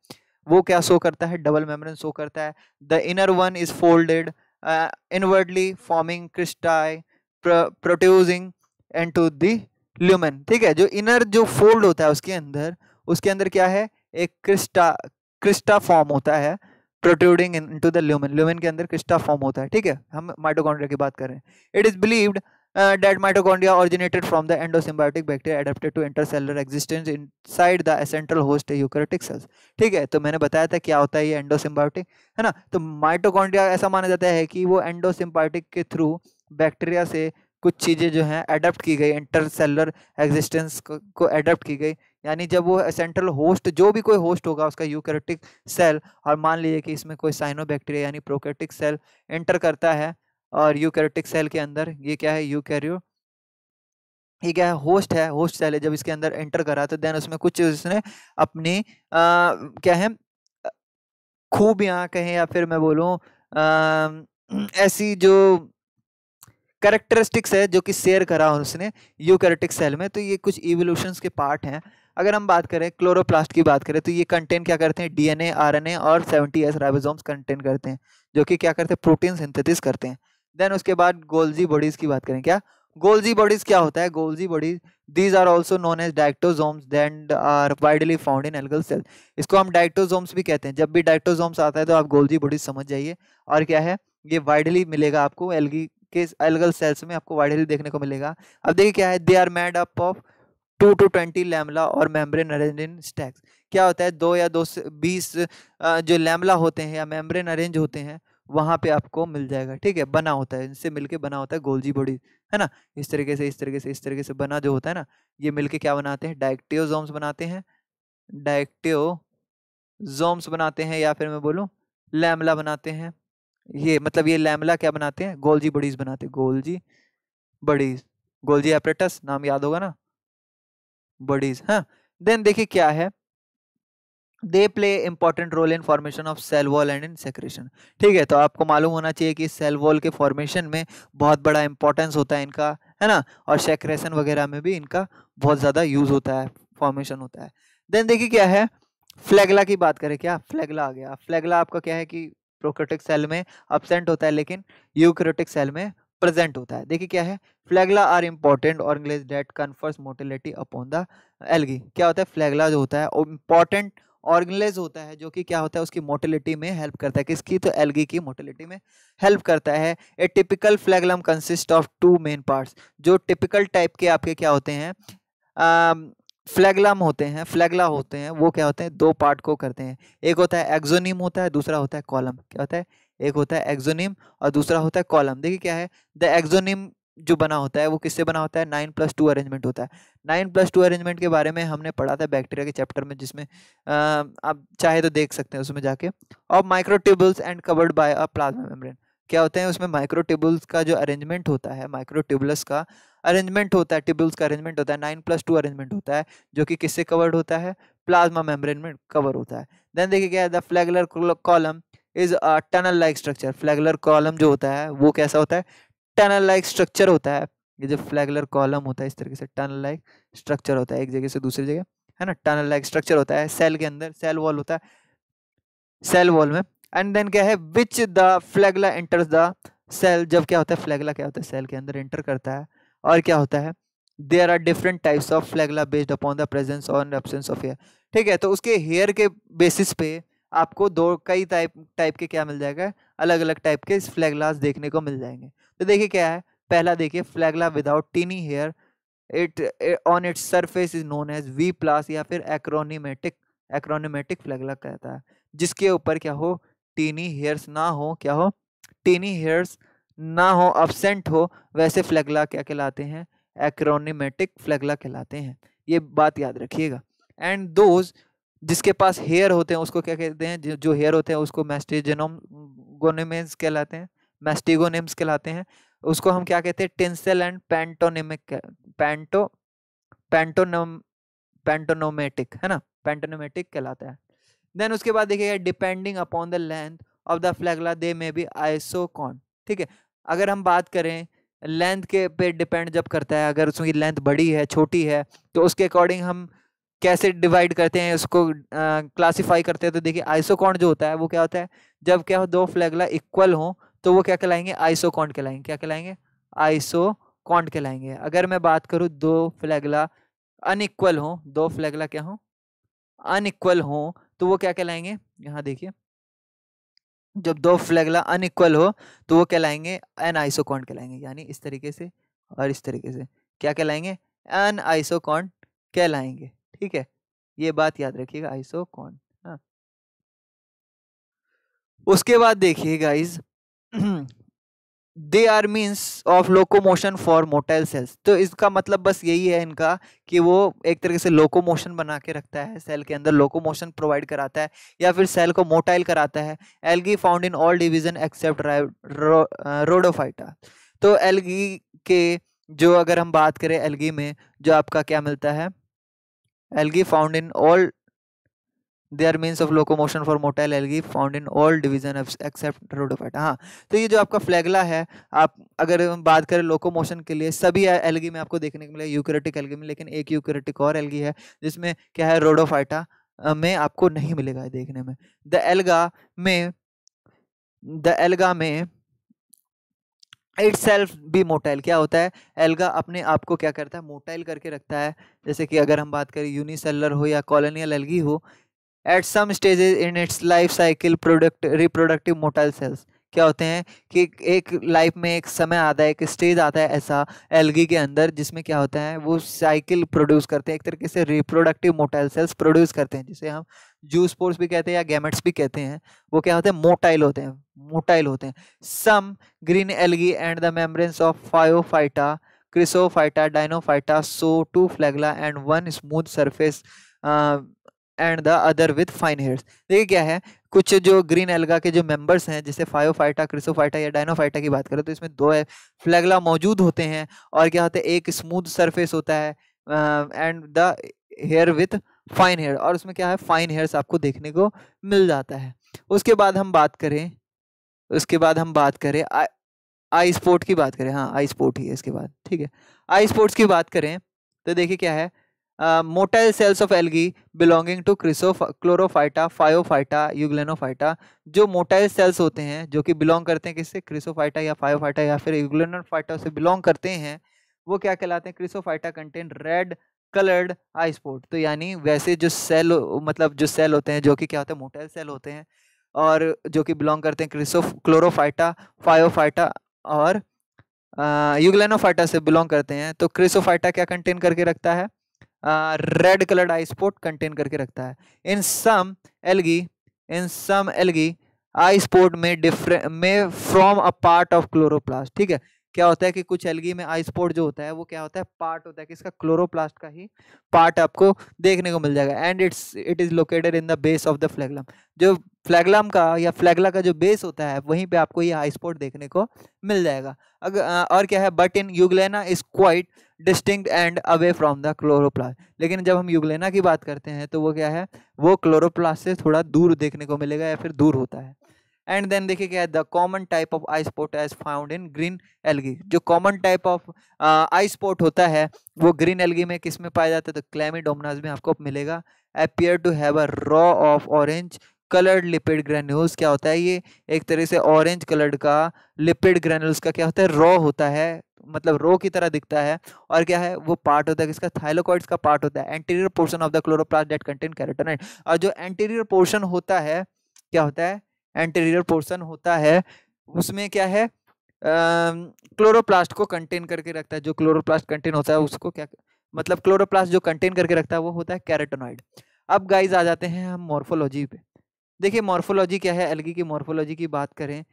वो क्या शो करता है डबल मेम्ब्रेन शो करता है the inner one is folded inwardly forming cristae protruding into the lumen ठीक है जो इनर जो फोल्ड होता है उसके अंदर उसके अंदर क्या है एक क्रिस्टा क्रिस्टा फॉर्म होता है protruding into the lumen lumen के अंदर क्रिस्टा फॉर्म होता है ठीक है हम माइटोकॉन्ड्रिया की बात कर रहे हैं it is believed that mitochondria originated from the endosymbiotic bacteria adapted to intracellular existence inside the ancestral host है यूकरेटिक सेल्स ठीक है तो मैंने बताया था क्या होता है ये एंडोसिम्बायोटिक है ना तो माइटोकॉन्ड्रिया ऐसा माना जाता है कि वो एंडोसिम्बायोटिक के थ्रू बैक्टीरिया से कुछ चीज़ें जो हैं एडप्ट की गई इंटरसेलर एग्जिस्टेंस को एडप्ट की गई यानी जब वो सेंट्रल होस्ट जो भी कोई होस्ट होगा उसका यूकेरेटिक सेल और मान लीजिए कि इसमें कोई साइनोबैक्टीरिया यानी प्रोकेटिक सेल एंटर करता है और यूकेरेटिक सेल के अंदर ये क्या है यूकेरियो ये क्या है होस्ट है होस्ट सेल है जब इसके अंदर एंटर करा तो देन उसमें कुछ उसने अपनी आ, क्या है खूबियाँ कहें या फिर मैं बोलूँ ऐसी जो करेक्टरिस्टिक्स है जो कि शेयर करा उसने यूकेरेटिक सेल में तो ये कुछ इवोल्यूशंस के पार्ट हैं अगर हम बात करें क्लोरोप्लास्ट की बात करें तो ये कंटेन क्या करते हैं डीएनए आरएनए और सेवेंटी एस राइबोसोम्स कंटेन करते हैं जो कि क्या करते हैं प्रोटीन सिंथेसिस करते हैं देन उसके बाद गोल्जी बॉडीज़ की बात करें क्या गोल्जी बॉडीज़ क्या होता है Golgi bodies these are also known as dictyosomes and are widely found in algal cell इसको हम डायक्टोजोम्स भी कहते हैं जब भी डायक्टोजोम्स आता है तो आप गोल्जी बॉडीज समझ जाइए और क्या है ये वाइडली मिलेगा आपको एल्गी के एलगल सेल्स में आपको वाइडली देखने को मिलेगा अब देखिए क्या है they are made up of two to twenty lamellae और मेम्ब्रेन इन स्टैक्स क्या होता है दो या दो से बीस जो लैमला होते हैं या मेम्ब्रेन अरेंज होते हैं वहाँ पे आपको मिल जाएगा ठीक है बना होता है इनसे मिलके बना होता है गोल्जी बॉडी है ना इस तरीके से इस तरीके से इस तरीके से बना जो होता है ना ये मिलके क्या बनाते हैं डायक्टियोजोम्स बनाते हैं डायक्टियोजोम्स बनाते हैं या फिर मैं बोलूँ लैमला बनाते हैं ये मतलब ये लैमला क्या बनाते हैं गोल्जी बॉडीज बनाते हैं गोल्जी बॉडीज गोल्जी एपरेटस नाम याद होगा ना बॉडीज हाँ देन देखिए क्या है they play important role in formation of cell wall and in secretion ठीक है तो आपको मालूम होना चाहिए कि सेल वॉल के फॉर्मेशन में बहुत बड़ा इंपॉर्टेंस होता है इनका है ना और सेक्रेशन वगैरह में भी इनका बहुत ज़्यादा यूज होता है फॉर्मेशन होता है देन देखिए क्या है फ्लैगला की बात करें क्या फ्लैगला आ गया फ्लैगला आपका क्या है कि प्रोक्रेटिक सेल में अब्सेंट होता है लेकिन यूक्रेटिक सेल में प्रेजेंट होता है देखिए क्या है flagella are important organelles that confers motility upon the algae क्या होता है फ्लैगला जो होता है इम्पॉर्टेंट ऑर्गेनाइज होता है जो कि क्या होता है उसकी मोटिलिटी में हेल्प करता है किसकी तो एलगी की मोटिलिटी में हेल्प करता है a typical flagellum consist of two main parts जो टिपिकल टाइप के आपके क्या होते हैं फ्लैगलम होते हैं फ्लैगला होते हैं वो क्या होते हैं दो पार्ट को करते हैं एक होता है एक्जोनिम होता है दूसरा होता है कॉलम क्या होता है एक होता है एक्जोनिम और दूसरा होता है कॉलम देखिए क्या है द एक्जोनिम जो बना होता है वो किससे बना होता है नाइन प्लस टू अरेंजमेंट होता है नाइन प्लस टू अरेंजमेंट के बारे में हमने पढ़ा था बैक्टीरिया के चैप्टर में जिसमें आप चाहे तो देख सकते हैं उसमें जाके और microtubules and covered by a plasma membrane क्या होते हैं उसमें माइक्रोट्यूबल्स का जो अरेंजमेंट होता है माइक्रोट्यूबुलस का अरेंजमेंट होता है ट्यूबल्स का अरेंजमेंट होता है नाइन प्लस टू अरेंजमेंट होता है जो कि किससे कवर्ड होता है प्लाज्मा मेम्ब्रेन में कवर होता है देन देखिए क्या है the flagellar column is a tunnel like structure flagellar column जो होता है वो कैसा होता है टनल लाइक स्ट्रक्चर होता है ये जो फ्लैगुलर कॉलम होता है इस तरीके से टनल लाइक स्ट्रक्चर होता है एक जगह से दूसरी जगह है ना टनल लाइक स्ट्रक्चर होता है सेल के अंदर सेल वॉल होता है सेल वॉल में एंड देन क्या है which the flagella enters the cell जब क्या होता है फ्लैगला क्या होता है सेल के अंदर एंटर करता है और क्या होता है there are different types of flagella based upon the presence और एबसेंस ऑफ हेयर ठीक है तो उसके हेयर के बेसिस पे आपको दो कई टाइप टाइप के क्या मिल जाएगा अलग अलग टाइप के फ्लैगलास देखने को मिल जाएंगे तो देखिए क्या है पहला देखिए flagella without tiny hair it on its surface is known as whiplash या फिर एक्रोनीमेटिक एक्रोनीमेटिक फ्लैगला कहता है जिसके ऊपर क्या हो टीनी हेयर्स ना हो क्या हो टीनी हेयर्स ना हो अपसेंट हो वैसे फ्लैगला क्या कहलाते हैं एक्रोनीमेटिक फ्लैगला कहलाते हैं ये बात याद रखिएगा एंड दोज जिसके पास हेयर होते हैं उसको क्या कहते हैं जो हेयर होते हैं उसको मैस्टेजेनोम गोनेमेंस कहलाते हैं मैस्टिगोनेम्स कहलाते हैं उसको हम क्या कहते हैं टेंसेल एंड पैंटोनेमिक पैंटो पैंटोनम पैंटोनोमेटिक है ना पैंटोनोमेटिक कहलाता है देन उसके बाद देखिएगा depending upon the length of the flagella they may be isokont ठीक है अगर हम बात करें लेंथ के पे डिपेंड जब करता है अगर उसकी लेंथ बड़ी है छोटी है तो उसके अकॉर्डिंग हम कैसे डिवाइड करते हैं उसको क्लासीफाई करते हैं तो देखिए आइसोकॉन जो होता है वो क्या होता है जब क्या हो दो फ्लैगला इक्वल हो तो वो क्या कहलाएंगे आइसोकॉन कहलाएंगे क्या कहलाएंगे आइसोकॉन्ड कहलाएंगे अगर मैं बात करूँ दो फ्लैगला अनइक्वल हो दो फ्लैगला क्या हो अनइक्वल हो तो वो क्या कहलाएंगे यहाँ देखिए जब दो फ्लैगला अनइक्वल हो तो वो कहलाएंगे एन आइसोकॉन कहलाएंगे यानी इस तरीके से और इस तरीके से क्या कहलाएंगे एन आइसोकॉन कहलाएंगे ठीक है ये बात याद रखिएगा कौन हाँ उसके बाद देखिए guys they are means of locomotion for motile cells तो इसका मतलब बस यही है इनका कि वो एक तरीके से लोकोमोशन बना के रखता है सेल के अंदर लोकोमोशन प्रोवाइड कराता है या फिर सेल को मोटाइल कराता है algae found in all division except Rhodophyta तो एलगी के जो अगर हम बात करें एलगी में जो आपका क्या मिलता है algae found in all they are means of locomotion for motile algae found in all division except rhodophyte हाँ तो ये जो आपका फ्लैगला है आप अगर हम बात करें लोकोमोशन के लिए सभी एलगी में आपको देखने को मिले यूक्रेटिक एलगी में लेकिन एक यूक्रेटिक और एलगी है जिसमें क्या है रोडोफाइटा में आपको नहीं मिलेगा देखने में द एल्गा में द एल्गा में इट सेल्फ भी मोटाइल क्या होता है एल्गा अपने आप को क्या करता है मोटाइल करके रखता है जैसे कि अगर हम बात करें यूनिसेलर हो या कॉलोनियल एल्गी हो at some stages in its life cycle product reproductive motile cells क्या होते हैं कि एक लाइफ में एक समय आता है एक स्टेज आता है ऐसा एलगी के अंदर जिसमें क्या होता है वो साइकिल प्रोड्यूस करते हैं एक तरीके से रिप्रोडक्टिव मोटाइल सेल्स प्रोड्यूस करते हैं जिसे हम जू स्पोर्ट्स भी कहते हैं या गैमेट्स भी कहते हैं वो क्या होते हैं मोटाइल होते हैं मोटाइल होते हैं some green algae and the membranes of Phaeophyta Chrysophyta Dinophyta so two flagella and one smooth surface and the other with fine hairs देखिए क्या है कुछ जो ग्रीन एल्गा के जो मेंबर्स हैं जैसे फायोफाइटा क्रिसोफाइटा या डायनोफाइटा की बात करें तो इसमें दो फ्लैगला मौजूद होते हैं और क्या होता है एक स्मूथ सरफेस होता है and the hair with fine hair और उसमें क्या है फाइन हेयर्स आपको देखने को मिल जाता है उसके बाद हम बात करें उसके बाद हम बात करें आई स्पोर्ट की बात करें हाँ आई स्पोर्ट ही है इसके बाद ठीक है आई स्पोर्ट्स की बात करें तो देखिए क्या है motile cells of algae belonging to Chryso Chlorophyta Phaeophyta Euglenophyta जो मोटाइल सेल्स होते हैं जो कि बिलोंग करते हैं किससे क्रिसोफाइटा या फायोफाइटा या फिर यूग्लेनोफाइटा से बिलोंग करते हैं वो क्या कहलाते हैं Chrysophyta contain red coloured eye spot तो यानी वैसे जो सेल मतलब जो सेल होते हैं जो कि क्या होते हैं मोटाइल सेल होते हैं और जो कि बिलोंग करते हैं क्रिसो क्लोरोफाइटा फायोफाइटा और यूग्लेनोफाइटा से बिलोंग करते हैं तो क्रिसोफाइटा क्या कंटेन करके रखता है रेड कलर्ड आइसपोर्ट कंटेन करके रखता है in some algae in some algae sport में डिफरेंट में from a part of chloroplast ठीक है क्या होता है कि कुछ एलगी में आई स्पोर्ट जो होता है वो क्या होता है पार्ट होता है कि इसका क्लोरोप्लास्ट का ही पार्ट आपको देखने को मिल जाएगा and its it is located in the base of the flagellum जो फ्लैगलम का या फ्लैगला का जो बेस होता है वहीं पे आपको ये आई स्पोर्ट देखने को मिल जाएगा अगर और क्या है but in Euglena is quite distinct and away from the chloroplast लेकिन जब हम युगलेना की बात करते हैं तो वो क्या है वो क्लोरोप्लास्ट से थोड़ा दूर देखने को मिलेगा या फिर दूर होता है एंड देन देखिए क्या है the common type of eye spot as found in green algae जो common type of eye spot होता है वो ग्रीन एलगी में किस में पाया जाता है तो क्लेमिडोमनाज में आपको मिलेगा appear to have a row of orange coloured lipid granules क्या होता है ये एक तरह से ऑरेंज कलर्ड का लिपिड ग्रेन्यूल्स का क्या होता है रॉ होता है मतलब रो की तरह दिखता है और क्या है वो पार्ट होता है किसका थाइलोकॉइड्स का पार्ट होता है anterior portion of the chloroplast that contain carotenoid और जो एंटीरियर पोर्शन होता है क्या होता है एंटीरियर पोर्शन होता है उसमें क्या है क्लोरोप्लास्ट को कंटेन करके रखता है जो क्लोरोप्लास्ट कंटेन होता है उसको क्या मतलब क्लोरोप्लास्ट जो कंटेन करके रखता है वो होता है कैरेटोनॉइड अब गाइज आ जाते हैं हम मॉर्फोलॉजी पे देखिए मॉर्फोलॉजी क्या है एल्गी की मॉर्फोलॉजी की बात करें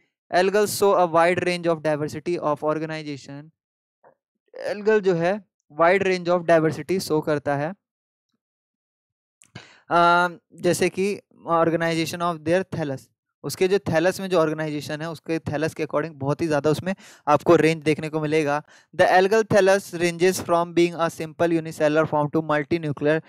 algal so a wide range of diversity of organisation algal जो है wide range of diversity show करता है uh, जैसे कि ऑर्गेनाइजेशन ऑफ देयर थैलस उसके जो थैलस में जो ऑर्गेनाइजेशन है उसके थैलस के अकॉर्डिंग बहुत ही ज़्यादा उसमें आपको रेंज देखने को मिलेगा the algal thallus ranges from being a simple unicellular form to multinuclear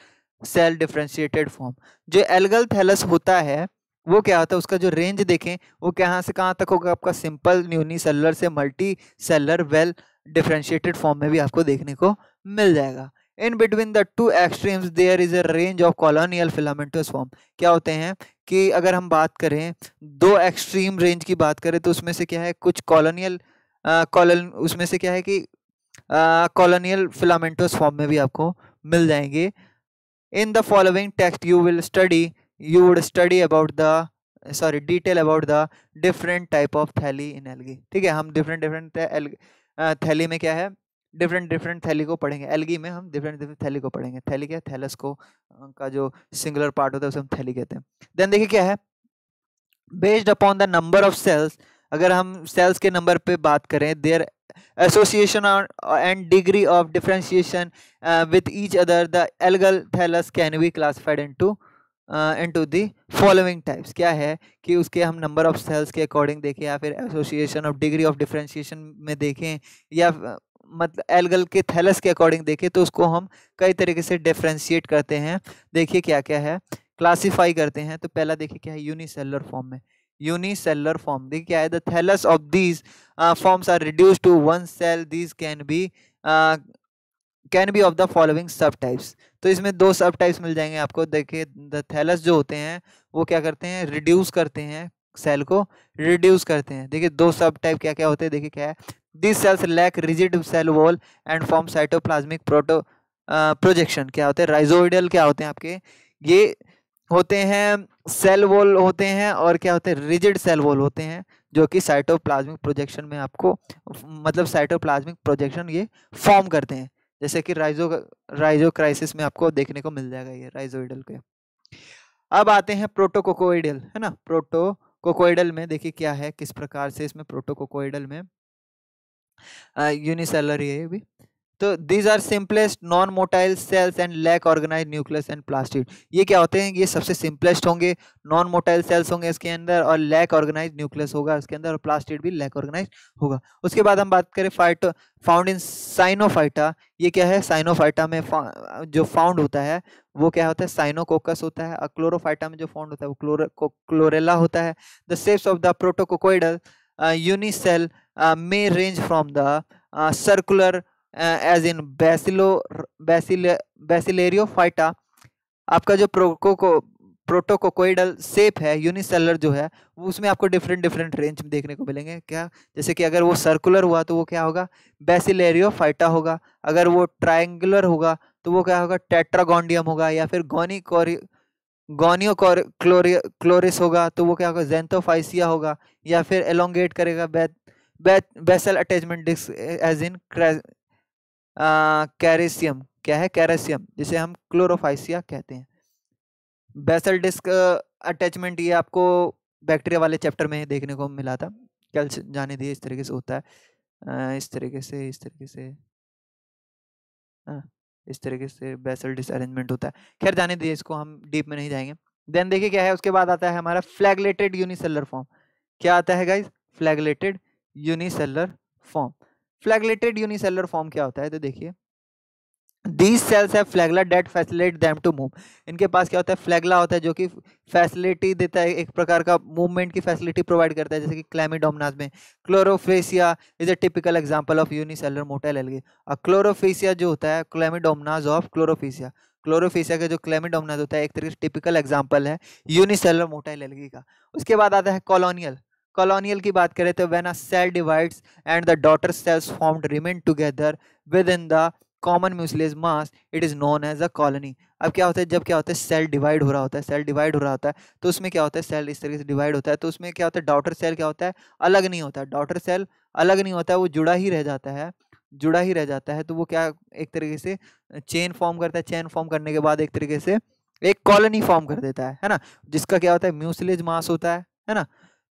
cell differentiated form जो एल्गल थैलस होता है वो क्या होता है उसका जो रेंज देखें वो कहाँ से कहाँ तक होगा आपका सिंपल यूनिसेलर से multicellular well well, differentiated form में भी आपको देखने को मिल जाएगा in between the two extremes there is a range of colonial filamentous form क्या होते हैं कि अगर हम बात करें दो एक्सट्रीम रेंज की बात करें तो उसमें से क्या है कुछ कॉलोनियल कॉलन उसमें से क्या है कि कॉलोनियल फिलामेंटस फॉर्म में भी आपको मिल जाएंगे in the following text you will study you would study about the sorry detail about the different type of thalli in algae ठीक है हम डिफरेंट different थैली में क्या है डिफरेंट डिफरेंट थैली को पढ़ेंगे एलगी में हम डिफरेंट डिफरेंट थैली को पढ़ेंगे थैली क्या थैलस को का जो सिंगुलर पार्ट होता है उसे हम थैली कहते हैं देन देखिए क्या है based upon the number of cells अगर हम सेल्स के नंबर पे बात करें their association and degree of differentiation with each other the algal thallus can be classified in to into the following types क्या है कि उसके हम नंबर ऑफ सेल्स के अकॉर्डिंग देखें या फिर association of degree of differentiation में देखें या uh, मतलब एल्गल के थैलस के अकॉर्डिंग देखें तो उसको हम कई तरीके से डिफ्रेंशिएट करते हैं देखिए क्या क्या है क्लासीफाई करते हैं तो पहला देखिए क्या है यूनिसेलर फॉर्म में unicellular फॉर्म देखिए क्या है the thallus of these forms are reduce to one cell these can be can be of the following sub types तो इसमें दो सब टाइप्स मिल जाएंगे आपको देखिए द थैलस जो होते हैं वो क्या करते हैं रिड्यूस करते हैं सेल को रिड्यूस करते हैं देखिए दो सब टाइप क्या क्या होते हैं देखिए क्या है this cells lack rigid cell wall and form cytoplasmic proto projection क्या होते हैं राइजोइडल क्या होते हैं आपके ये होते हैं सेल वॉल होते हैं और क्या होते हैं रिजिड सेल वॉल होते हैं जो कि साइटोप्लाज्मिक प्रोजेक्शन में आपको मतलब साइटोप्लाज्मिक प्रोजेक्शन ये फॉर्म करते हैं जैसे कि राइजो राइजो क्राइसिस में आपको देखने को मिल जाएगा ये राइजोइडल के अब आते हैं प्रोटोकोकोइडल है ना प्रोटोकोकोइडल में देखिए क्या है किस प्रकार से इसमें प्रोटोकोकोइडल में यूनिसेलर ये भी तो these are simplest non motile cells and lack organise nucleus and plastid ये क्या होते हैं ये सबसे सिंपलेस्ट होंगे नॉन मोटाइल सेल्स होंगे इसके अंदर और लैक ऑर्गेनाइज न्यूक्लियस होगा इसके अंदर और प्लास्टिड भी लैक ऑर्गेनाइज होगा उसके बाद हम बात करें फाइटो फाउंड इन साइनोफाइटा ये क्या है साइनोफाइटा में फा, जो फाउंड होता है वो क्या होता है साइनोकोकस होता है और क्लोरोफाइटा में जो फाउंड होता है वो क्लोरो क्लोरेला होता है the shapes of the protococcoidal unicell may range from the circular as in bacillo Bacillariophyta आपका जो प्रोकोको प्रोटोकोकोइडल सेप है यूनिसेलर जो है उसमें आपको डिफरेंट डिफरेंट रेंज में देखने को मिलेंगे क्या जैसे कि अगर वो सर्कुलर हुआ तो वो क्या होगा फाइटा होगा अगर वो ट्राइंगुलर होगा तो वो क्या होगा टेट्रागोंडियम होगा या फिर गोनी गोनियो क्लोरिस होगा तो वो क्या होगा जेंथोफाइसिया होगा या फिर एलोंगेट करेगा basal attachment disc as in Characium क्या है कैरेसियम जिसे हम क्लोरोफाइसिया कहते हैं बेसल डिस्क अटैचमेंट ये आपको बैक्टीरिया वाले चैप्टर में देखने को मिला था कल जाने दिए इस तरीके से होता है इस तरीके से इस तरीके से इस तरीके से बेसल डिस्क अरेंजमेंट होता है खैर जाने दिए इसको हम डीप में नहीं जाएंगे देन देखिए क्या है उसके बाद आता है हमारा फ्लैगलेटेड यूनिसेलर फॉर्म क्या आता है guys flagellated unicellular form flagellated unicellular form क्या होता है तो देखिए दीज सेल्स है flagella that facilitate them to move इनके पास क्या होता है फ्लैगला होता है जो कि फैसिलिटी देता है एक प्रकार का मूवमेंट की फैसिलिटी प्रोवाइड करता है जैसे कि क्लैमिडोमनाज में Chlorophyceae is a typical example of unicellular motile algae और क्लोरोफेसिया जो होता है क्लैमिडोमनाज ऑफ क्लोरोफेसिया क्लोरोफेसिया का जो क्लैमिडोमनाज होता है एक तरीके से टिपिकल एग्जाम्पल है यूनिसेलर मोटाइल एलगी का उसके बाद आता है कॉलोनियल कॉलोनियल की बात करें तो when a cell divides and the daughter cells form remain together within the common mucilage mass it is known as a colony अब क्या होता है जब क्या होता है सेल डिवाइड हो रहा होता है सेल डिवाइड हो रहा होता है तो उसमें क्या होता है सेल इस तरीके से डिवाइड होता है तो उसमें क्या होता है डॉटर सेल क्या होता है अलग नहीं होता डॉटर सेल अलग नहीं होता है वो जुड़ा ही रह जाता है जुड़ा ही रह जाता है तो वो क्या एक तरीके से चेन फॉर्म करता है चेन फॉर्म करने के बाद एक तरीके से एक कॉलोनी फॉर्म कर देता है है ना जिसका क्या होता है म्यूसलेज मास होता है है ना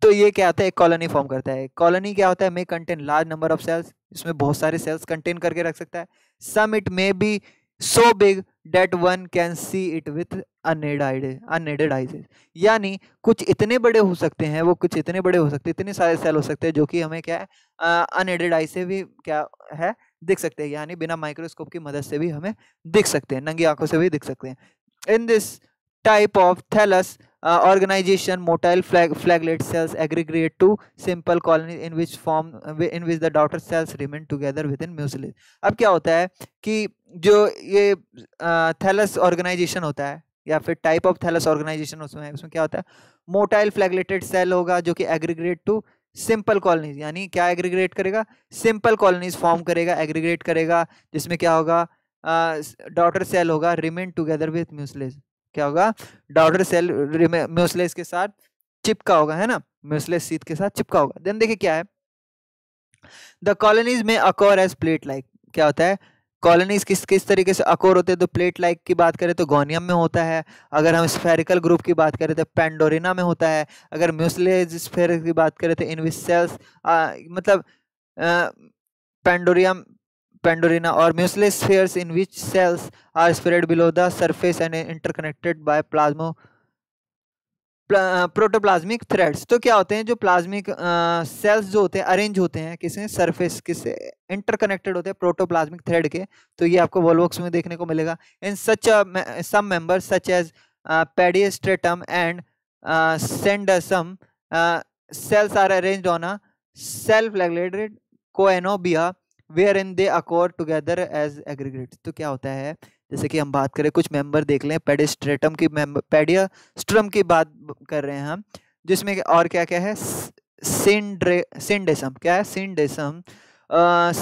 तो ये क्या होता है एक कॉलोनी फॉर्म करता है कॉलोनी क्या होता है may contain large number of cells इसमें बहुत सारे सेल्स कंटेन करके रख सकता है some it may be so big that one can see it with unaided eyes यानी कुछ इतने बड़े हो सकते हैं वो कुछ इतने बड़े हो सकते हैं इतने सारे सेल हो सकते हैं जो कि हमें क्या है अनएडेड आई से भी क्या है दिख सकते हैं यानी बिना माइक्रोस्कोप की मदद से भी हमें दिख सकते हैं नंगी आंखों से भी दिख सकते हैं in this type of thallus motile flag flagellate cells aggregate to simple colony in which form in which the daughter cells remain remain within mucilage अब क्या होता है कि जो ये थैलस uh, ऑर्गेनाइजेशन होता है या फिर टाइप ऑफ थैलस ऑर्गेनाइजेशन उसमें उसमें क्या होता है मोटाइल फ्लैगलेटेड सेल होगा जो कि एग्रीग्रेट टू सिंपल कॉलोनीज यानी क्या एग्रीग्रेट करेगा सिंपल कॉलोनीज फॉर्म करेगा एग्रीग्रेट करेगा जिसमें क्या होगा डॉटर uh, सेल होगा रिमेन टुगेदर विथ म्यूसलेज क्या होगा डाउटर सेल म्यूसलेस के साथ चिपका होगा है ना म्यूसलेस सीत के साथ चिपका होगा देन देखिए क्या है द कॉलोनीज में अकोर एज प्लेट लाइक क्या होता है कॉलोनीज किस किस तरीके से अकोर होते हैं तो प्लेट लाइक की बात करें तो गोनियम में होता है अगर हम स्फेरिकल ग्रुप की बात करें तो पेंडोरिना में होता है अगर म्यूसलेज स्फेयर की बात करें तो इनविस सेल्स मतलब Pandorina Pandorina or mucilage spheres in which cells are spread below the surface and interconnected by plasmo protoplasmic threads uh, तो क्या होते हैं जो प्लाज्मिक सेल्स uh, जो होते हैं अरेंज होते हैं किसे सरफेस किसे इंटरकनेक्टेड होते हैं प्रोटोप्लाज्मिक थ्रेड के तो ये आपको वॉलबॉक्स में देखने को मिलेगा in such some member such as Pediastrum and Scenedesmus cells are arranged on a self flagellated coenobia wherein they occur together as aggregates तो क्या होता है जैसे कि हम बात करें कुछ मेंबर देख लें पेडिस्ट्रेटम की पेडियास्ट्रम की बात कर रहे हैं हम जिसमें और क्या क्या है सिंड्रे सिंडेसम क्या है सिंडेसम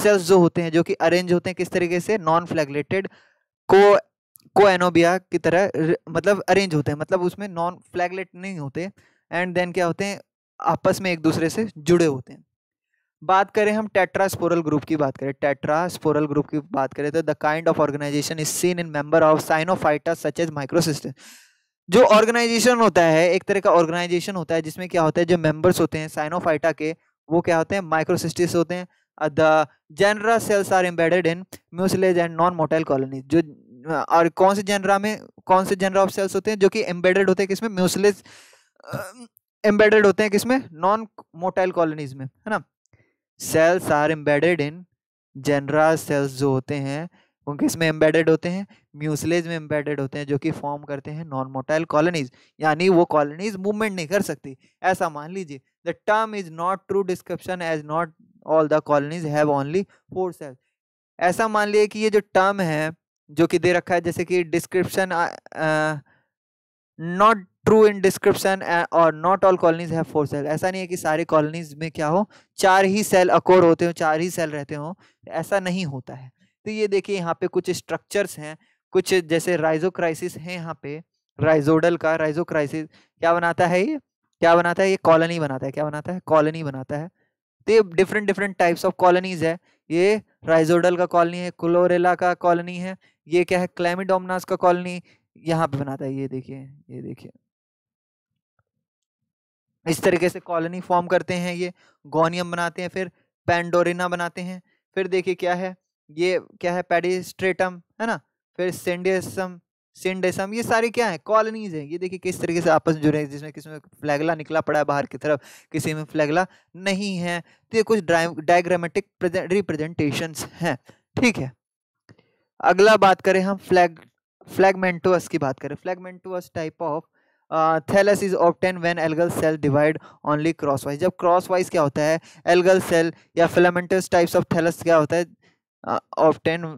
सेल्स जो होते हैं जो कि अरेंज होते हैं किस तरीके से नॉन फ्लैगलेटेड को को एनोबिया की तरह मतलब अरेंज होते हैं मतलब उसमें नॉन फ्लैगलेट नहीं होते एंड देन क्या होते हैं आपस में एक दूसरे से जुड़े होते हैं बात करें हम टेट्रास्पोरल ग्रुप की बात करें टेट्रास्पोरल ग्रुप की बात करें तो the kind of organisation is seen in member of Cyanophyta such as Microcystis जो ऑर्गेनाइजेशन होता है एक तरह का ऑर्गेनाइजेशन होता है जिसमें क्या होता है जो मेंबर्स होते हैं साइनोफाइटा के वो क्या होते हैं माइक्रोसिस्टिस होते हैं the genera cells are embedded in mucilage and non motile colony जो uh, और कौन से जेनरा में कौन से जेनरा ऑफ सेल्स होते हैं जो कि एम्बेडेड होते हैं किसमें म्यूसलेज एम्बेडेड uh, होते हैं किसमें नॉन मोटाइल कॉलोनीज में है ना cells are embedded in genera cells जो होते हैं वो किसमें एम्बेडेड होते हैं म्यूसलेज में एम्बेडेड होते हैं जो कि फॉर्म करते हैं नॉन मोटाइल कॉलोनीज यानी वो कॉलोनीज मूवमेंट नहीं कर सकती ऐसा मान लीजिए the term is not true description as not all the colonies have only four cells ऐसा मान लीजिए कि ये जो टर्म है जो कि दे रखा है जैसे कि description not true in description और not all colonies have four cell ऐसा नहीं है कि सारे कॉलोनीज में क्या हो चार ही सेल अकोर होते हो चार ही सेल रहते हो ऐसा नहीं होता है तो ये देखिए यहाँ पे कुछ स्ट्रक्चर्स हैं कुछ जैसे राइजोक्राइसिस है यहाँ पे राइजोडल का राइजोक्राइसिस क्या बनाता है ये क्या बनाता है ये कॉलोनी बनाता है क्या बनाता है कॉलोनी बनाता है तो ये different different types of colonies है ये राइजोडल का कॉलोनी है क्लोरेला का कॉलोनी है ये क्या है क्लेमिडोमनास का कॉलोनी यहाँ पे बनाता है ये देखिए ये देखिए इस तरीके से कॉलोनी फॉर्म करते हैं ये गोनियम बनाते हैं फिर पेंडोरिना बनाते हैं फिर देखिए क्या है ये क्या है पेडिस्ट्रेटम है ना फिर सेंडियसम सिंडेसम ये सारे क्या है कॉलोनीज हैं ये देखिए किस तरीके से आपस में जुड़े हैं जिसमें किसी में फ्लैगला निकला पड़ा है बाहर की तरफ किसी में फ्लैगला नहीं है तो ये कुछ डायग्रामेटिक रिप्रेजेंटेशन हैं ठीक है अगला बात करें हम फ्लैग फ्लैगमेंटोअस की बात करें filamentous type of thallus is obtain when algal cell divide only crosswise जब क्रॉस वाइज क्या होता है एल्गल सेल या फिलामेंटस टाइप्स ऑफ थैलस क्या होता है ऑप्टेन uh,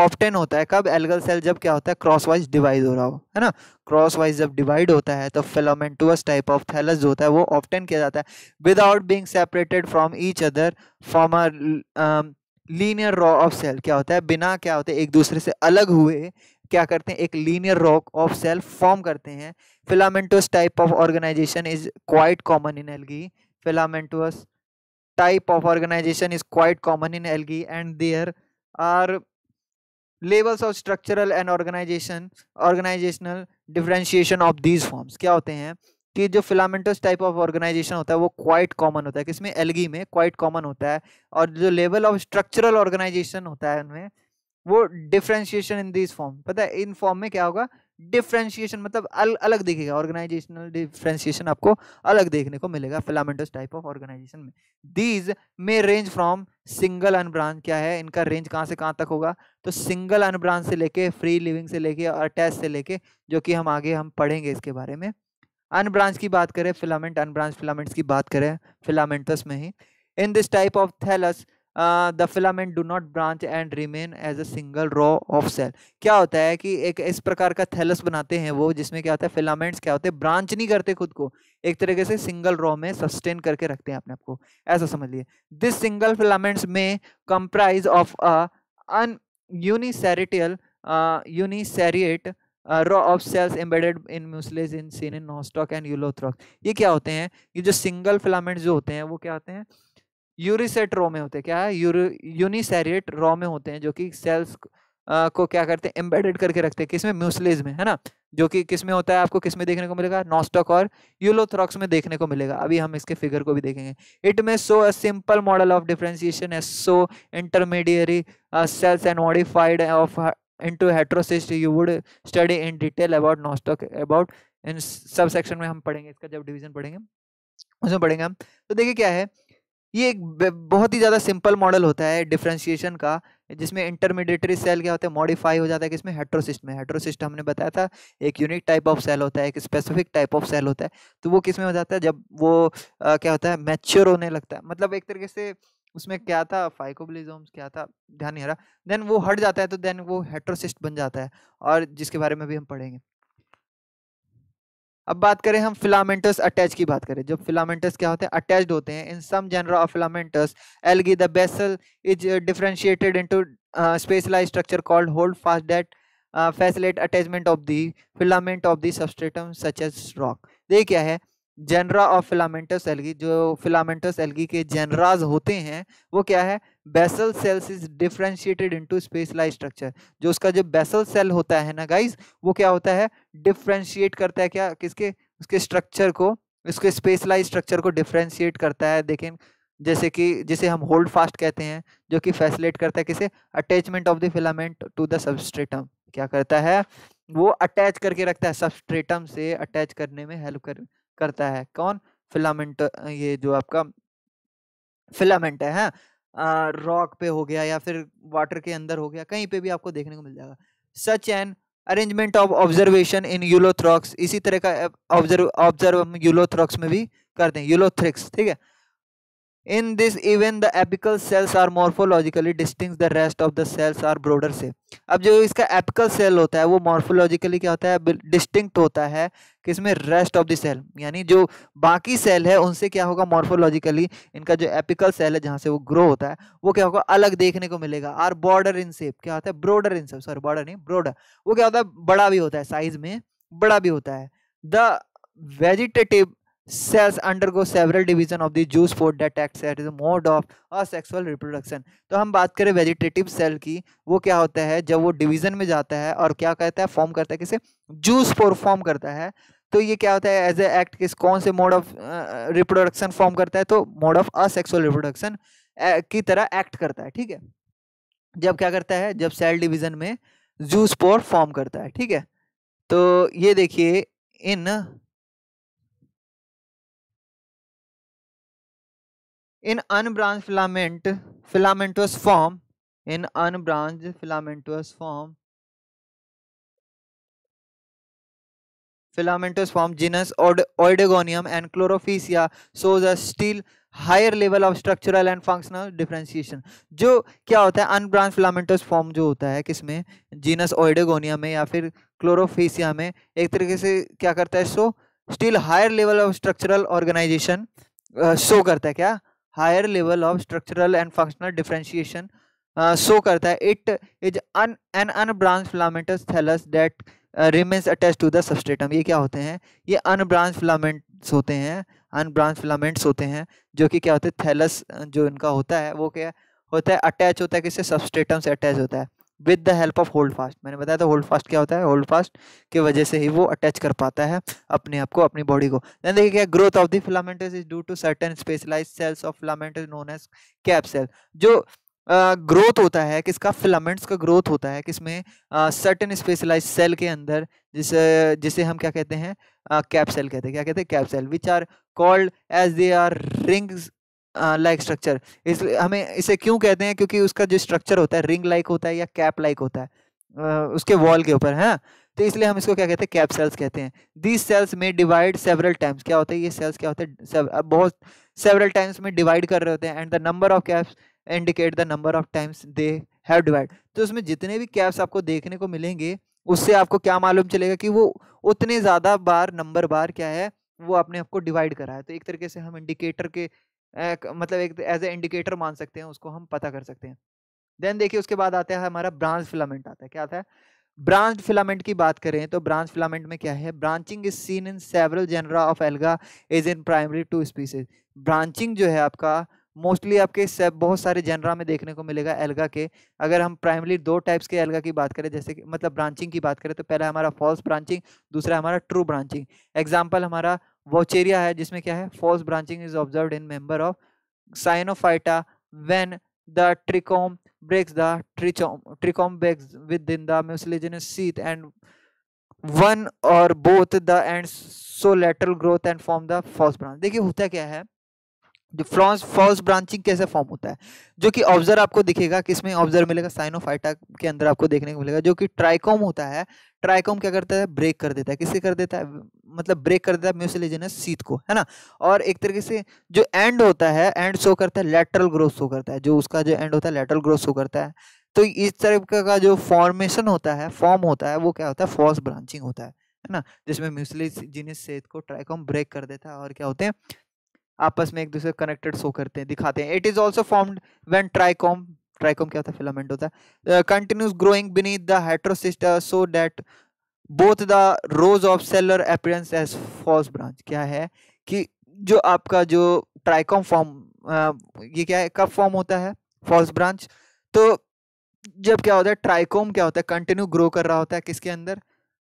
ऑप्टेन होता है कब एल्गल सेल जब क्या होता है क्रॉस वाइज डिवाइड हो रहा हो है ना क्रॉस वाइज जब डिवाइड होता है तो फिलामेंटस टाइप ऑफ थैलस जो होता है वो ऑप्टेन किया जाता है without being separated from each other from a linear row of cell क्या होता है बिना क्या होता है एक दूसरे से अलग हुए क्या करते हैं एक linear row of cell form करते हैं filamentous type of organisation is quite common in algae filamentous type of organisation is quite common in algae and there are levels of structural and organisation organisational differentiation of these forms क्या होते हैं कि जो filamentous type of organisation होता है वो quite common होता है किसमें एलगी में क्वाइट कॉमन होता है और जो लेवल ऑफ स्ट्रक्चरल ऑर्गेनाइजेशन होता है उनमें वो डिफ्रेंशिएशन इन दिस फॉर्म पता है इन फॉर्म में क्या होगा डिफ्रेंशिएशन मतलब अल, अलग दिखेगा ऑर्गेनाइजेशनल डिफ्रेंशिएशन आपको अलग देखने को मिलेगा फिलामेंटस टाइप ऑफ ऑर्गेनाइजेशन में these may range from single unbranch क्या है इनका रेंज कहाँ से कहाँ तक होगा तो सिंगल अनब्रांच से लेके फ्री लिविंग से लेके और अटैच से लेके जो कि हम आगे हम पढ़ेंगे इसके बारे में अनब्रांच की बात करें फिलामेंट अनब्रांच फिलामेंट्स की बात करें फिलामेंटस में ही in this type of thallus the filament do not branch and remain as a single row of cell क्या होता है कि एक इस प्रकार का थैलस बनाते हैं वो जिसमें क्या होता है फिलामेंट्स क्या होते हैं ब्रांच नहीं करते खुद को एक तरीके से सिंगल रॉ में सस्टेन करके रखते हैं अपने आपको ऐसा ऐसा समझिए दिस सिंगल फिलामेंट्स में comprise of a un uniserial uniseriate row of cells embedded in mucilage in seen in Nostoc and Ulothrix ये क्या होते हैं ये जो सिंगल फिलामेंट्स जो होते हैं वो क्या होते हैं यूरिसेट रो में होते हैं क्या है यूनिसेरिएट रॉ में होते हैं जो कि सेल्स को क्या करते हैं एम्बेडेड करके रखते हैं किसमें म्यूसलेज में है ना जो कि किसमें होता है आपको किसमें देखने को मिलेगा नॉस्टॉक और यूलोथ्रॉक्स में देखने को मिलेगा अभी हम इसके फिगर को भी देखेंगे इट में so a simple model of differentiation as so intermediary cells and modified of into heterocyst you would study in detail about Nostoc about in subsection में हम पढ़ेंगे इसका जब डिविजन पढ़ेंगे उसमें पढ़ेंगे हम तो देखिए क्या है ये एक बहुत ही ज़्यादा सिंपल मॉडल होता है डिफ्रेंशिएशन का जिसमें इंटरमीडिएटरी सेल क्या होता है मॉडिफाई हो जाता है किसमें हेट्रोसिस्ट में हेट्रोसिस्ट हमने बताया था एक यूनिक टाइप ऑफ सेल होता है एक स्पेसिफिक टाइप ऑफ सेल होता है तो वो किस में हो जाता है जब वो आ, क्या होता है मैच्योर होने लगता है मतलब एक तरीके से उसमें क्या था फाइकोब्लिजोम्स क्या था ध्यान नहीं आ रहा देन वो हट जाता है तो देन वो हेट्रोसिस्ट बन जाता है और जिसके बारे में भी हम पढ़ेंगे अब बात करें हम फिलामेंटस अटैच की बात करें जब फिलामेंटस क्या होते हैं अटैच्ड होते हैं in some genera of filamentous algae the basal is differentiated into specialise structure called holdfast that facilitate attachment of the filament of the substratum such as rock देख क्या है जेनरा ऑफ फिलामेंटस एल्गी जो filamentous algae के genera होते हैं वो क्या है basal cells is differentiated into specialise structure जो उसका जो बेसल सेल होता है ना गाइज वो क्या होता है डिफ्रेंशिएट करता है क्या किसके उसके स्ट्रक्चर को उसके स्पेशलाइज स्ट्रक्चर को डिफ्रेंशिएट करता है देखें जैसे कि जिसे हम होल्ड फास्ट कहते हैं जो कि फैसिलेट करता है किसे attachment of the filament to the substratum क्या करता है वो अटैच करके रखता है सबस्ट्रेटम से अटैच करने में हेल्प कर करता है कौन फिलामेंट ये जो आपका फिलामेंट है, हाँ? रॉक पे हो गया या फिर वाटर के अंदर हो गया कहीं पे भी आपको देखने को मिल जाएगा such an arrangement of observation in Ulothrix इसी तरह का ऑब्जर्व ऑब्जर्व हम यूलोथ्रॉक्स में भी करते हैं यूलोथ्रिक्स ठीक है in this even the apical cells are morphologically distinct the rest of the cells are broader से अब जो इसका एपिकल सेल होता है वो मॉर्फोलॉजिकली क्या होता है डिस्टिंक्ट होता है किसमें रेस्ट ऑफ द सेल यानी जो बाकी सेल है उनसे क्या होगा मॉर्फोलॉजिकली इनका जो एपिकल सेल है जहाँ से वो ग्रो होता है वो क्या होगा अलग देखने को मिलेगा आर बॉर्डर इन सेप क्या होता है broader in shape sorry border नहीं ब्रोडर वो क्या होता है बड़ा भी होता है साइज में बड़ा भी होता है the vegetative cells undergo several division of the juice food that acts as a mode of asexual reproduction तो हम बात करें वेजिटेटिव सेल की वो क्या होता है जब वो डिवीजन में जाता है और क्या कहता है फॉर्म करता है किसे जूस फोर फॉर्म करता है तो ये क्या होता है एज ए एक्ट किस कौन से मोड ऑफ रिप्रोडक्शन फॉर्म करता है तो मोड ऑफ असेक्सुअल रिप्रोडक्शन की तरह एक्ट करता है ठीक है जब क्या करता है जब सेल डिवीजन में जूस पोर फॉर्म करता है ठीक है तो ये देखिए in in unbranched filament filamentous form in unbranched filamentous form filamentous form genus Oedogonium and chlorophycea shows a still higher level of structural and functional differentiation जो क्या होता है अनब्रांच फिलामेंटस फॉर्म जो होता है किसमें जीनस ओडेगोनिया में या फिर क्लोरोफिसिया में एक तरीके से क्या करता है so still higher level of structural organisation show करता है क्या higher level of structural and functional differentiation show करता है it is an an unbranched filamentous thallus that remains attach to the substratum ये क्या होते हैं ये अनब्रांच फिलामेंट्स होते हैं अनब्रांच फिलामेंट्स होते हैं जो कि क्या होते हैं थैलस uh, जो इनका होता है वो क्या होता है अटैच होता है किससे सबस्टेटम से अटैच होता है with the help of holdfast मैंने बताया था होल्ड फास्ट क्या होता है होल्ड फास्ट के वजह से ही वो अटैच कर पाता है अपने आप को अपनी बॉडी को देन देखिए क्या growth of the filamentous is due to certain specialise cells of filamentous known as cap cell जो ग्रोथ uh, होता है किसका फिलामेंट्स का ग्रोथ होता है किसमें सर्टेन स्पेशलाइज सेल के अंदर जिसे जिसे हम क्या कहते हैं कैप सेल कहते हैं क्या कहते हैं cap cell which are called as they are rings like structure इसलिए इस हमें इसे क्यों कहते हैं क्योंकि उसका जो स्ट्रक्चर होता है रिंग लाइक होता है या कैप लाइक होता है उसके वॉल के ऊपर है तो इसलिए हम इसको क्या कहते हैं कैप सेल्स कहते हैं दीज सेल्स में डिवाइड सेवरल टाइम्स क्या होता है ये सेल्स क्या होते हैं बहुत सेवरल टाइम्स में डिवाइड कर रहे होते हैं and the number of caps indicate the number of times they have divide तो उसमें जितने भी कैप्स आपको देखने को मिलेंगे उससे आपको क्या मालूम चलेगा कि वो उतने ज़्यादा बार नंबर बार क्या है वो आपने आपको डिवाइड करा है तो एक तरीके से हम इंडिकेटर के मतलब एक एज ए इंडिकेटर मान सकते हैं उसको हम पता कर सकते हैं देन देखिए उसके बाद आता है हमारा ब्रांच फिलामेंट आता है क्या आता है ब्रांच फिलामेंट की बात करें तो ब्रांच फिलामेंट में क्या है branching is seen in several genera of alga is in primary to species branching जो है आपका मोस्टली आपके सब बहुत सारे जनरा में देखने को मिलेगा एल्गा के अगर हम प्राइमरी दो टाइप्स के एल्गा की बात करें जैसे कि मतलब ब्रांचिंग की बात करें तो पहला हमारा फॉल्स ब्रांचिंग दूसरा हमारा ट्रू ब्रांचिंग एग्जाम्पल हमारा वोचेरिया है जिसमें क्या है false branching is observe in member of Cyanophyta when the trichome breaks the trichome trichome breaks within mucilaginous sheath and one और both the end so lateral growth and form the false branch देखिए होता क्या है जो फ्रॉन्स false branching कैसे form होता है जो कि ऑब्जर्व आपको दिखेगा किसमें ऑब्जर्व मिलेगा साइनोफाइटा के अंदर आपको देखने को मिलेगा जो कि ट्राइकोम होता है ट्राइकोम क्या करता है ब्रेक कर देता है किससे कर देता है मतलब ब्रेक कर देता है म्यूसिलेजनस सीत को है ना और एक तरीके से जो एंड होता है एंड शो करता है लेटरल ग्रोथ शो करता है जो उसका जो एंड होता है लेटरल ग्रोथ शो करता है तो इस तरह का जो फॉर्मेशन होता है फॉर्म होता है वो क्या होता है फॉल्स ब्रांचिंग होता है है ना जिसमें म्यूसिलेजिनस सेथ को ट्राइकोम ब्रेक कर देता है और क्या होते हैं आपस में एक दूसरे कनेक्टेड शो करते हैं दिखाते हैं it is also formed when trichome trichome क्या होता है फिलामेंट होता है continuous growing beneath the heterocyst so that both the rows of cellular appearance as false branch क्या है कि जो आपका जो ट्राइकॉम फॉर्म uh, ये क्या है कब फॉर्म होता है फॉल्स ब्रांच तो जब क्या होता है ट्राइकोम क्या होता है कंटिन्यू ग्रो कर रहा होता है किसके अंदर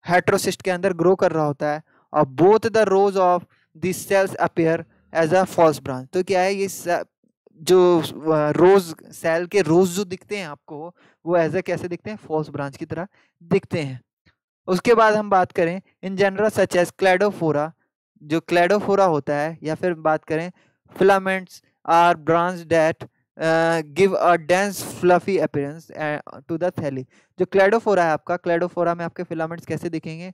हेट्रोसिस्ट के अंदर ग्रो कर रहा होता है और both the rows of this cells appear as a false branch तो क्या है ये जो रोज सेल के रोज जो दिखते हैं आपको वो एज अ कैसे दिखते हैं फॉल्स ब्रांच की तरह दिखते हैं उसके बाद हम बात करें in general such as Cladophora जो क्लेडोफोरा होता है या फिर बात करें filaments are branch that give a dense fluffy appearance to the thalli जो क्लेडोफोरा है आपका क्लेडोफोरा में आपके फिलामेंट्स कैसे दिखेंगे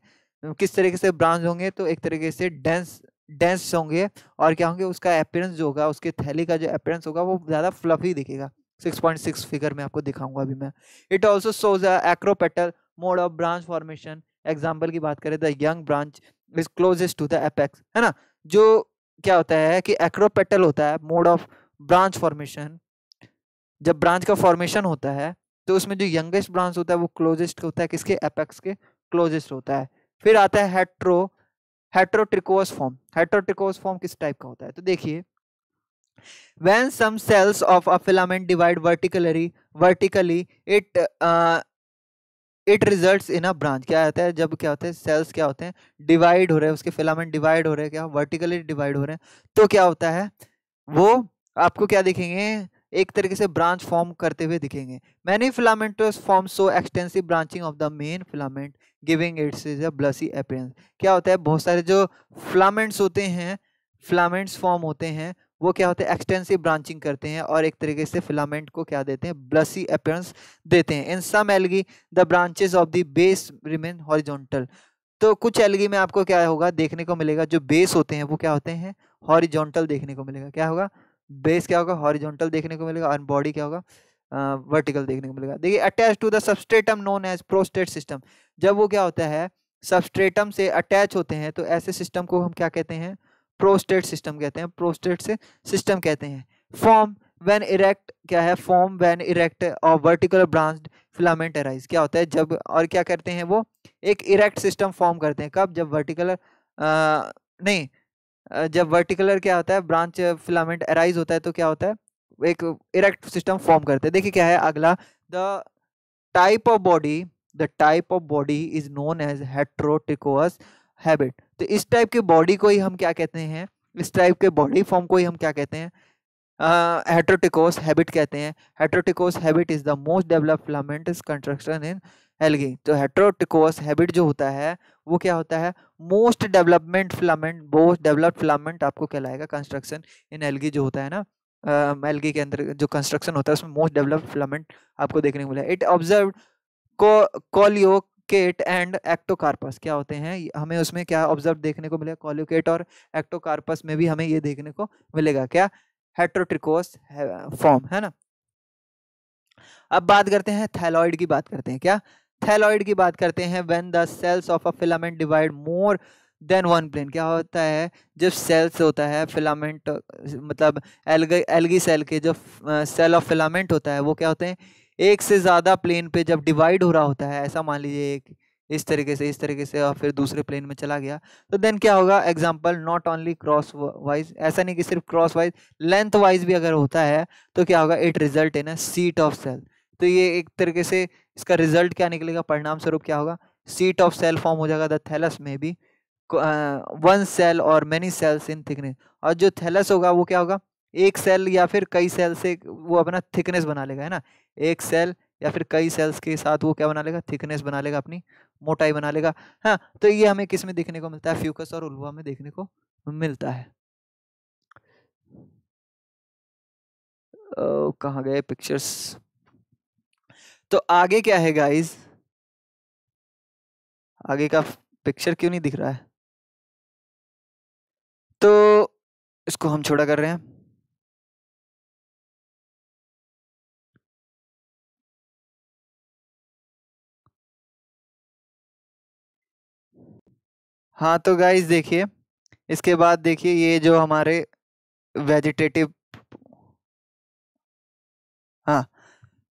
किस तरीके से ब्रांच होंगे तो एक तरीके से डेंस डेंस होंगे और क्या होंगे उसका अपेयरेंस जो होगा उसके थैली का जो अपेयरेंस होगा वो ज़्यादा फ्लफी दिखेगा 6.6 फिगर में आपको दिखाऊंगा अभी मैं it also shows acropetal mode of branch formation example की बात करें the young branch is closest to the apex है ना जो क्या होता है कि एक्रोपेटल होता है मोड ऑफ ब्रांच फॉर्मेशन जब ब्रांच का फॉर्मेशन होता है तो उसमें जो यंगेस्ट ब्रांच होता है वो क्लोजेस्ट होता है किसके एपेक्स के क्लोजेस्ट होता है फिर आता है hetero heterotrichous form heterotrichous form किस टाइप का होता है तो देखिए when some cells of a filament divide vertically vertically it it result in a branch क्या होता है जब क्या होते हैं सेल्स क्या होते हैं डिवाइड हो रहे हैं उसके फिलामेंट डिवाइड हो रहे हैं क्या वर्टिकली डिवाइड हो रहे हैं तो क्या होता है वो आपको क्या देखेंगे एक तरीके से ब्रांच फॉर्म करते हुए दिखेंगे many filamentous form so extensive branching of the main filament giving its is a bushy appearance क्या होता है बहुत सारे जो फिलामेंट्स होते हैं फिलामेंट्स फॉर्म होते हैं वो क्या होते हैं एक्सटेंसिव ब्रांचिंग करते हैं और एक तरीके से फिलामेंट को क्या देते हैं ब्लसी अपेयरेंस देते हैं in some algae the branches of the base remain horizontal तो कुछ एलगी में आपको क्या होगा देखने को मिलेगा जो बेस होते हैं वो क्या होते हैं हॉरिजोंटल देखने को मिलेगा क्या होगा बेस क्या होगा हॉरिजॉन्टल देखने को मिलेगा और बॉडी क्या होगा वर्टिकल uh, देखने को मिलेगा देखिए attach to the substratum known as prostrate system जब वो क्या होता है सबस्ट्रेटम से अटैच होते हैं तो ऐसे सिस्टम को हम क्या कहते हैं प्रोस्टेट सिस्टम कहते हैं प्रोस्टेट से सिस्टम कहते हैं फॉर्म व्हेन इरेक्ट क्या है फॉर्म व्हेन इरेक्ट और वर्टिकल ब्रांच फिलामेंट अराइज क्या होता है जब और क्या करते हैं वो एक इरेक्ट सिस्टम फॉर्म करते हैं कब जब वर्टिकल नहीं जब वर्टिकुलर क्या होता है ब्रांच फिलामेंट अराइज होता है तो क्या होता है एक इरेक्ट सिस्टम फॉर्म करते हैं देखिए क्या है अगला the type of body the type of body is known as heterotrichous habit तो इस टाइप के बॉडी को ही हम क्या कहते हैं इस टाइप के बॉडी फॉर्म को ही हम क्या कहते हैं हेट्रोटिकोस हैबिट कहते हैं heterotrichous habit is the most develop filamentous construction in algae तो हेट्रोटिकोस हैबिट जो होता है वो क्या होता है most development filament most developed filament आपको कहलाएगा कंस्ट्रक्शन इन एलगी जो होता है ना एलगी के अंदर जो कंस्ट्रक्शन होता है उसमें मोस्ट डेवलप्ड फिलामेंट आपको देखने को मिला it observe Coleochaete and Ectocarpus क्या होते हैं हमें उसमें क्या ऑब्जर्व देखने को मिलेगा कोलियोकेट और एक्टोकार्पस में भी हमें ये देखने को मिलेगा क्या हेट्रोट्रिकोस फॉर्म uh, है ना अब बात करते हैं थैलॉइड की बात करते हैं क्या थैलॉइड की बात करते हैं when the cells of a filament divide more than one plane क्या होता है जब सेल्स होता है फिलामेंट मतलब एल्गी एलगी सेल के जो सेल ऑफ फिलामेंट होता है वो क्या होते हैं एक से ज़्यादा प्लेन पे जब डिवाइड हो रहा होता है ऐसा मान लीजिए एक इस तरीके से इस तरीके से और फिर दूसरे प्लेन में चला गया तो देन क्या होगा example not only crosswise ऐसा नहीं कि सिर्फ क्रॉस वाइज लेंथ वाइज भी अगर होता है तो क्या होगा it result in a sheet of cell तो ये एक तरीके से इसका रिजल्ट क्या निकलेगा परिणाम स्वरूप क्या होगा सीट ऑफ सेल फॉर्म हो जाएगा द थैलस में भी वन सेल और मेनी सेल्स इन थिकनेस और जो थैलस होगा वो क्या होगा एक सेल या फिर कई सेल से वो अपना थिकनेस बना लेगा है ना एक सेल या फिर कई सेल्स के साथ वो क्या बना लेगा थिकनेस बना लेगा अपनी मोटाई बना लेगा हाँ तो ये हमें किस में देखने को मिलता है फ्यूकस और उल्वा में देखने को मिलता है कहाँ गए पिक्चर्स तो आगे क्या है गाइस आगे का पिक्चर क्यों नहीं दिख रहा है तो इसको हम छोड़ा कर रहे हैं हाँ तो गाइस देखिए इसके बाद देखिए ये जो हमारे वेजिटेटिव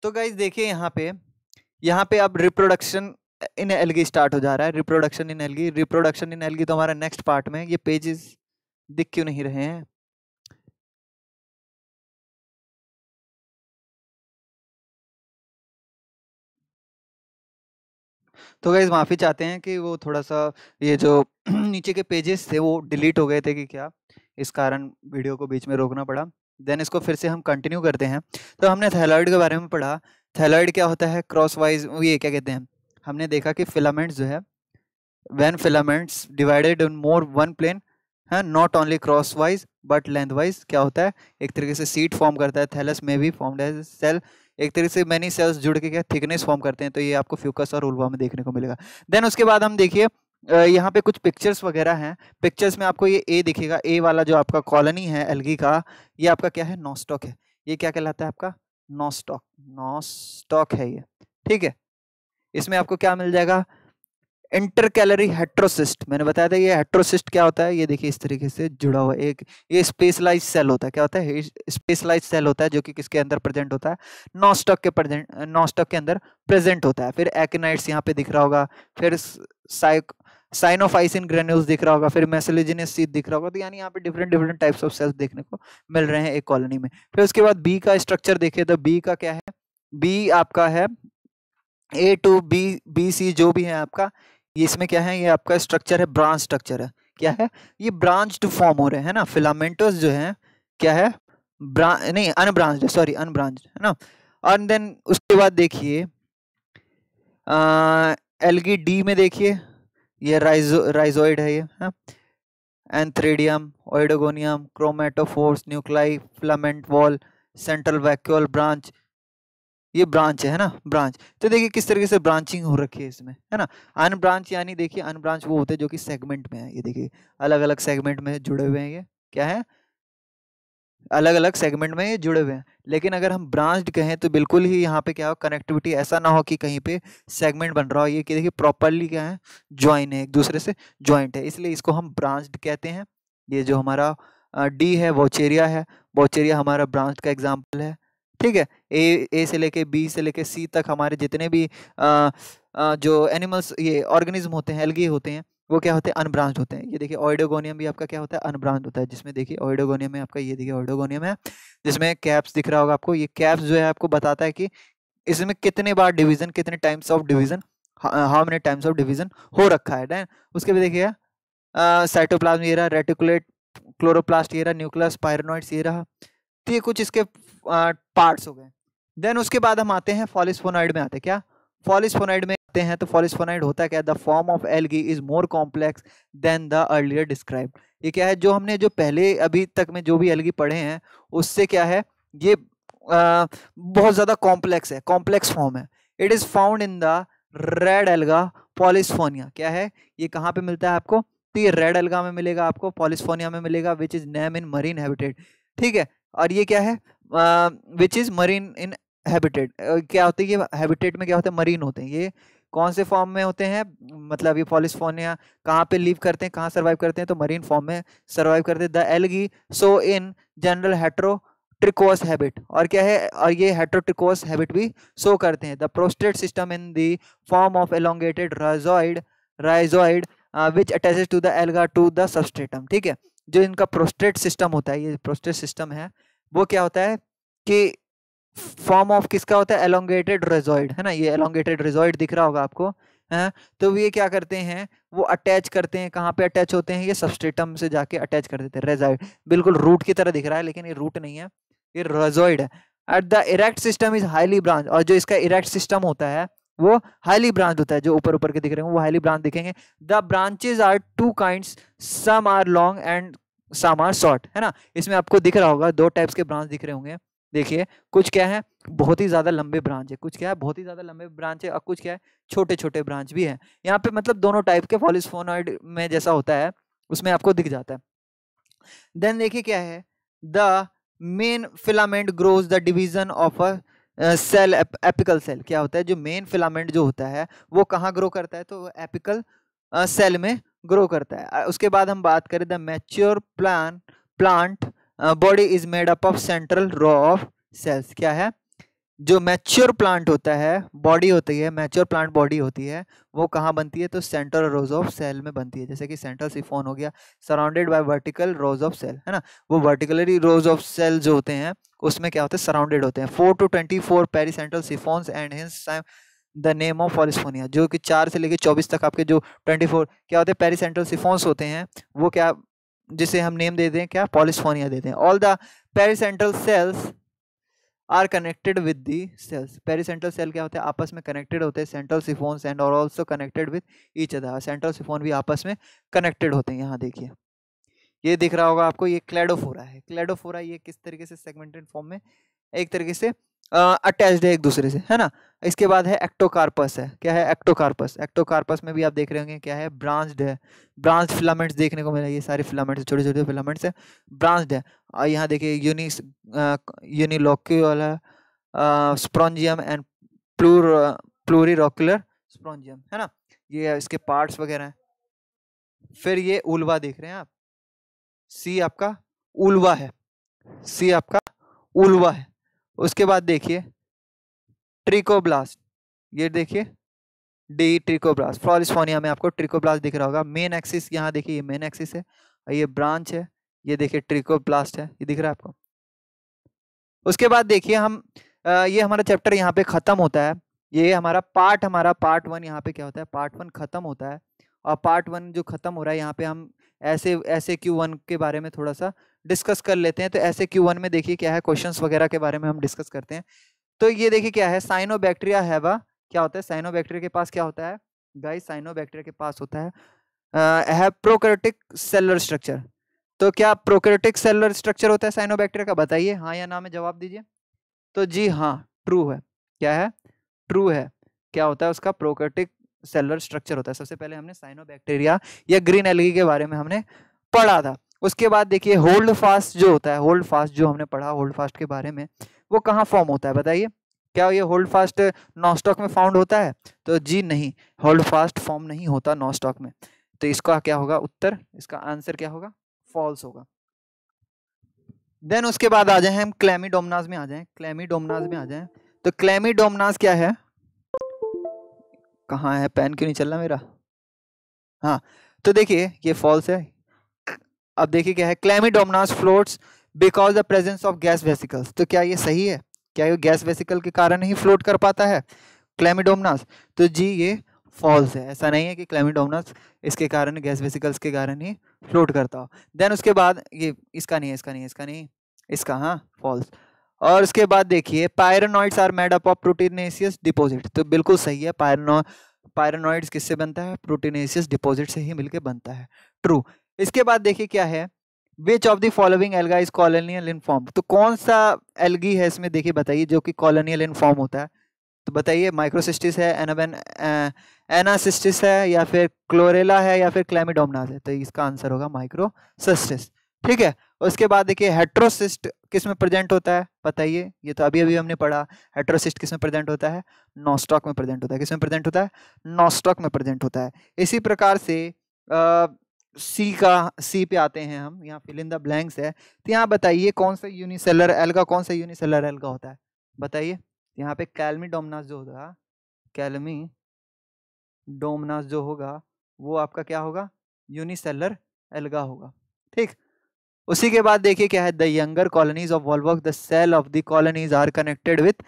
तो गाइज देखिए यहाँ पे यहाँ पे अब रिप्रोडक्शन इन एलगी स्टार्ट हो जा रहा है reproduction in algae reproduction in algae तो हमारा नेक्स्ट पार्ट में ये पेजेस दिख क्यों नहीं रहे हैं तो गाइज माफ़ी चाहते हैं कि वो थोड़ा सा ये जो नीचे के पेजेस थे वो डिलीट हो गए थे कि क्या इस कारण वीडियो को बीच में रोकना पड़ा देन इसको फिर से हम कंटिन्यू करते हैं तो हमने थायराइड के बारे में पढ़ा थायराइड क्या होता है क्रॉस वाइज ये क्या कहते हैं हमने देखा कि फिलामेंट्स जो है when filaments divided in more one plane है not only crosswise but lengthwise क्या होता है एक तरीके से सीट फॉर्म करता है थैलस में भी फॉर्म एज सेल एक तरीके से मैनी सेल्स जुड़ के क्या थिकनेस फॉर्म करते हैं तो ये आपको फ्यूकस और उल्वा में देखने को मिलेगा देन उसके बाद हम देखिए यहाँ पे कुछ पिक्चर्स वगैरह हैं पिक्चर्स में आपको ये ए दिखेगा ए वाला जो आपका कॉलोनी है एलगी का ये आपका क्या है नॉस्टॉक है ये क्या कहलाता है आपका नॉस्टॉक नॉस्टॉक है ये ठीक है इसमें आपको क्या मिल जाएगा इंटरकैलरी हेट्रोसिस्ट मैंने बताया था ये हेट्रोसिस्ट क्या होता है ये देखिए इस तरीके से जुड़ा हुआ एक ये स्पेशलाइज सेल होता है क्या होता है स्पेशलाइज सेल होता है जो कि किसके अंदर प्रेजेंट होता है नॉस्टॉक के प्रेजेंट नॉस्टॉक के अंदर प्रेजेंट होता है फिर एक्नाइट्स यहाँ पे दिख रहा होगा फिर साइक साइनोफाइसिन ग्रेन्यूल्स दिख रहा होगा फिर मैसेलिजिनस सीध दिख रहा होगा तो यानी यहाँ पे different different types of cells देखने को मिल रहे हैं एक कॉलोनी में फिर उसके बाद बी का स्ट्रक्चर देखे तो बी का क्या है बी आपका है A to B B C जो भी है आपका ये इसमें क्या है ये आपका स्ट्रक्चर है ब्रांच स्ट्रक्चर है क्या है ये ब्रांच टू फॉर्म हो रहे हैं ना फिलामेंटोस जो है क्या है ब्रांच नहीं अनब्रांच सॉरी अनब्रांच है ना और देन उसके बाद देखिए एलगी डी में देखिए ये राइजो राइजोइड है ये है हाँ। Antheridium Oedogonium chromatophores nuclei filament wall central vacuole branch ये ब्रांच है ना ब्रांच तो देखिए किस तरीके से ब्रांचिंग हो रखी है इसमें है ना अन ब्रांच यानी देखिए अन ब्रांच वो होते हैं जो कि सेगमेंट में है ये देखिए अलग अलग सेगमेंट में जुड़े हुए हैं ये क्या है अलग अलग सेगमेंट में जुड़े हुए हैं लेकिन अगर हम ब्रांच्ड कहें तो बिल्कुल ही यहाँ पे क्या हो कनेक्टिविटी ऐसा ना हो कि कहीं पे सेगमेंट बन रहा हो ये कि देखिए प्रॉपरली क्या है ज्वाइन है एक दूसरे से ज्वाइंट है इसलिए इसको हम ब्रांच्ड कहते हैं ये जो हमारा डी है वोचेरिया है वोचेरिया हमारा ब्रांच का एग्जाम्पल है ठीक है ए ए से लेके बी से लेके सी तक हमारे जितने भी आ, आ, जो एनिमल्स ये ऑर्गेनिज्म होते हैं एल्गी होते हैं वो क्या होते हैं अनब्रांच होते हैं ये देखिए ऑइडोगोनियम भी आपका क्या होता है अनब्रांच होता है जिसमें देखिए ऑइडोगोनियम है आपका ये देखिए ऑइडोगोनियम है जिसमें कैप्स दिख रहा होगा आपको ये कैप्स जो है आपको बताता है कि इसमें कितने बार डिवीजन कितने times of division how many times of division हो रखा है डैन उसके भी देखिए साइटोप्लाज्म ये रहा रेटिकुलेट क्लोरोप्लास्ट ये रहा न्यूक्लियस पायरनॉइड्स ये रहा तो ये कुछ इसके पार्ट्स हो गए देन उसके बाद हम आते हैं फॉलिस्फोनाइड में आते हैं क्या फॉलिस्फोनाइड में देखते हैं तो फॉलिस्फोनाइड होता क्या है the form of algae is more complex than the earlier describe ये क्या है जो हमने जो पहले अभी तक में जो भी एलगी पढ़े हैं उससे क्या है ये आ, बहुत ज़्यादा कॉम्प्लेक्स है कॉम्प्लेक्स फॉर्म है it is found in the red alga Polysiphonia क्या है ये कहाँ पे मिलता है आपको तो ये रेड एल्गा में मिलेगा आपको पॉलिस्फोनिया में मिलेगा which is name in marine habitat ठीक है और ये क्या है which is marine in habitat क्या होती है ये हैबिटेट में क्या होता है मरीन होते हैं ये कौन से फॉर्म में होते हैं मतलब ये पॉलिसफोनिया कहाँ पे लीव करते हैं कहाँ सर्वाइव करते हैं तो मरीन फॉर्म में सर्वाइव करते हैं the algae so in general heterotrichous habit और क्या है और ये हेट्रोट्रिकोस हैबिट भी शो करते हैं the prostrate system in the form of elongated rhizoid rhizoid which attaches to the alga to the substratum ठीक है जो इनका प्रोस्टेट सिस्टम होता है ये प्रोस्टेट सिस्टम है वो क्या होता है कि फॉर्म ऑफ किसका होता है एलोंगेटेड रेजॉइड है ना ये एलोंगेटेड रेजॉइड दिख रहा होगा आपको है तो ये क्या करते हैं वो अटैच करते हैं कहाँ पे अटैच होते हैं ये सबस्टेटम से जाके अटैच कर देते हैं रेजॉइड बिल्कुल रूट की तरह दिख रहा है लेकिन ये रूट नहीं है ये रेजॉइड है at the erect system is highly branch और जो इसका इरेक्ट सिस्टम होता है वो हाईली ब्रांच होता है जो ऊपर ऊपर के दिख रहे हैं वो हाईली ब्रांच दिखेंगे the branches are two kind some are long and some are short है ना इसमें आपको दिख रहा होगा दो टाइप्स के ब्रांच दिख रहे होंगे देखिए कुछ क्या है बहुत ही ज़्यादा लंबे ब्रांच है कुछ क्या है बहुत ही ज़्यादा लंबे ब्रांच है और कुछ क्या है छोटे छोटे ब्रांच भी है यहाँ पे मतलब दोनों टाइप के फॉलिस्फोनॉइड में जैसा होता है उसमें आपको दिख जाता है देन देखिए क्या है the main filament grows the division of a cell apical cell क्या होता है जो मेन फिलामेंट जो होता है वो कहाँ ग्रो करता है तो एपिकल सेल uh, में ग्रो करता है उसके बाद हम बात करें the mature plan plant body is made up of central row of cells क्या है जो मैच्योर प्लांट होता है बॉडी होती है मैच्योर प्लांट बॉडी होती है वो कहाँ बनती है तो सेंट्रल रोज ऑफ सेल में बनती है जैसे कि सेंट्रल सिफोन हो गया surrounded by vertical rows of cell है ना वो वर्टिकलरी रोज ऑफ सेल जो होते हैं उसमें क्या होते हैं सराउंडेड होते हैं four to twenty four pericentral siphons and the name of Polysiphonia जो कि चार से लेकर चौबीस तक आपके जो ट्वेंटी फोर क्या होते हैं पेरी सेंट्रल सिफोन्स होते हैं वो क्या जिसे हम नेम दे दें क्या पॉलिसफोनिया देते हैं all the pericentral cells are connected with the cells pericentral cell क्या होते हैं आपस में कनेक्टेड होते हैं सेंट्रल सिफोन्स एंड और also connected with each other central siphon भी आपस में कनेक्टेड होते हैं यहाँ देखिए ये दिख रहा होगा आपको ये क्लेडोफोरा है क्लेडोफोरा ये किस तरीके से सेगमेंटेड फॉर्म में एक तरीके से अटैच्ड है एक दूसरे से है ना इसके बाद है एक्टोकार्पस है क्या है एक्टोकार्पस एक्टोकार्पस में भी आप देख रहे होंगे क्या है ब्रांच्ड है ब्रांच फिलामेंट्स देखने को मिला ये सारे फिलामेंट्स छोटे छोटे फिलामेंट्स है ब्रांच्ड है और यहाँ देखिए यूनि यूनिलोक्यूल स्प्रॉन्जियम एंड प्लूर प्लूरीरोक्यूलर स्प्रॉन्जियम है ना ये इसके पार्ट्स वगैरह हैं फिर ये उल्वा देख रहे हैं आप सी आपका उल्वा है सी आपका उल्वा है उसके बाद देखिए ट्रिकोब्लास्ट ये देखिए डी ट्रिकोब्लास्ट फ्लॉरिस्फोनिया में आपको ट्रिकोब्लास्ट दिख रहा होगा मेन एक्सिस यहाँ देखिए ये मेन एक्सिस है और ये ब्रांच है ये देखिए ट्रिकोब्लास्ट है ये दिख रहा है आपको उसके बाद देखिए हम ये हमारा चैप्टर यहाँ पे ख़त्म होता है ये हमारा पार्ट हमारा पार्ट वन यहाँ पे क्या होता है पार्ट वन ख़त्म होता है और पार्ट वन जो ख़त्म हो रहा है यहाँ पे हम ऐसे ऐसे क्यू वन के बारे में थोड़ा सा डिस्कस कर लेते हैं तो ऐसे क्यू वन में देखिए क्या है क्वेश्चंस वगैरह के बारे में हम डिस्कस करते हैं तो ये देखिए क्या है साइनोबैक्टीरिया हैवा क्या होता है बैक्टीरिया के पास क्या होता है गाइस बैक्टीरिया के पास होता है है सेलर सेलुलर स्ट्रक्चर तो क्या प्रोकरेटिक सेलुलर स्ट्रक्चर होता है साइनोबैक्टीरिया का बताइए हाँ या ना में जवाब दीजिए तो जी हाँ ट्रू है क्या है ट्रू है क्या होता है उसका प्रोकरेटिक सेलर स्ट्रक्चर होता है सबसे पहले हमने साइनोबैक्टीरिया या ग्रीन एलगी के बारे में हमने पढ़ा था उसके बाद देखिए होल्ड फास्ट जो होता है होल्ड फास्ट जो हमने पढ़ा होल्ड फास्ट के बारे में वो कहाँ फॉर्म होता है बताइए क्या ये होल्ड फास्ट नॉस्टॉक में फाउंड होता है तो जी नहीं होल्ड फास्ट फॉर्म नहीं होता नॉस्टॉक में तो इसका क्या होगा उत्तर इसका आंसर क्या होगा फॉल्स होगा देन उसके बाद आ जाए हम क्लैमी में आ जाए क्लैमी में आ जाए तो क्लैमी क्या है कहाँ है पेन क्यों नहीं चल रहा मेरा हाँ तो देखिए ये फॉल्स है अब देखिए क्या है Chlamydomonas floats because the presence of gas vesicles तो क्या ये सही है क्या ये गैस वेसिकल के कारण ही फ्लोट कर पाता है क्लैमिडोमनास तो जी ये फॉल्स है ऐसा नहीं है कि क्लैमिडोमनास इसके कारण गैस वेसिकल्स के कारण ही फ्लोट करता हो देन उसके बाद ये इसका नहीं है इसका नहीं है इसका नहीं इसका हाँ फॉल्स और उसके बाद देखिए pyrenoids are made up of proteinaceous deposit तो बिल्कुल सही है पायरनो पायरनॉइड्स किससे बनता है प्रोटीनेशियस डिपोजिट से ही मिलकर बनता है ट्रू इसके बाद देखिए क्या है which of the following alga is colonial in form तो कौन सा एल्गी है इसमें देखिए बताइए जो कि कॉलोनियल इनफॉर्म होता है तो बताइए माइक्रोसिस्टिस है एनाबेन एनासिस्टिस है या फिर क्लोरेला है या फिर क्लेमिडोमनाज है तो इसका आंसर होगा माइक्रोसिस्टिस ठीक है उसके बाद देखिए हेट्रोसिस्ट किस में प्रेजेंट होता है बताइए ये तो अभी अभी हमने पढ़ा हेट्रोसिस्ट किस में प्रेजेंट होता है नॉस्टॉक में प्रेजेंट होता है किस में प्रेजेंट होता है नॉस्टॉक में प्रेजेंट होता है इसी प्रकार से सी का सी पे आते हैं हम यहाँ फिल इन द ब्लैंक्स है तो यहाँ बताइए कौन सा यूनिसेलर एल्गा कौन सा यूनिसेलर एल्गा होता है बताइए यहाँ पे कैलमी डोमनास जो होगा कैलमी डोमनास जो होगा वो आपका क्या होगा यूनिसेलर एल्गा होगा ठीक उसी के बाद देखिए क्या है the younger colonies of volvox the cell of the colonies are connected with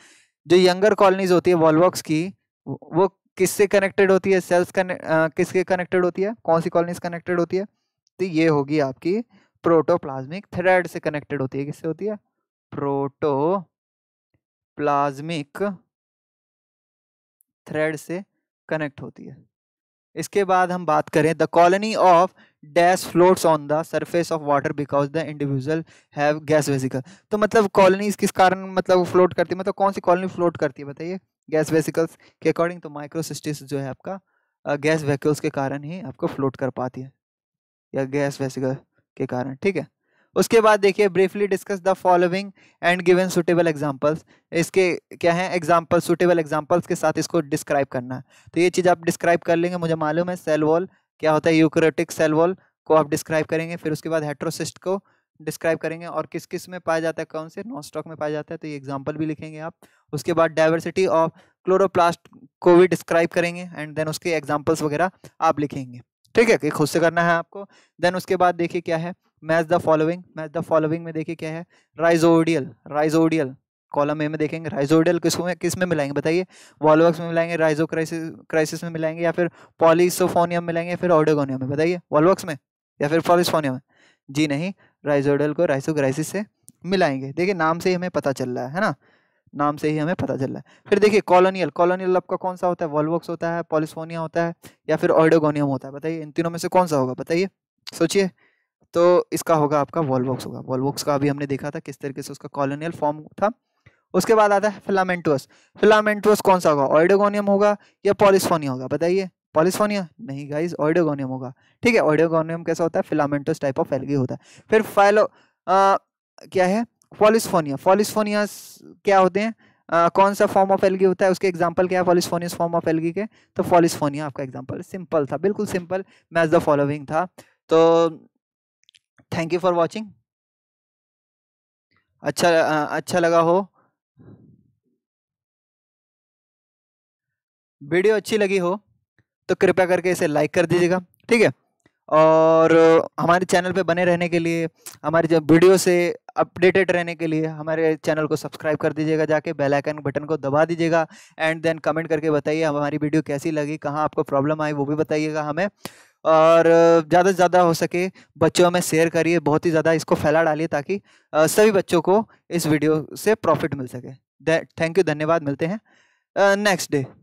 जो यंगर कॉलोनीज होती है वॉलवॉक्स की वो किससे कनेक्टेड होती है सेल्स कने, किसके कनेक्टेड होती है कौन सी कॉलोनीज कनेक्टेड होती है तो ये होगी आपकी प्रोटोप्लाज्मिक थ्रेड से कनेक्टेड होती है किससे होती है प्रोटो प्लाज्मिक थ्रेड से कनेक्ट होती है इसके बाद हम बात करें the colony of dash floats on the surface of water because the individual have gas vesicle तो मतलब कॉलोनीज किस कारण मतलब फ्लोट करती है मतलब कौन सी कॉलोनी फ्लोट करती है बताइए गैस वेसिकल्स के अकॉर्डिंग तो माइक्रोसिस्टिस जो है आपका गैस वेहिकल्स के कारण ही आपको फ्लोट कर पाती है या गैस वेसिकल के कारण ठीक है उसके बाद देखिए briefly discuss the following and given suitable examples इसके क्या है एग्जांपल सुटेबल एग्जांपल्स के साथ इसको डिस्क्राइब करना है तो ये चीज़ आप डिस्क्राइब कर लेंगे मुझे मालूम है सेल वॉल क्या होता है यूक्रोटिक सेल वॉल को आप डिस्क्राइब करेंगे फिर उसके बाद हेट्रोसिस्ट को डिस्क्राइब करेंगे और किस किस में पाया जाता है कौन से नॉन स्टॉक में पाया जाता है तो ये एग्जाम्पल भी लिखेंगे आप उसके बाद डाइवर्सिटी ऑफ क्लोरोप्लास्ट को भी डिस्क्राइब करेंगे एंड देन उसके एग्जाम्पल्स वगैरह आप लिखेंगे ठीक है खुद से करना है आपको देन उसके बाद देखिए क्या है match the following match the following में देखिए क्या है राइजोडियल राइजोडियल कॉलम ए में देखेंगे राइजोडियल किस में किस में मिलाएंगे बताइए वॉलवॉक्स में मिलाएंगे राइजो क्राइसिस क्राइसिस में मिलाएंगे या फिर पॉलिसोफोनियम मिलाएंगे या फिर ऑडोगोनियम में बताइए वॉलवॉक्स में या फिर पॉलिसफोनियम में जी नहीं राइजोडल को क्राइसिस से मिलाएंगे देखिए नाम से ही हमें पता चल रहा है ना नाम से ही हमें पता चल रहा है फिर देखिए कॉलोनियल कॉलोनियल आपका कौन सा होता है वॉलवॉक्स होता है पॉलिसफोनिया होता है या फिर ऑर्डोगोनियम होता है बताइए इन तीनों में से कौन सा होगा बताइए सोचिए तो इसका होगा आपका वॉलवॉक्स होगा वॉलवॉक्स का अभी हमने देखा था किस तरीके से उसका कॉलोनियल फॉर्म था उसके बाद आता है फिलामेंटोस फिलामेंटोस कौन सा होगा ऑइडोगोनियम होगा या पॉलिसफोनिया होगा बताइए पॉलिसफोनिया नहीं गाइज ऑइडोगोनियम होगा ठीक है ऑइडोगोनियम कैसा होता है फिलामेंटोस टाइप ऑफ एल्गी होता है फिर फाइलो आ, क्या है पॉलिसफोनिया पॉलिसफोनिया क्या होते हैं आ, कौन सा फॉर्म ऑफ एल्गी होता है उसके एग्जाम्पल क्या है पॉलिसफोनियस फॉर्म ऑफ एल्गी के तो पॉलिसफोनिया आपका एग्जाम्पल सिंपल था बिल्कुल सिंपल मैच द फॉलोइंग था तो थैंक यू फॉर वॉचिंग अच्छा अच्छा लगा हो वीडियो अच्छी लगी हो तो कृपया करके इसे लाइक कर दीजिएगा ठीक है और हमारे चैनल पे बने रहने के लिए हमारे जब वीडियो से अपडेटेड रहने के लिए हमारे चैनल को सब्सक्राइब कर दीजिएगा जाके बेल आइकन बटन को दबा दीजिएगा एंड देन कमेंट करके बताइए हमारी वीडियो कैसी लगी कहाँ आपको प्रॉब्लम आई वो भी बताइएगा हमें और ज़्यादा से ज़्यादा हो सके बच्चों में शेयर करिए बहुत ही ज़्यादा इसको फैला डालिए ताकि सभी बच्चों को इस वीडियो से प्रॉफिट मिल सके थैंक यू धन्यवाद मिलते हैं नेक्स्ट डे